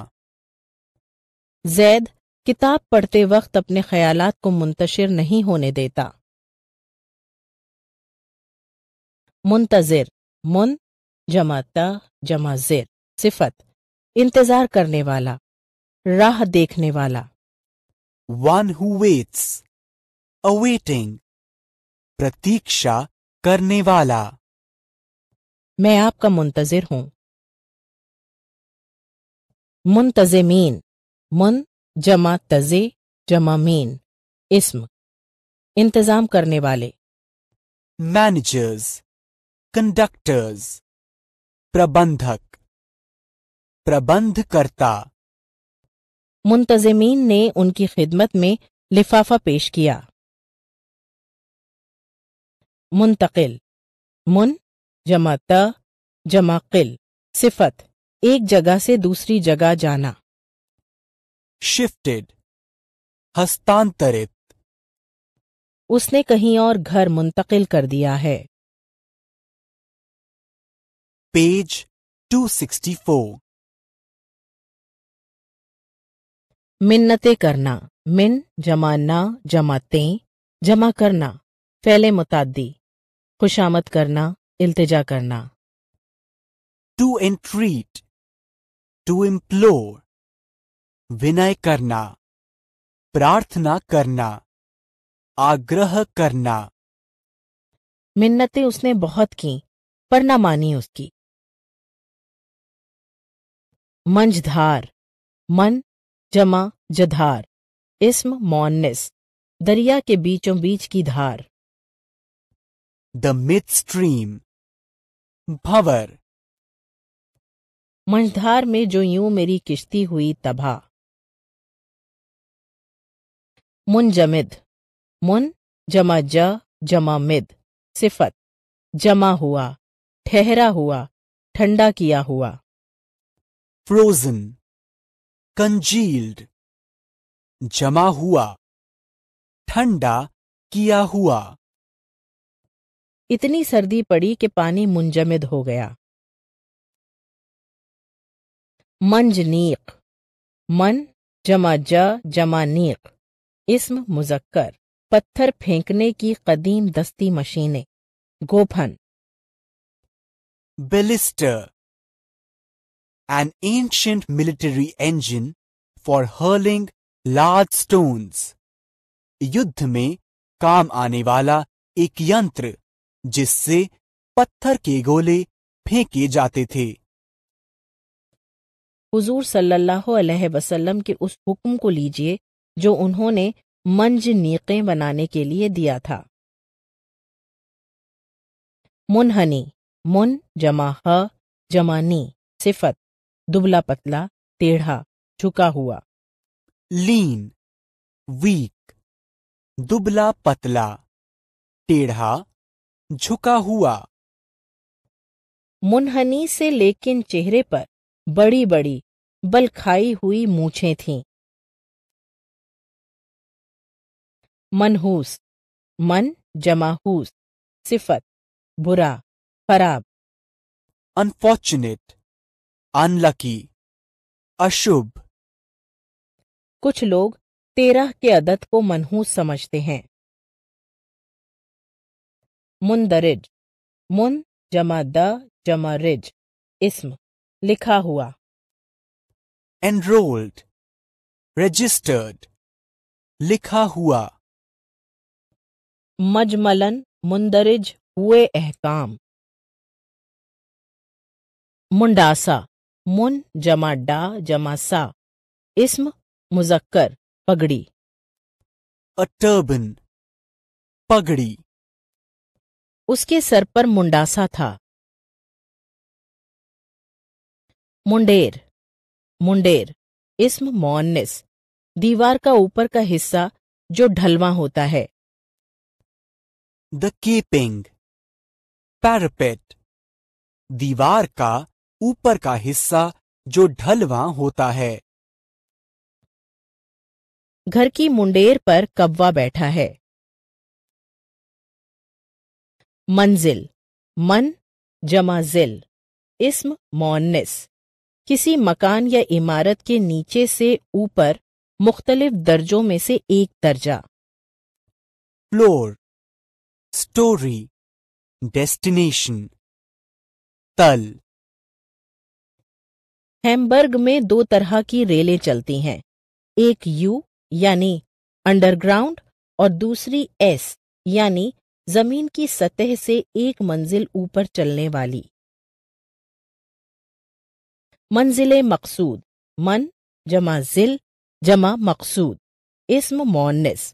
जैद किताब पढ़ते वक्त अपने ख्यालात को मुंतशिर नहीं होने देता मुंतजिर मुन जमा त जमा जिर सिफत इंतजार करने वाला राह देखने वाला वन हु वेट्स अवेटिंग प्रतीक्षा करने वाला मैं आपका मुंतजिर हूं मुंतजमीन मुन जमा तजे जमा मीन इसम इंतजाम करने वाले मैनेजर्स कंडक्टर्स प्रबंधक प्रबंधकर्ता मुंतजमीन ने उनकी खिदमत में लिफाफा पेश किया मुंतकिल मुन जमा त जमा किल सिफत एक जगह से दूसरी जगह जाना शिफ्टेड हस्तांतरित उसने कहीं और घर मुंतकिल कर दिया है पेज 264 मिन्नते करना मिन जमा ना जमाते जमा करना फैले मुतादी खुशामद करना इल्तजा करना टू एंट्रीट टू इम्प्लोर विनय करना प्रार्थना करना आग्रह करना मिन्नतें उसने बहुत की पर ना मानी उसकी मंझधार मन जमा जधार इसम मौनस दरिया के बीचों बीच की धार द मिड स्ट्रीम भवर मंझधार में जो यूं मेरी किश्ती हुई तबाह मुंजमिद मुन जमा ज जमा मिद सिफत जमा हुआ ठहरा हुआ ठंडा किया हुआ फ्रोजन कंजील्ड जमा हुआ ठंडा किया हुआ इतनी सर्दी पड़ी कि पानी मुंजमद हो गया मंजनीक मन जमा ज जमा नीक इसम मुजक्कर पत्थर फेंकने की कदीम दस्ती मशीनें गोफन बेलिस्टर an ancient military engine for hurling large stones. युद्ध में काम आने वाला एक यंत्र जिससे पत्थर के गोले फेंके जाते थे हुजूर सल्लल्लाहु अलैहि वसल्लम के उस हुक्म को लीजिए जो उन्होंने मंज नीकें बनाने के लिए दिया था मुनहनी मुन जमा ह जमानी सिफत दुबला पतला टेढ़ा झुका हुआ लीन वीक दुबला पतला टेढ़ा झुका हुआ मुनहनी से लेकिन चेहरे पर बड़ी बड़ी बलखाई हुई मूछे थीं मनहूस मन जमाहूस सिफत बुरा खराब अनफॉर्चुनेट अनलकी अशुभ कुछ लोग तेरह के अदत को मनहूस समझते हैं मुंदरिज मुन जमा द जमा रिज इसम लिखा हुआ एनरोल्ड रजिस्टर्ड लिखा हुआ मजमलन मुंदरिज हुए अहकाम मुंडासा मुन जमा डा जमा सा इस्म मुजक्कर पगड़ी अटर्बन पगड़ी उसके सर पर मुंडासा था मुंडेर मुंडेर इसम मोन्निस दीवार का ऊपर का हिस्सा जो ढलवा होता है द कीपिंग पैरपेट दीवार का ऊपर का हिस्सा जो ढलवा होता है घर की मुंडेर पर कब्वा बैठा है मंजिल मन जमा जिल इसम मोन्निस किसी मकान या इमारत के नीचे से ऊपर मुख्तलिफ दर्जों में से एक दर्जा फ्लोर स्टोरी डेस्टिनेशन तल हैम्बर्ग में दो तरह की रेलें चलती हैं एक यू यानी अंडरग्राउंड और दूसरी एस यानी जमीन की सतह से एक मंजिल ऊपर चलने वाली मंजिल मकसूद मन जमा जिल जमा मकसूद इसम मोनिस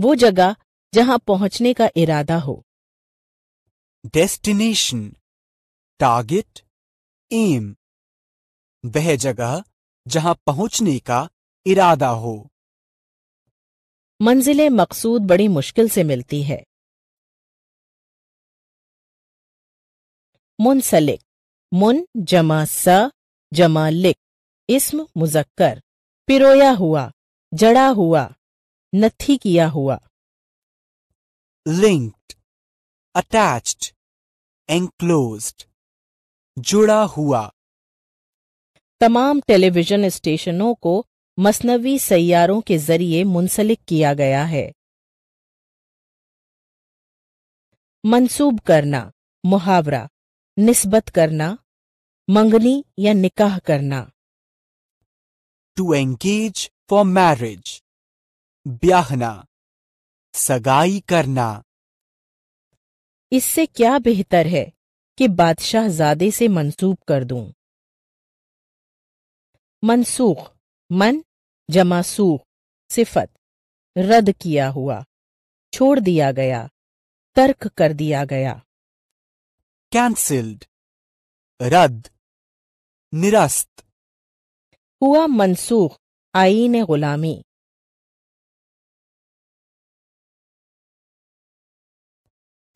वो जगह जहां पहुंचने का इरादा हो डेस्टिनेशन टारगेट एम वह जगह जहां पहुंचने का इरादा हो मंजिले मकसूद बड़ी मुश्किल से मिलती है मुनसलिक मुन जमा स जमा लिक इसम मुजक्कर पिरोया हुआ जड़ा हुआ नथी किया हुआ लिंक्ड अटैच्ड एंक्लोज्ड जुड़ा हुआ तमाम टेलीविजन स्टेशनों को मसनवी सैारों के जरिए मुंसलिक किया गया है मंसूब करना मुहावरा निस्बत करना मंगनी या निकाह करना टू एंगेज फॉर मैरिज ब्याहना सगाई करना इससे क्या बेहतर है कि बादशाहजादे से मंसूब कर दूं मनसूख मन जमासूख सिफत रद्द किया हुआ छोड़ दिया गया तर्क कर दिया गया कैंसिल्ड रद्द निरस्त हुआ मनसूख आई ने गुलामी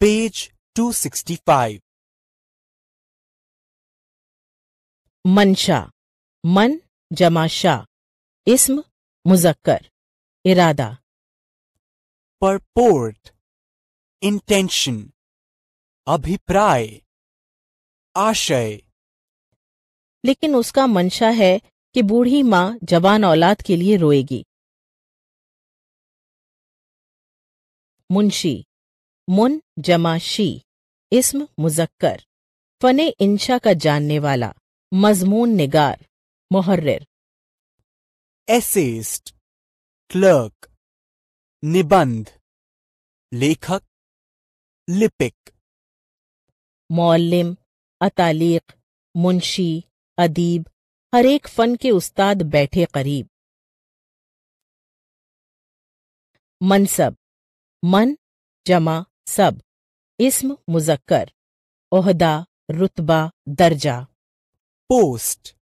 पेज 265 मंशा मन जमा शाह इसम मुजक्कर इरादा परपोर्ट इंटेंशन अभिप्राय आशय लेकिन उसका मंशा है कि बूढ़ी माँ जवान औलाद के लिए रोएगी मुंशी मुन जमा शी इसम मुजक्कर फने इंशा का जानने वाला मजमून निगार मुहर्रिर एसेस्ट क्लर्क निबंध लेखक लिपिक मौलिम अतालीक मुंशी अदीब हर एक फन के उस्ताद बैठे करीब मनसब मन जमा सब इसम मुजक्कर ओहदा रुतबा दर्जा पोस्ट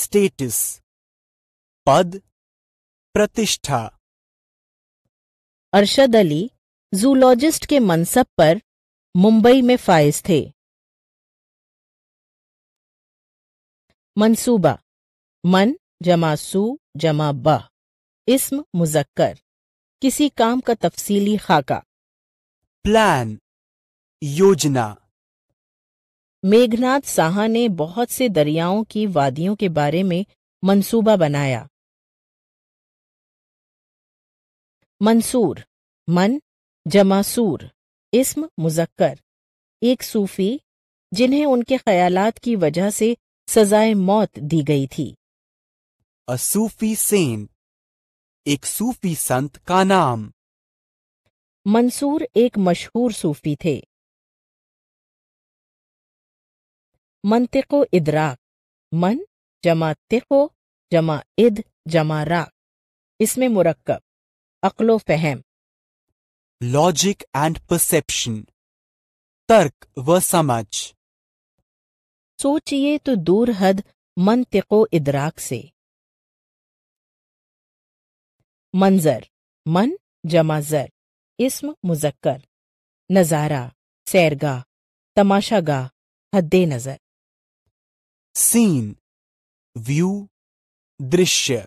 स्टेटस पद प्रतिष्ठा अरशद अली जूलॉजिस्ट के मनसब पर मुंबई में फाइज थे मंसूबा मन जमा सू जमा ब इसम मुजक्कर किसी काम का तफसीली खाका प्लान योजना मेघनाथ साहा ने बहुत से दरियाओं की वादियों के बारे में मंसूबा बनाया मंसूर मन जमासूर इसम मुजक्कर एक सूफी जिन्हें उनके ख्यालात की वजह से सजाए मौत दी गई थी अ सूफी सेंट एक सूफी संत का नाम मंसूर एक मशहूर सूफी थे मनतिको इदराक मन जमा तिको जमा इद जमा राक इसमें मुरक्कब अक्लो फहम लॉजिक एंड परसेप्शन तर्क व समझ सोचिए तो दूर हद मनतिको इदराक से मंजर मन जमा जर इसम मुजक्कर नज़ारा सैरगा तमाशागा हद्दे नज़र सीन व्यू दृश्य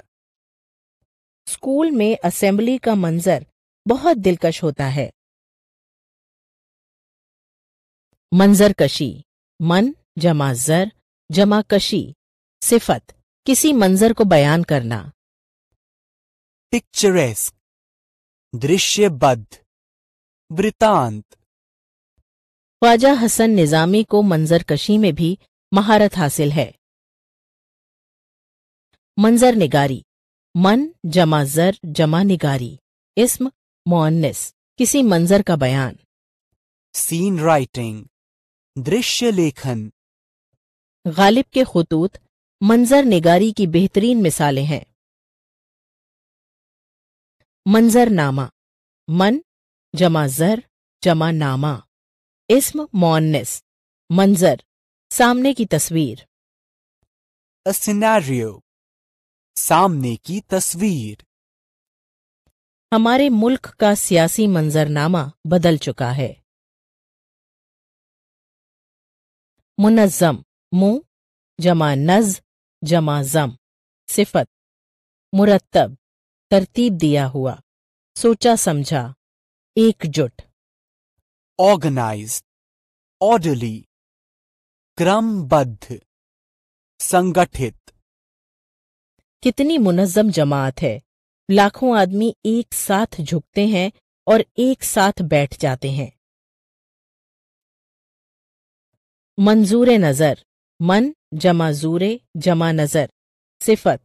स्कूल में असेंबली का मंजर बहुत दिलकश होता है मंजर कशी मन जमा जर जमा कशी सिफत किसी मंजर को बयान करना पिक्चरेस्क दृश्यबद्ध वृतांत ख्वाजा हसन निजामी को मंजरकशी में भी महारत हासिल है मंजर निगारी मन जमा जर जमा निगारी इसम मोन्निस किसी मंजर का बयान सीन राइटिंग दृश्य लेखन गालिब के खतूत मंजर निगारी की बेहतरीन मिसालें हैं मंजरनामा मन जमा जर जमा नामा इसम मोन्निस मंजर सामने की तस्वीर A scenario. सामने की तस्वीर हमारे मुल्क का सियासी मंजरनामा बदल चुका है मुनज़म मु जमा नज जमा जम सिफत मुरतब तरतीब दिया हुआ सोचा समझा एकजुट ऑर्गेनाइज ऑर्डरली क्रमबद्ध संगठित कितनी मुनज़म जमात है लाखों आदमी एक साथ झुकते हैं और एक साथ बैठ जाते हैं मंजूर नज़र मन जमा जूरे जमा नज़र सिफत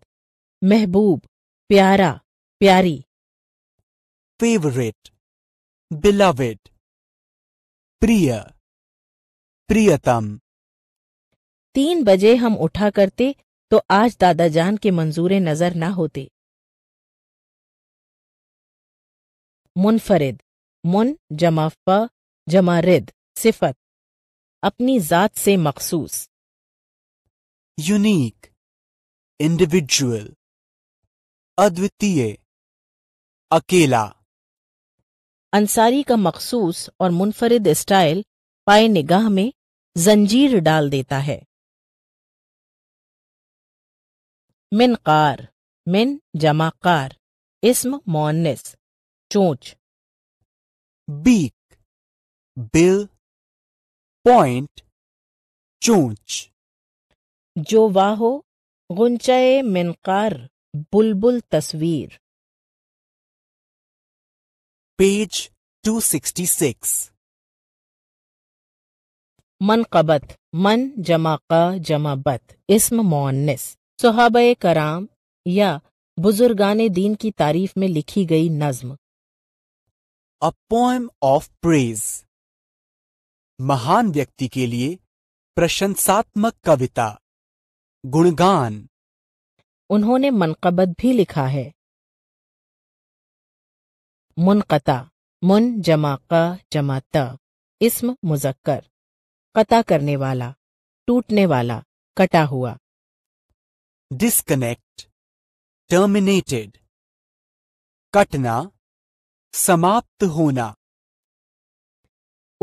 महबूब प्यारा प्यारी फेवरेट बिलावेट प्रिय प्रियतम तीन बजे हम उठा करते तो आज दादाजान के मंजूरे नजर ना होते मुनफरिद मुन जमाफा जमारिद जमा रिद सिफत अपनी जात से मखसूस यूनिक इंडिविजुअल अद्वितीय अकेला अंसारी का मखसूस और मुनफरिद स्टाइल पाए निगाह में जंजीर डाल देता है मिनकार मिन जमाकार इसम मोनिस चोच बीक बिल पॉइंट चोच जो वाहो गुंचाए मिनकार बुलबुल तस्वीर पेज 266 कबत मन जमा का जमा बत इसम मोनिस सुहाब कराम या बुजुर्गान दीन की तारीफ में लिखी गई नज्म अ पोएम ऑफ प्रेज महान व्यक्ति के लिए प्रशंसात्मक कविता गुणगान उन्होंने मनकबत भी लिखा है मुनकता मुन जमा जमा जमाता इसम मुजक्कर कता करने वाला टूटने वाला कटा हुआ डिस्कनेक्ट टर्मिनेटेड कटना समाप्त होना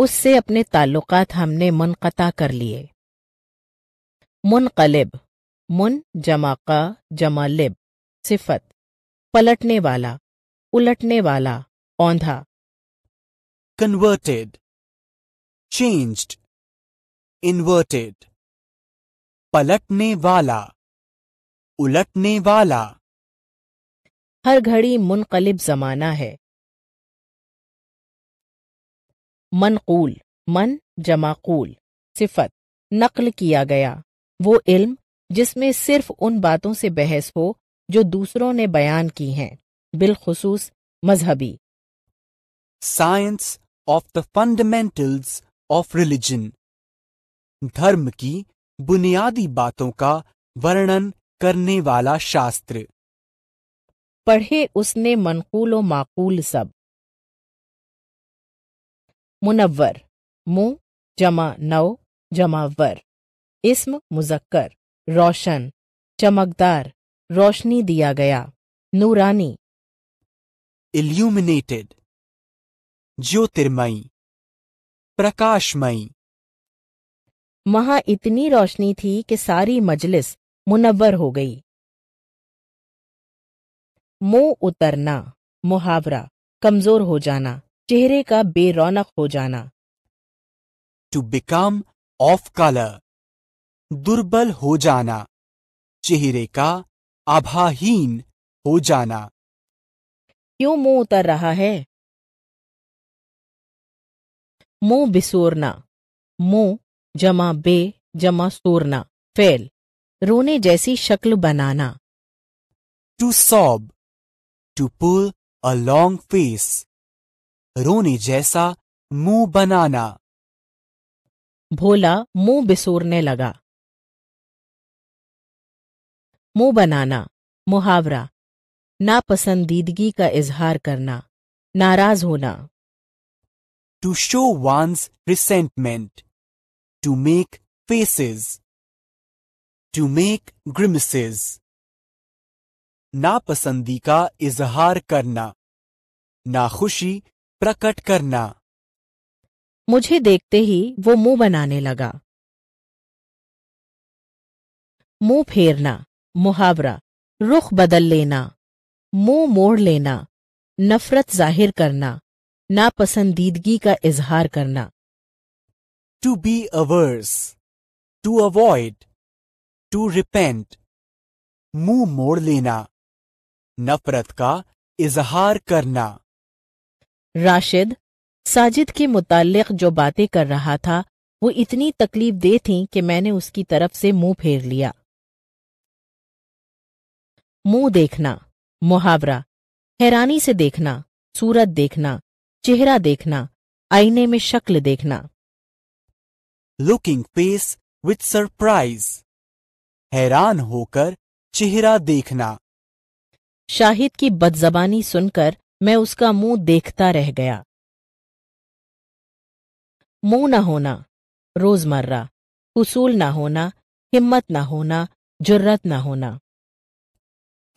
उससे अपने ताल्लुकात हमने मुनक़ता कर लिए मुनकलिब मुन जमा का जमा लिब सिफत पलटने वाला उलटने वाला औंधा कन्वर्टेड चेंज्ड इन्वर्टेड पलटने वाला उलटने वाला हर घड़ी मुनकलिब जमाना है मनकूल मन जमाकूल सिफत नकल किया गया वो इल्म जिसमें सिर्फ उन बातों से बहस हो जो दूसरों ने बयान की हैं बिलखसूस मजहबी science of the fundamentals of religion धर्म की बुनियादी बातों का वर्णन करने वाला शास्त्र पढ़े उसने मनकूल व माकूल सब मुनवर मु जमा नौ जमा वर इसम मुजक्कर रोशन चमकदार रोशनी दिया गया नूरानी इल्यूमिनेटेड ज्योतिर्मयी प्रकाशमयी वहां इतनी रोशनी थी कि सारी मजलिस मुनवर हो गई मुंह उतरना मुहावरा कमजोर हो जाना चेहरे का बेरौनक हो जाना टू बिकम ऑफ कलर दुर्बल हो जाना चेहरे का आभाहीन हो जाना क्यों मुंह उतर रहा है मुंह बिसोरना मुंह जमा बे जमा सोरना फेल रोने जैसी शक्ल बनाना to sob to pull a long face रोने जैसा मुंह बनाना भोला मुंह बिसोरने लगा मुंह बनाना मुहावरा नापसंदीदगी का इजहार करना नाराज होना to show one's resentment to make faces to make grimaces नापसंदी का इजहार करना नाखुशी प्रकट करना मुझे देखते ही वो मुंह बनाने लगा मुंह फेरना मुहावरा रुख बदल लेना मुंह मोड़ लेना नफरत जाहिर करना नापसंदीदगी का इजहार करना to be averse to avoid to repent मुंह मोड़ लेना नफरत का इजहार करना राशिद साजिद के मुतालिक जो बातें कर रहा था वो इतनी तकलीफ दे थी कि मैंने उसकी तरफ से मुंह फेर लिया मुंह देखना मुहावरा हैरानी से देखना सूरत देखना चेहरा देखना आईने में शक्ल देखना लुकिंग फेस विथ सरप्राइज हैरान होकर चेहरा देखना शाहिद की बदजबानी सुनकर मैं उसका मुंह देखता रह गया मुंह न होना रोजमर्रा उसूल न होना हिम्मत न होना जुर्रत न होना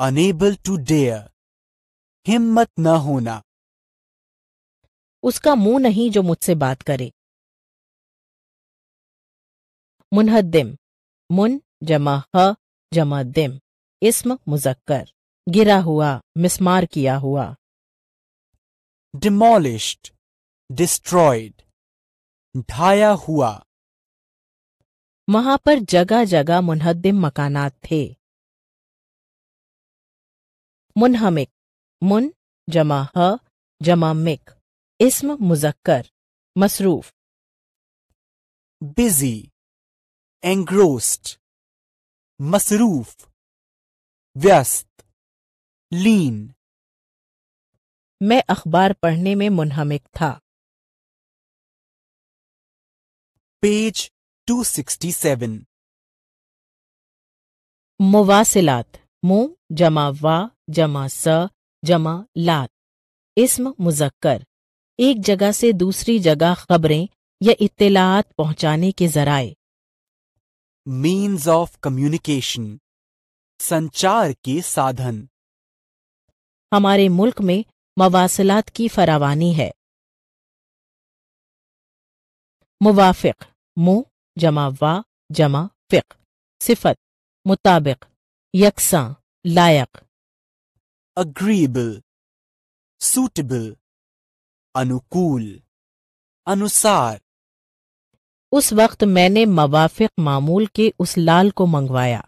अनेबल टू डेयर हिम्मत न होना उसका मुंह नहीं जो मुझसे बात करे मुनहदिम मुन जमा ह जमा दिम इसम मुजक्कर गिरा हुआ मिसमार किया हुआ डिमोलिश्ड डिस्ट्रॉयड ढाया हुआ वहां पर जगह जगह मुनहदिम मकानात थे मुनहमिक मुन जमा ह जमा मिक इसम मुजक्कर मसरूफ बिजी एंग्रोस्ड मसरूफ व्यस्त लीन मैं अखबार पढ़ने में मुनहमिक था पेज 267 मुवासिलात मु जमा वा जमा स जमा लात इस्म मुजक्कर एक जगह से दूसरी जगह खबरें या इत्तेलात पहुंचाने के जराए मीन्स ऑफ कम्युनिकेशन संचार के साधन हमारे मुल्क में मवासलात की फरावानी है मुवाफिक मु जमा वा जमा फ़िक सिफत मुताबिक यकसा लायक अग्रीबल सूटेबल अनुकूल अनुसार उस वक्त मैंने मवाफिक मामूल के उस लाल को मंगवाया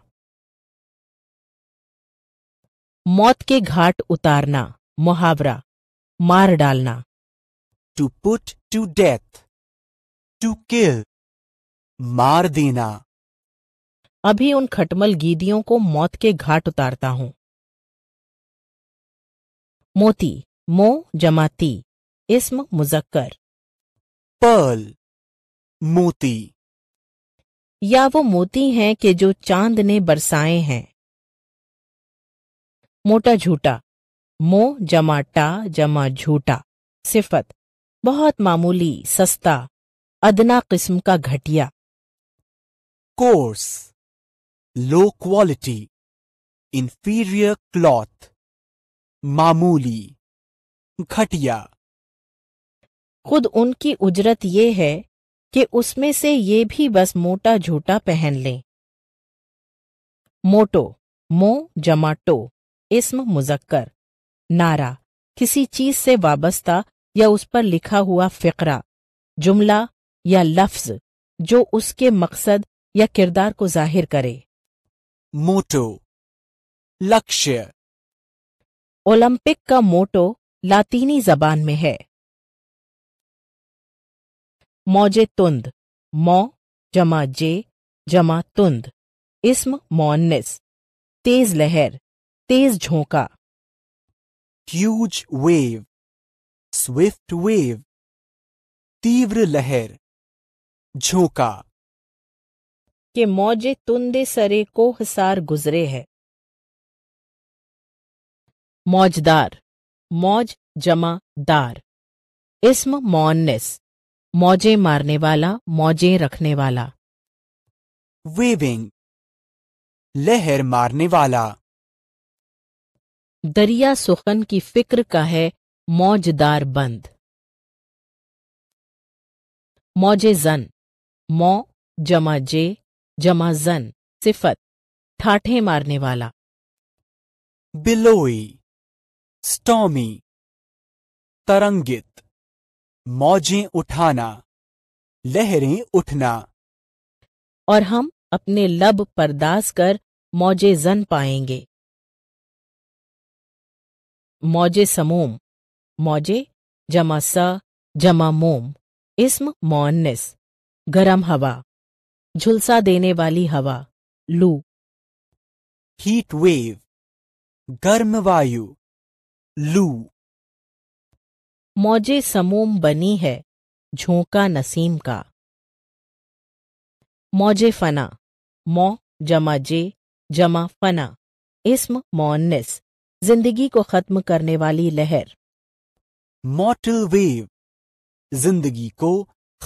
मौत के घाट उतारना मुहावरा मार डालना to put to death to kill मार देना अभी उन खटमल गीदियों को मौत के घाट उतारता हूं मोती मो जमाती इसम मुजक्कर पर्ल मोती या वो मोती हैं कि जो चांद ने बरसाए हैं मोटा झूठा मो जमा टा जमा झूठा सिफत बहुत मामूली सस्ता अदना किस्म का घटिया coarse low quality inferior cloth मामूली घटिया खुद उनकी उजरत ये है कि उसमें से ये भी बस मोटा झूठा पहन लें मोटो मो जमा टो इसम मुजक्कर नारा किसी चीज से वाबस्ता या उस पर लिखा हुआ फ़िक्रा जुमला या लफ्ज जो उसके मकसद या किरदार को जाहिर करे मोटो लक्ष्य ओलंपिक का मोटो लातीनी जबान में है मौजे तुंद मौ जमा जे जमा तुंद इस्म मौनिस तेज लहर तेज झोंका ह्यूज वेव स्विफ्ट वेव तीव्र लहर झोंका के मौजे तुंदे सरे को हिसार गुजरे है मौजदार मौज जमा दार इस्म मौनिस मौजे मारने वाला मौजे रखने वाला वेविंग लहर मारने वाला दरिया सुखन की फिक्र का है मौजदार बंद मौजे जन मौ जमा जे जमा जन सिफत ठाठे मारने वाला बिलोई स्टॉमी तरंगित मौजें उठाना लहरें उठना और हम अपने लब परदास कर मौजे जन पाएंगे मौजे समोम मौजे जमा स जमा मोम इसम मोन्निस गरम हवा झुलसा देने वाली हवा लू हीट वेव गर्म वायु लू मौजे समूम बनी है झोंका नसीम का मौजे फना मौ जमा जे जमा फना इसम मोनिस जिंदगी को खत्म करने वाली लहर मॉटल वेव जिंदगी को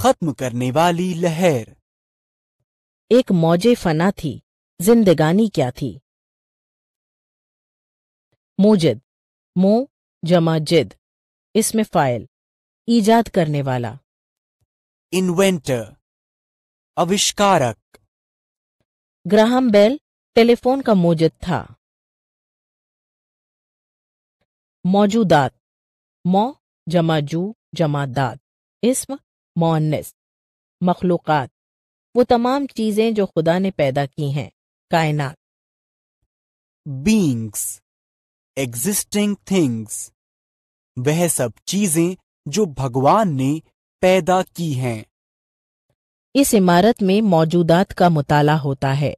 खत्म करने वाली लहर एक मौजे फना थी जिंदगानी क्या थी मोजिद मो जमा जिद इसमें फाइल ईजाद करने वाला इन्वेंटर आविष्कारक ग्राहम बेल टेलीफोन का मोजद था मौजूदात मौ जमा जू जमा दात इसम मोनस मखलूक़ात वो तमाम चीज़ें जो खुदा ने पैदा की हैं कायनात बींग्स एग्जिस्टिंग थिंग्स वह सब चीजें जो भगवान ने पैदा की हैं इस इमारत में मौजूदात का मुताला होता है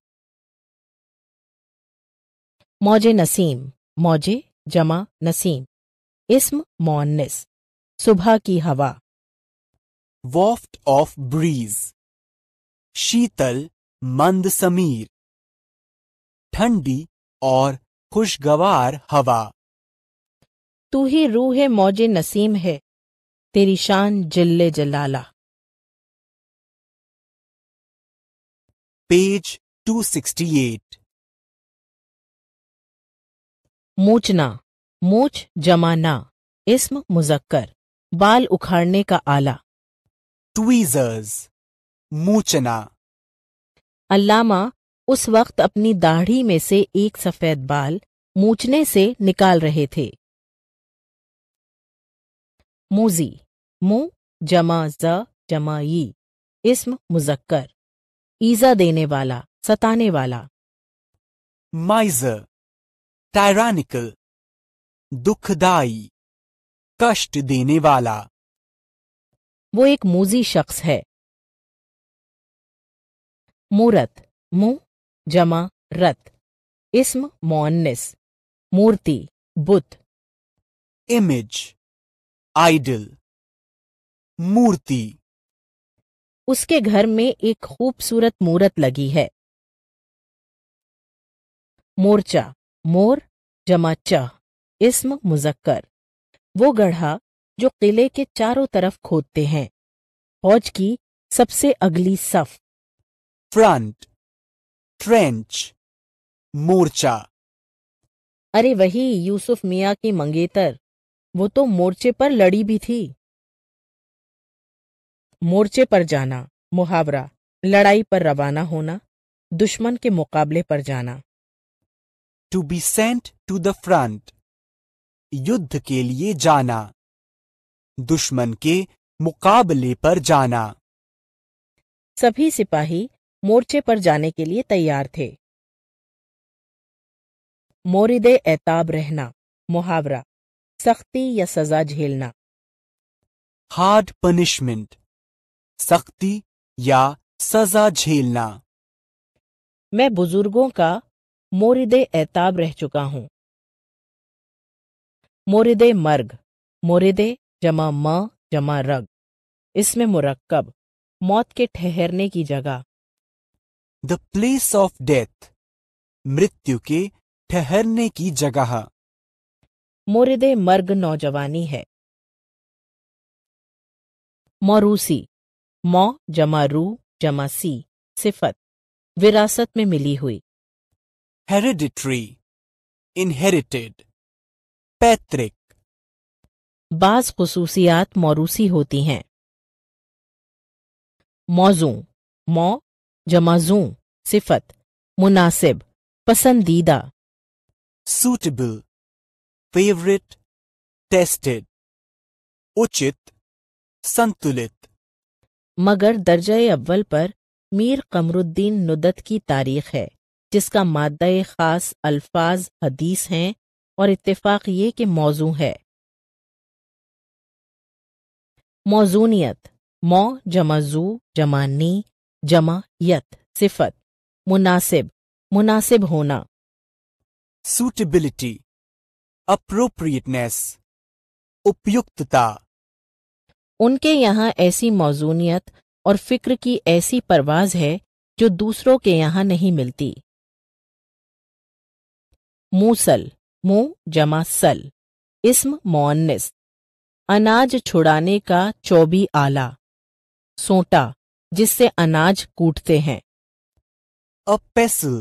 मौजे नसीम मौजे जमा नसीम इस्म मोनिस सुबह की हवा वॉफ्ट ऑफ ब्रीज शीतल मंद समीर ठंडी और खुशगवार हवा तू ही रूह है मौजे नसीम है तेरी शान जिल्ले जलाला पेज 268 मूचना मूच जमाना इसम मुजक्कर बाल उखाड़ने का आला ट्वीजर्स मूचना अल्लामा उस वक्त अपनी दाढ़ी में से एक सफेद बाल मूचने से निकाल रहे थे मोजी मो जमा ज जमा ई इसम मुजक्कर ईजा देने वाला सताने वाला माइजर टायरानिकल दुखदाई कष्ट देने वाला वो एक मूजी शख्स है मूरत मु जमा रत इसम मोन्निस मूर्ति बुत इमेज आइडल मूर्ति उसके घर में एक खूबसूरत मूर्त लगी है मोर्चा मोर जमा चाह इसम मुजक्कर वो गढ़ा जो किले के चारों तरफ खोदते हैं फौज की सबसे अगली सफ फ्रंट ट्रेंच मोर्चा अरे वही यूसुफ मियाँ की मंगेतर वो तो मोर्चे पर लड़ी भी थी मोर्चे पर जाना मुहावरा लड़ाई पर रवाना होना दुश्मन के मुकाबले पर जाना to be sent to the front युद्ध के लिए जाना दुश्मन के मुकाबले पर जाना सभी सिपाही मोर्चे पर जाने के लिए तैयार थे मोरिदे एताब रहना मुहावरा सख्ती या सजा झेलना हार्ड पनिशमेंट सख्ती या सजा झेलना मैं बुजुर्गों का मोरिद एताब रह चुका हूँ मोरिद मर्ग मोरिद जमा म जमा रग इसमें मुरक्कब मौत के ठहरने की जगह द प्लेस ऑफ डेथ मृत्यु के ठहरने की जगह मोरदे मर्ग नौजवानी है मौरूसी मौ जमा रू जमा सी सिफत विरासत में मिली हुई हेरिडिट्री इनहेरिटेड पैतृक बाज खसूसियात मौरूसी होती हैं मौजू मौ जमाजू सिफत मुनासिब पसंदीदा सूटेबल फेवरेट टेस्टेड उचित संतुलित मगर दर्ज अव्वल पर मीर कमरुद्दीन नुदत की तारीख है जिसका मादा ख़ास अल्फाज हदीस हैं और इतफाक ये के मौजू है मौजूनियत मौ जमा जू जमा नी जमा यत सिफत मुनासिब मुनासिब होना सूटेबिलिटी अप्रोप्रिएटनेस उपयुक्तता उनके यहाँ ऐसी मौजूनियत और फिक्र की ऐसी परवाज है जो दूसरों के यहाँ नहीं मिलती मूसल मुंह जमा सल इसम मोन्निस अनाज छुड़ाने का चौबी आला सोटा जिससे अनाज कूटते हैं अ पेसल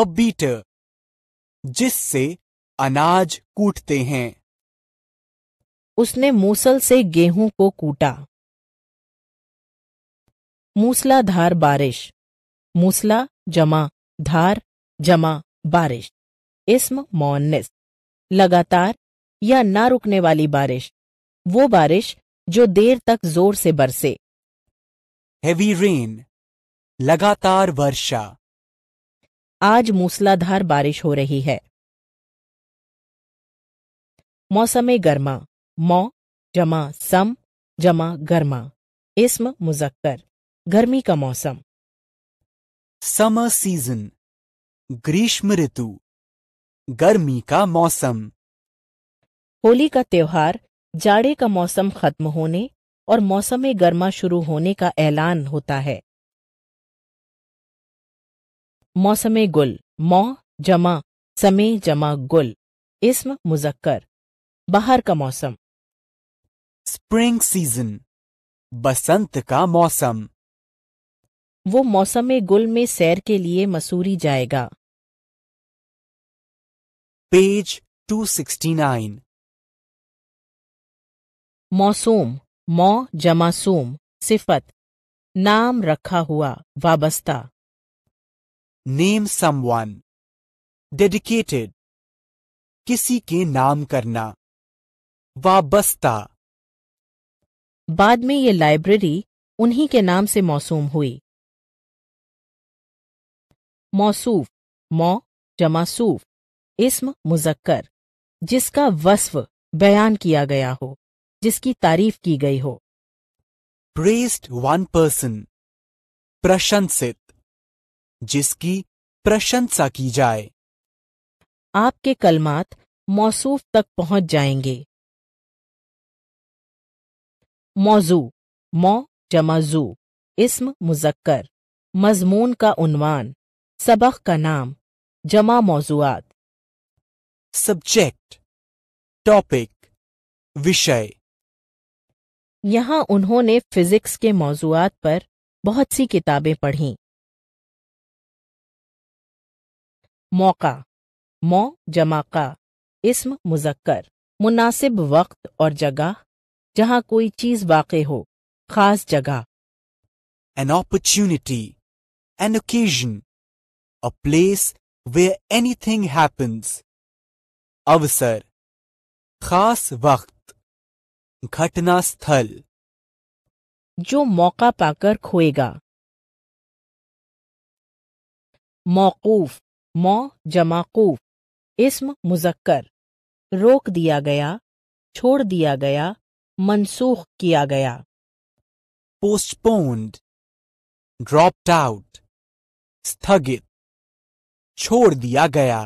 अ बीटर जिससे अनाज कूटते हैं उसने मूसल से गेहूं को कूटा मूसलाधार बारिश मूसला जमा धार जमा बारिश इसम मौनस लगातार या ना रुकने वाली बारिश वो बारिश जो देर तक जोर से बरसे हेवी रेन लगातार वर्षा आज मूसलाधार बारिश हो रही है मौसम गर्मा मौ जमा सम जमा गर्मा इसम मुजक्कर गर्मी का मौसम समर सीजन ग्रीष्म ऋतु गर्मी का मौसम होली का त्योहार जाड़े का मौसम खत्म होने और मौसम गर्मा शुरू होने का ऐलान होता है मौसम गुल मौ जमा समय जमा गुल इसम मुजक्कर बाहर का मौसम स्प्रिंग सीजन बसंत का मौसम वो मौसम गुल में सैर के लिए मसूरी जाएगा पेज 269 मौसूम मौ जमासूम सिफत नाम रखा हुआ वाबस्ता नेम समवन डेडिकेटेड किसी के नाम करना वाबस्ता बाद में ये लाइब्रेरी उन्हीं के नाम से मौसूम हुई मौसूफ मौ जमासूफ इस्म इसम मुजक्कर जिसका वस्फ बयान किया गया हो जिसकी तारीफ की गई हो प्रेस्ड वन पर्सन प्रशंसित जिसकी प्रशंसा की जाए आपके कलमात मौसूफ तक पहुंच जाएंगे मौजू मौ जमाजू इसम मुजक्कर मजमून का उनवान सबक का नाम जमा मौजूद सब्जेक्ट टॉपिक विषय यहाँ उन्होंने फिजिक्स के मौजूद पर बहुत सी किताबें पढ़ी मौका मौ जमा का इसम मुजक्कर मुनासिब वक्त और जगह जहां कोई चीज वाक़ हो खास जगह an opportunity an occasion a place any anything happens अवसर खास वक्त घटना स्थल जो मौका पाकर खोएगा मौकूफ मौ जमाकूफ इसम मुजक्कर रोक दिया गया छोड़ दिया गया मनसूख किया गया पोस्टपोन्ड ड्रॉप्ड आउट स्थगित छोड़ दिया गया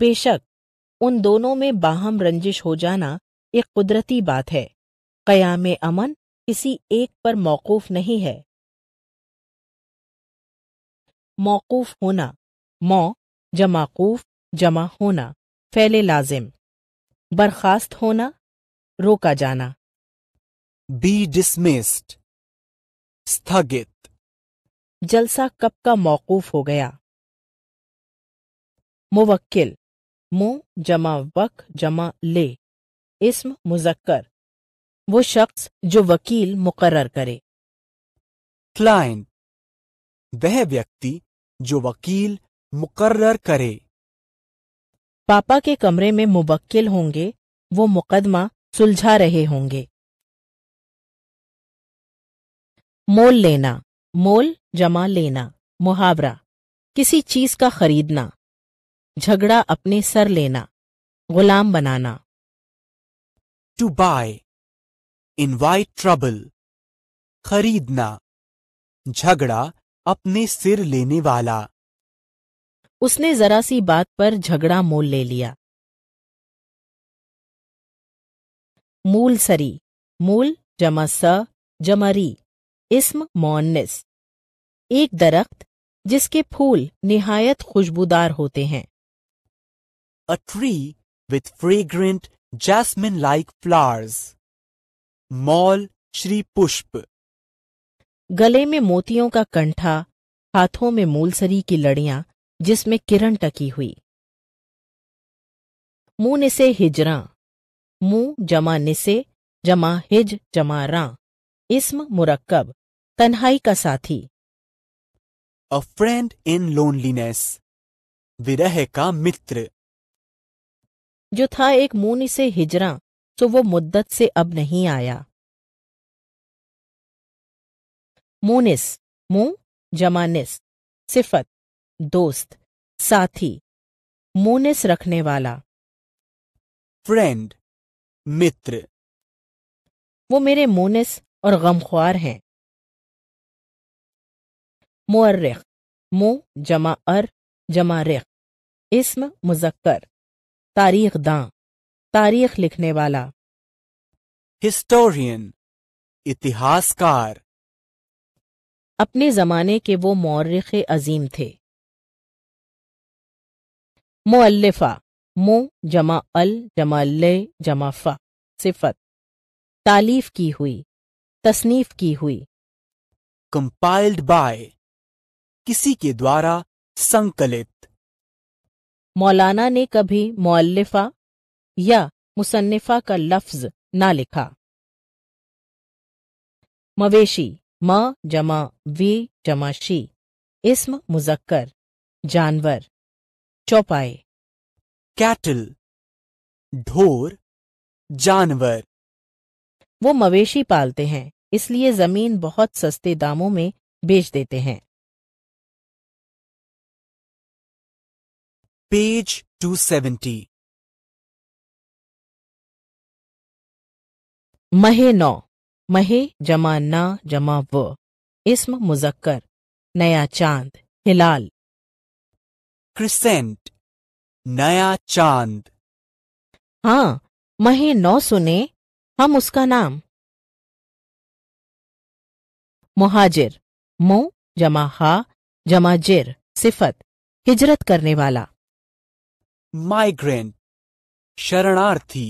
बेशक उन दोनों में बाहम रंजिश हो जाना एक कुदरती बात है कयाम अमन किसी एक पर मौकूफ नहीं है मौकूफ होना मौ जमाकूफ जमा होना फैले लाजिम बर्खास्त होना रोका जाना बी डिसमिस्ड स्थगित जलसा कब का मौकूफ हो गया मुवक्किल मु जमा वक जमा ले इस्म मुजक्कर वो शख्स जो वकील मुकर्र करे क्लाइंट वह व्यक्ति जो वकील मुकर्र करे पापा के कमरे में मुवक्किल होंगे वो मुकदमा सुलझा रहे होंगे मोल लेना मोल जमा लेना मुहावरा किसी चीज का खरीदना झगड़ा अपने सर लेना गुलाम बनाना टू बाय इनवाइट ट्रबल खरीदना झगड़ा अपने सिर लेने वाला उसने जरा सी बात पर झगड़ा मोल ले लिया मूल सरी मूल जमा स जमरी इसम मोन्निस एक दरख्त जिसके फूल निहायत खुशबूदार होते हैं a tree with fragrant jasmine like flowers मॉल श्री पुष्प गले में मोतियों का कंठा हाथों में मूलसरी की लड़ियां जिसमें किरण टकी हुई मुंह से हिजरा मुंह जमा निसे जमा हिज जमा रा इसम मुरक्कब तन्हाई का साथी अ फ्रेंड इन लोनलीनेस विरह का मित्र जो था एक मुनि से हिजरा तो वो मुद्दत से अब नहीं आया मोनिस मुंह जमानिस सिफत दोस्त साथी मोनिस रखने वाला फ्रेंड मित्र वो मेरे मोनिस और गमख्वार हैं मुर्रख मो जमा अर जमा रेख इसम मुजक्कर तारीख दां तारीख लिखने वाला हिस्टोरियन इतिहासकार अपने ज़माने के वो मौरख अजीम थे मुअल्लिफ़ा मो जमा अल जमा ले जमा फ़ा सिफत तालीफ की हुई तसनीफ की हुई कंपाइल्ड बाय किसी के द्वारा संकलित मौलाना ने कभी मौल्लिफा या मुसन्फ़ा का लफ्ज ना लिखा मवेशी म जमा वी जमा शी इसम मुजक्कर जानवर चौपाए कैटल ढोर जानवर वो मवेशी पालते हैं इसलिए जमीन बहुत सस्ते दामों में बेच देते हैं पेज 270 महे नौ महे जमा ना जमा व इसम मुजक्कर नया चांद हिलाल क्रिसेंट नया चांद हाँ महे नौ सुने हम उसका नाम मुहाजिर मो जमा हा जमा जिर सिफत हिजरत करने वाला माइग्रेंट शरणार्थी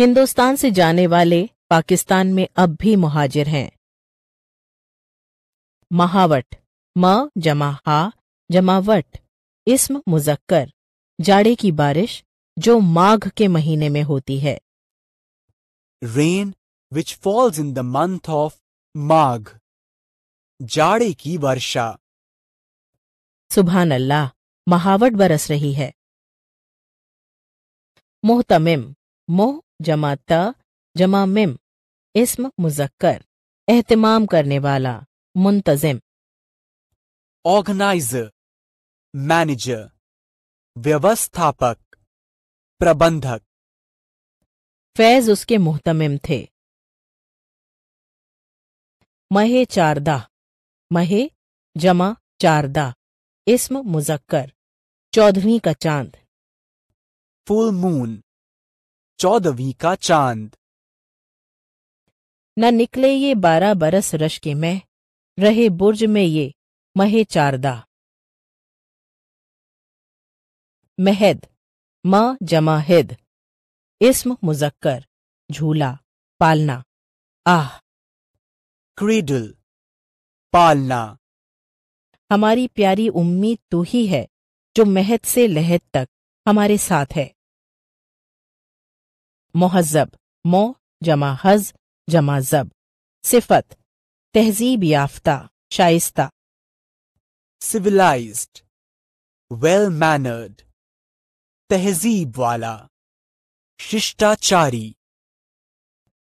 हिंदुस्तान से जाने वाले पाकिस्तान में अब भी मुहाजिर हैं महावट म जमा हा जमा वट इसम मुजक्कर जाड़े की बारिश जो माघ के महीने में होती है rain which falls in the month of Magh जाड़े की वर्षा सुबहान अल्लाह महावट बरस रही है मोहतमिम मोह जमा त जमा मिम इसम मुजक्कर एहतमाम करने वाला मुंतजिम ऑर्गेनाइजर मैनेजर व्यवस्थापक प्रबंधक फैज उसके मुहतमिम थे महे चारदा महे जमा चारदा इस्म मुजक्कर चौदहवीं का चांद फुल मून चौदहवीं का चांद न निकले ये बारह बरस रश के मैं रहे बुर्ज में ये महे चारदा महद म जमा हिद इसम मुजक्कर झूला पालना आह क्रीडल पालना हमारी प्यारी उम्मीद तो ही है जो महद से लहद तक हमारे साथ है महजब मो जमा हज जमा जब सिफत तहजीब याफ्ता शाइस्ता सिविलाइज्ड वेल मैनर्ड तहजीब वाला शिष्टाचारी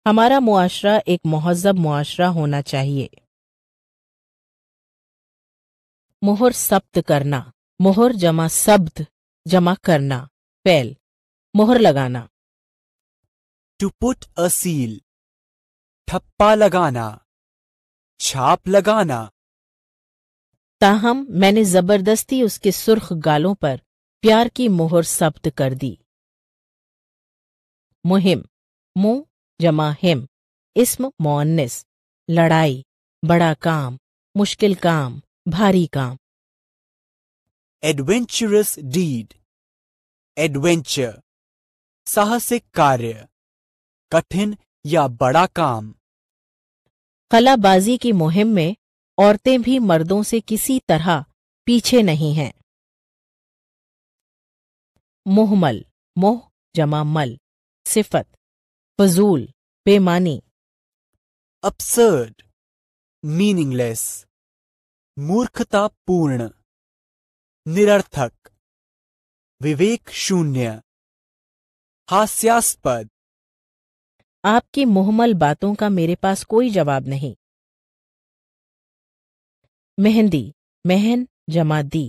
हमारा मुआशरा एक महजब मुआशरा होना चाहिए मोहर सब्त करना मोहर जमा शब्द जमा करना फैल मोहर लगाना टू पुट अ सील ठप्पा लगाना छाप लगाना ताहम मैंने जबरदस्ती उसके सुर्ख गालों पर प्यार की मोहर सब्त कर दी मुहिम मु जमा हिम इसम मोन्निस लड़ाई बड़ा काम मुश्किल काम भारी काम एडवेंचरस डीड एडवेंचर साहसिक कार्य कठिन या बड़ा काम कलाबाजी की मुहिम में औरतें भी मर्दों से किसी तरह पीछे नहीं हैं मोहमल मोह जमा मल सिफत फजूल बेमानी मीनिंगलेस मूर्खता मूर्खतापूर्ण निरर्थक विवेक शून्य हास्यास्पद आपकी मोहमल बातों का मेरे पास कोई जवाब नहीं मेहंदी मेहन जमा दी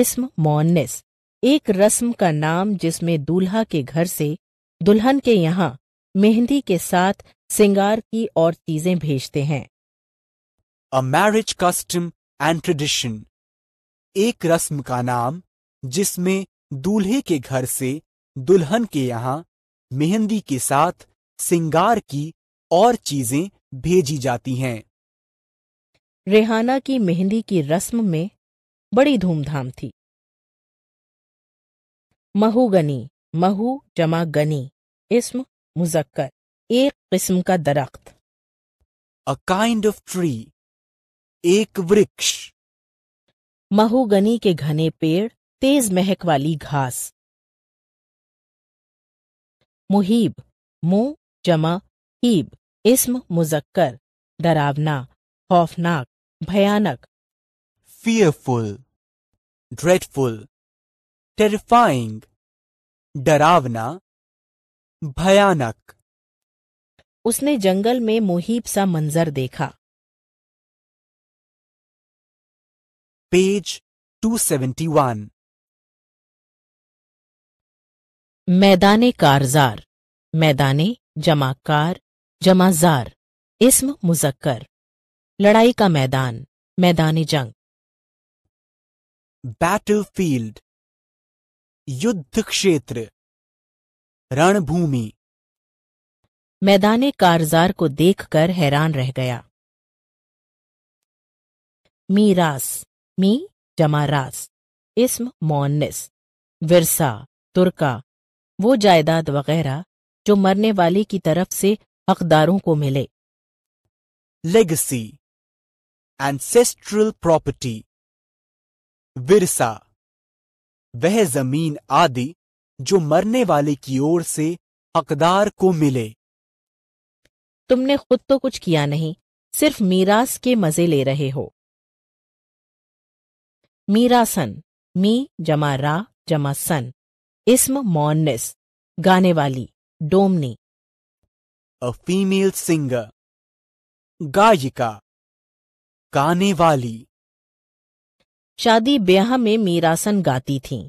इसम मोनिस एक रस्म का नाम जिसमें दूल्हा के घर से दुल्हन के यहाँ मेहंदी के साथ सिंगार की और चीजें भेजते हैं a marriage custom and tradition एक रस्म का नाम जिसमें दूल्हे के घर से दुल्हन के यहाँ मेहंदी के साथ सिंगार की और चीजें भेजी जाती हैं रेहाना की मेहंदी की रस्म में बड़ी धूमधाम थी महूगनी महू जमा गनी इसम मुजक्कर एक किस्म का दरख्त अ काइंड ऑफ ट्री एक वृक्ष महूगनी के घने पेड़ तेज महक वाली घास मुहीब मु जमा हीब इसम मुजक्कर डरावना खौफनाक भयानक फियरफुल ड्रेडफुल terrifying डरावना भयानक उसने जंगल में मोहिब सा मंजर देखा पेज 271 मैदाने कारजार मैदाने जमाकार जमाजार इसम मुजक्कर लड़ाई का मैदान मैदानी जंग बैटल फील्ड युद्ध क्षेत्र रणभूमि मैदान कारजार को देखकर हैरान रह गया मीरास मी जमारास इस्म मोनिस विरसा तुर्का वो जायदाद वगैरह जो मरने वाले की तरफ से हकदारों को मिले लेगसी एंसेस्ट्रल प्रॉपर्टी विरसा वह जमीन आदि जो मरने वाले की ओर से हकदार को मिले तुमने खुद तो कुछ किया नहीं सिर्फ मीरास के मजे ले रहे हो मीरासन मी जमा रा जमा सन इसम मौनस गाने वाली डोमनी अ फीमेल सिंगर गायिका गाने वाली शादी ब्याह में मीरासन गाती थीं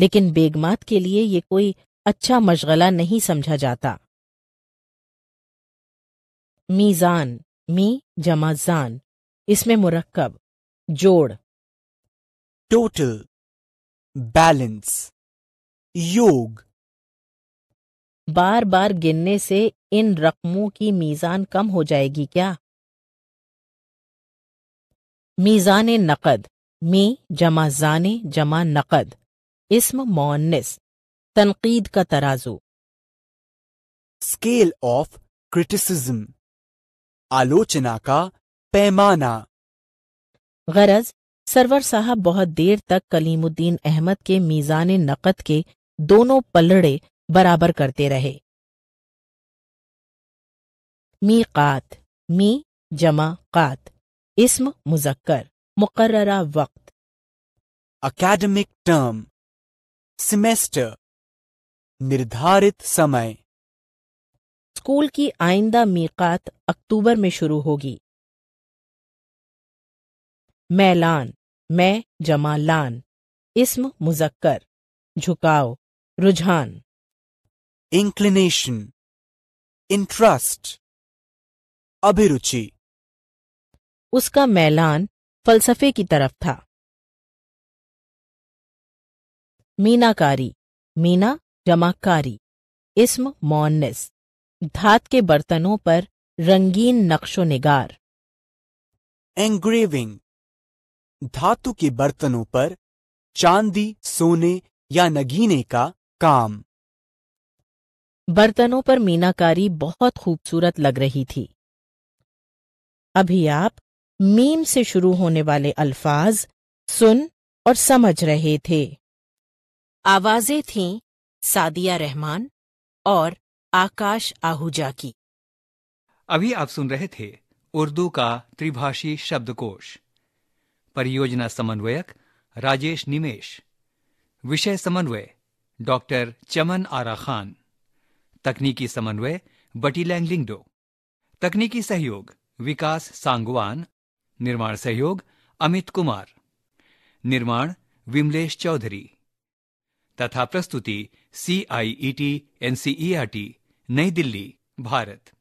लेकिन बेगमात के लिए ये कोई अच्छा मशगला नहीं समझा जाता मीज़ान मी जमाजान इसमें मुरक्कब जोड़ टोटल बैलेंस योग बार बार गिनने से इन रकमों की मीज़ान कम हो जाएगी क्या मीज़ान नकद मी जमा जान जमा नक़द इसम मोन्निस तनकीद का तराजू स्केल ऑफ क्रिटिसिज्म आलोचना का पैमाना गरज सरवर साहब बहुत देर तक कलीमुद्दीन अहमद के मीज़ान नक़द के दोनों पलड़े बराबर करते रहे मी कात मी जमा कात इसम मुजक्कर मुकर्रा वक्त अकेडमिक टर्म सेमेस्टर निर्धारित समय स्कूल की आइंदा मीकात अक्टूबर में शुरू होगी मैलान मैं जमालान इसम मुजक्कर झुकाव रुझान इंक्लिनेशन इंटरेस्ट अभिरुचि उसका मैलान फलसफे की तरफ था मीनाकारी मीना जमाकारी इस्म मौनस धात के बर्तनों पर रंगीन नक्शो निगार एंग्रेविंग धातु के बर्तनों पर चांदी सोने या नगीने का काम बर्तनों पर मीनाकारी बहुत खूबसूरत लग रही थी अभी आप मीम से शुरू होने वाले अल्फाज सुन और समझ रहे थे आवाजें थीं सादिया रहमान और आकाश आहूजा की अभी आप सुन रहे थे उर्दू का त्रिभाषी शब्दकोश परियोजना समन्वयक राजेश निमेश विषय समन्वय डॉक्टर चमन आरा खान तकनीकी समन्वय बटी लैंगलिंगडो तकनीकी सहयोग विकास सांगवान निर्माण सहयोग अमित कुमार निर्माण विमलेश चौधरी तथा प्रस्तुति C I E T N C E R T New Delhi Bharat